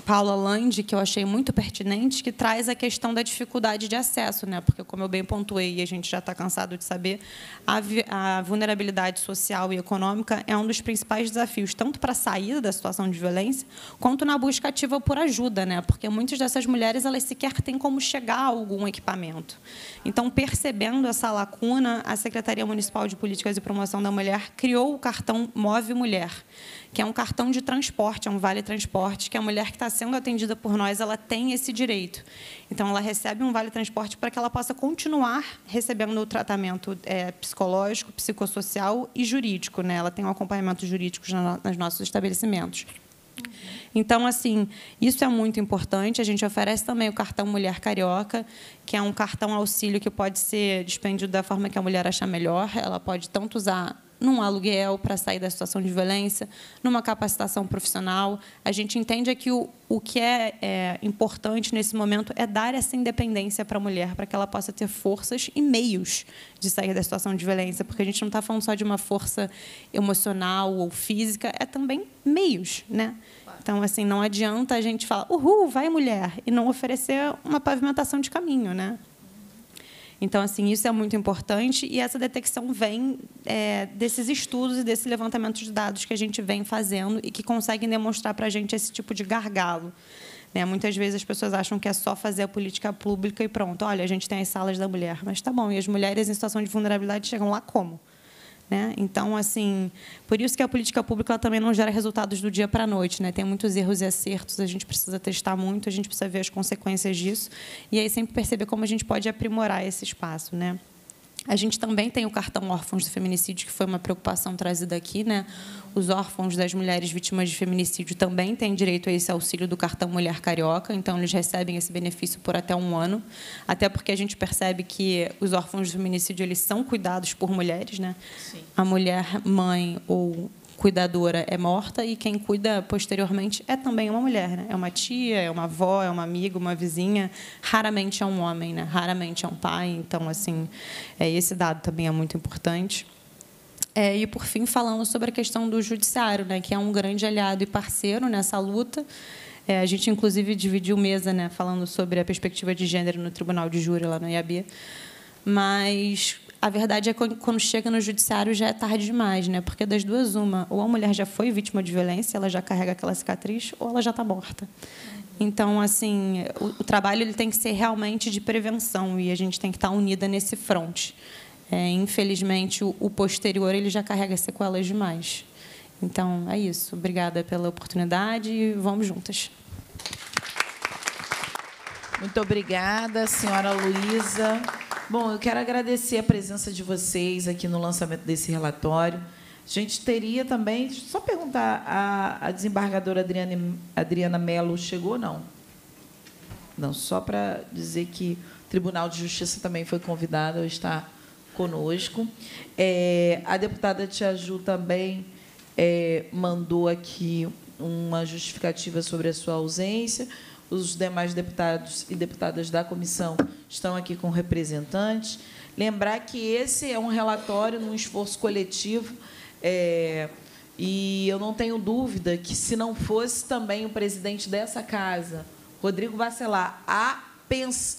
Paula Land, que eu achei muito pertinente, que traz a questão da dificuldade de acesso, né? porque, como eu bem pontuei, e a gente já está cansado de saber, a, a vulnerabilidade social e econômica é um dos principais desafios, tanto para a saída da situação de violência, quanto na busca ativa por ajuda, né? porque muitas dessas mulheres elas sequer têm como chegar a algum equipamento. Então, percebendo essa lacuna, a Secretaria Municipal de Políticas e Promoção da Mulher criou o cartão Move Mulher, que é um cartão de transporte, é um vale transporte, que a mulher que está sendo atendida por nós, ela tem esse direito. Então, ela recebe um vale transporte para que ela possa continuar recebendo o tratamento é, psicológico, psicossocial e jurídico. Né? Ela tem um acompanhamento jurídico nos nossos estabelecimentos. Então, assim, isso é muito importante. A gente oferece também o cartão Mulher Carioca, que é um cartão auxílio que pode ser despendido da forma que a mulher achar melhor. Ela pode tanto usar num aluguel para sair da situação de violência, numa capacitação profissional. A gente entende que o, o que é, é importante nesse momento é dar essa independência para a mulher, para que ela possa ter forças e meios de sair da situação de violência, porque a gente não está falando só de uma força emocional ou física, é também meios, né? Então, assim, não adianta a gente falar, uhul, vai mulher, e não oferecer uma pavimentação de caminho, né? Então, assim, isso é muito importante e essa detecção vem é, desses estudos e desse levantamento de dados que a gente vem fazendo e que conseguem demonstrar para a gente esse tipo de gargalo. Né? Muitas vezes as pessoas acham que é só fazer a política pública e pronto. Olha, a gente tem as salas da mulher, mas tá bom. E as mulheres em situação de vulnerabilidade chegam lá como? Né? Então, assim, por isso que a política pública também não gera resultados do dia para a noite. Né? Tem muitos erros e acertos, a gente precisa testar muito, a gente precisa ver as consequências disso e aí sempre perceber como a gente pode aprimorar esse espaço. Né? A gente também tem o cartão órfãos do feminicídio, que foi uma preocupação trazida aqui, né? Os órfãos das mulheres vítimas de feminicídio também têm direito a esse auxílio do cartão Mulher Carioca, então eles recebem esse benefício por até um ano, até porque a gente percebe que os órfãos de feminicídio eles são cuidados por mulheres, né? Sim. A mulher mãe ou cuidadora é morta e quem cuida posteriormente é também uma mulher, né? É uma tia, é uma avó, é uma amiga, uma vizinha. Raramente é um homem, né? Raramente é um pai. Então, assim, é, esse dado também é muito importante. É, e por fim, falando sobre a questão do judiciário, né? Que é um grande aliado e parceiro nessa luta. É, a gente inclusive dividiu mesa, né? Falando sobre a perspectiva de gênero no Tribunal de Júri lá no IAB. Mas a verdade é que quando chega no judiciário já é tarde demais, né? Porque das duas, uma, ou a mulher já foi vítima de violência, ela já carrega aquela cicatriz, ou ela já está morta. Então, assim, o, o, trabalho ele tem que ser realmente de prevenção e a gente tem que estar tá unida nesse fronte. É, infelizmente, o, o posterior ele já carrega sequelas demais. Então, é isso. Obrigada pela oportunidade e vamos juntas. Muito obrigada, senhora Luísa. Bom, eu quero agradecer a presença de vocês aqui no lançamento desse relatório. A gente teria também, só perguntar, a, a desembargadora Adriana, Adriana Mello chegou ou não? Não, só para dizer que o Tribunal de Justiça também foi convidado a estar conosco. É, a deputada Tiaju também é, mandou aqui uma justificativa sobre a sua ausência os demais deputados e deputadas da comissão estão aqui com representantes. Lembrar que esse é um relatório num esforço coletivo. É, e eu não tenho dúvida que, se não fosse também o presidente dessa casa, Rodrigo Bacelar, a,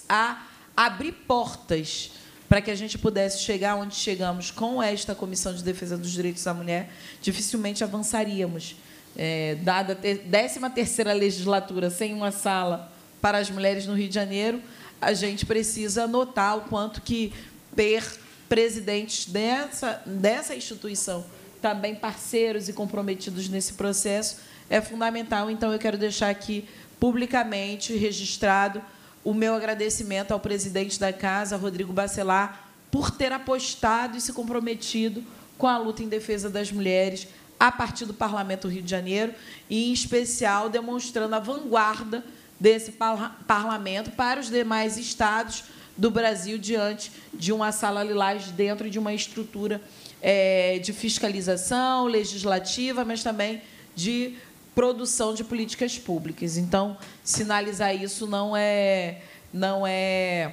a abrir portas para que a gente pudesse chegar onde chegamos com esta Comissão de Defesa dos Direitos da Mulher, dificilmente avançaríamos é, dada a 13ª legislatura sem uma sala para as mulheres no Rio de Janeiro, a gente precisa notar o quanto que ter presidentes dessa, dessa instituição também parceiros e comprometidos nesse processo é fundamental. Então, eu quero deixar aqui publicamente registrado o meu agradecimento ao presidente da Casa, Rodrigo Bacelar, por ter apostado e se comprometido com a luta em defesa das mulheres, a partir do Parlamento do Rio de Janeiro, e, em especial, demonstrando a vanguarda desse parlamento para os demais estados do Brasil diante de uma sala lilás dentro de uma estrutura é, de fiscalização legislativa, mas também de produção de políticas públicas. Então, sinalizar isso não é não é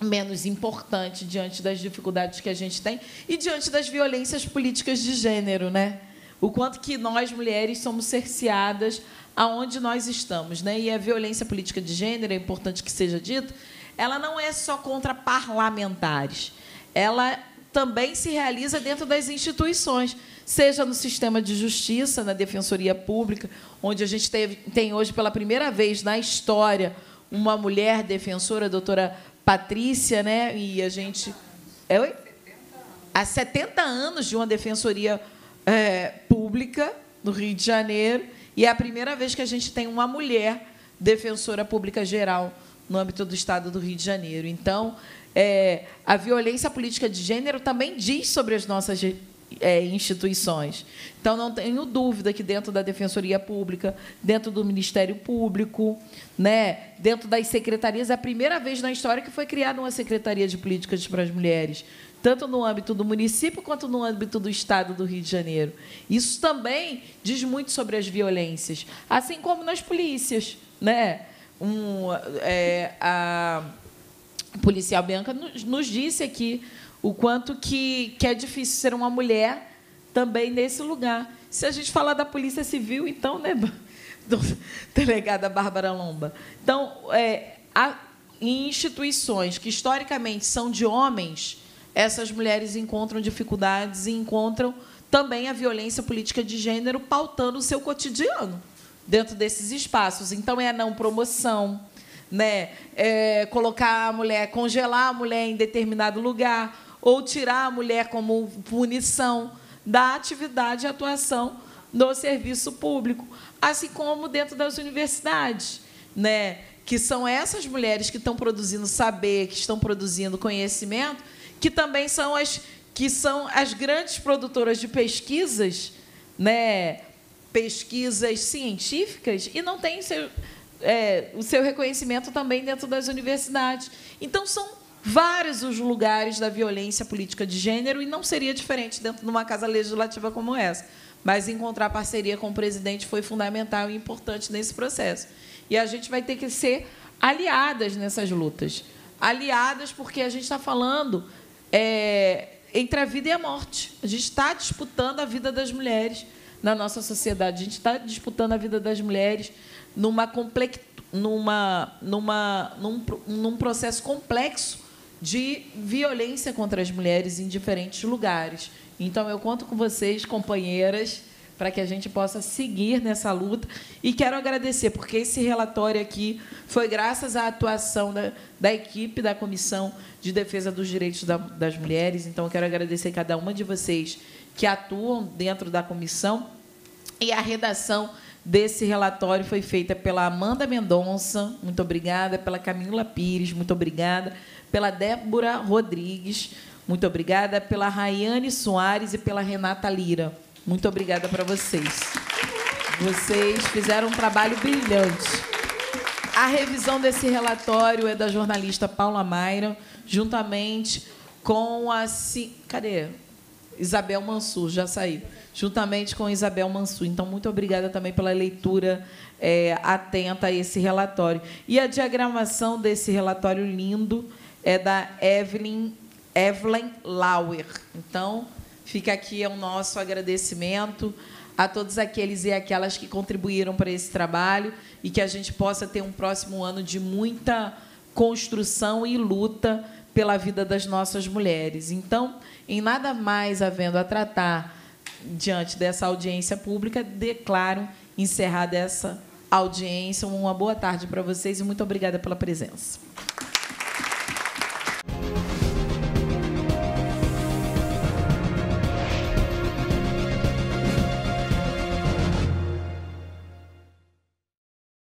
menos importante diante das dificuldades que a gente tem e diante das violências políticas de gênero, né? o quanto que nós mulheres somos cerceadas aonde nós estamos, né? E a violência política de gênero é importante que seja dito, ela não é só contra parlamentares, ela também se realiza dentro das instituições, seja no sistema de justiça, na defensoria pública, onde a gente teve, tem hoje pela primeira vez na história uma mulher defensora, a doutora Patrícia, né? E a gente é oi? Há 70 anos de uma defensoria pública é, pública do Rio de Janeiro e é a primeira vez que a gente tem uma mulher defensora pública geral no âmbito do Estado do Rio de Janeiro. Então, é, a violência política de gênero também diz sobre as nossas é, instituições. Então, não tenho dúvida que dentro da Defensoria Pública, dentro do Ministério Público, né, dentro das secretarias, é a primeira vez na história que foi criada uma Secretaria de Políticas para as Mulheres tanto no âmbito do município quanto no âmbito do estado do Rio de Janeiro. Isso também diz muito sobre as violências, assim como nas polícias, né? Um, é, a policial Bianca nos, nos disse aqui o quanto que, que é difícil ser uma mulher também nesse lugar. Se a gente falar da Polícia Civil, então, né, do, delegada Bárbara Lomba? Então, é, há, em instituições que historicamente são de homens, essas mulheres encontram dificuldades e encontram também a violência política de gênero pautando o seu cotidiano dentro desses espaços. Então, é a não promoção, né? É colocar a mulher, congelar a mulher em determinado lugar, ou tirar a mulher como punição da atividade e atuação no serviço público, assim como dentro das universidades, né? que são essas mulheres que estão produzindo saber, que estão produzindo conhecimento, que também são as que são as grandes produtoras de pesquisas, né, pesquisas científicas, e não têm seu, é, o seu reconhecimento também dentro das universidades. Então, são vários os lugares da violência política de gênero e não seria diferente dentro de uma casa legislativa como essa. Mas encontrar parceria com o presidente foi fundamental e importante nesse processo. E a gente vai ter que ser aliadas nessas lutas. Aliadas porque a gente está falando é, entre a vida e a morte. A gente está disputando a vida das mulheres na nossa sociedade. A gente está disputando a vida das mulheres numa complex, numa, numa, num, num processo complexo de violência contra as mulheres em diferentes lugares. Então, eu conto com vocês, companheiras para que a gente possa seguir nessa luta. E quero agradecer, porque esse relatório aqui foi graças à atuação da, da equipe da Comissão de Defesa dos Direitos da, das Mulheres. Então, quero agradecer a cada uma de vocês que atuam dentro da comissão. E a redação desse relatório foi feita pela Amanda Mendonça, muito obrigada, pela Camila Pires, muito obrigada, pela Débora Rodrigues, muito obrigada, pela Rayane Soares e pela Renata Lira. Muito obrigada para vocês. Vocês fizeram um trabalho brilhante. A revisão desse relatório é da jornalista Paula Mayra, juntamente com a. Cadê? Isabel Mansur, já saiu. Juntamente com Isabel Mansur. Então, muito obrigada também pela leitura é, atenta a esse relatório. E a diagramação desse relatório lindo é da Evelyn, Evelyn Lauer. Então, Fica aqui é o nosso agradecimento a todos aqueles e aquelas que contribuíram para esse trabalho e que a gente possa ter um próximo ano de muita construção e luta pela vida das nossas mulheres. Então, em nada mais havendo a tratar diante dessa audiência pública, declaro encerrada essa audiência. Uma boa tarde para vocês e muito obrigada pela presença.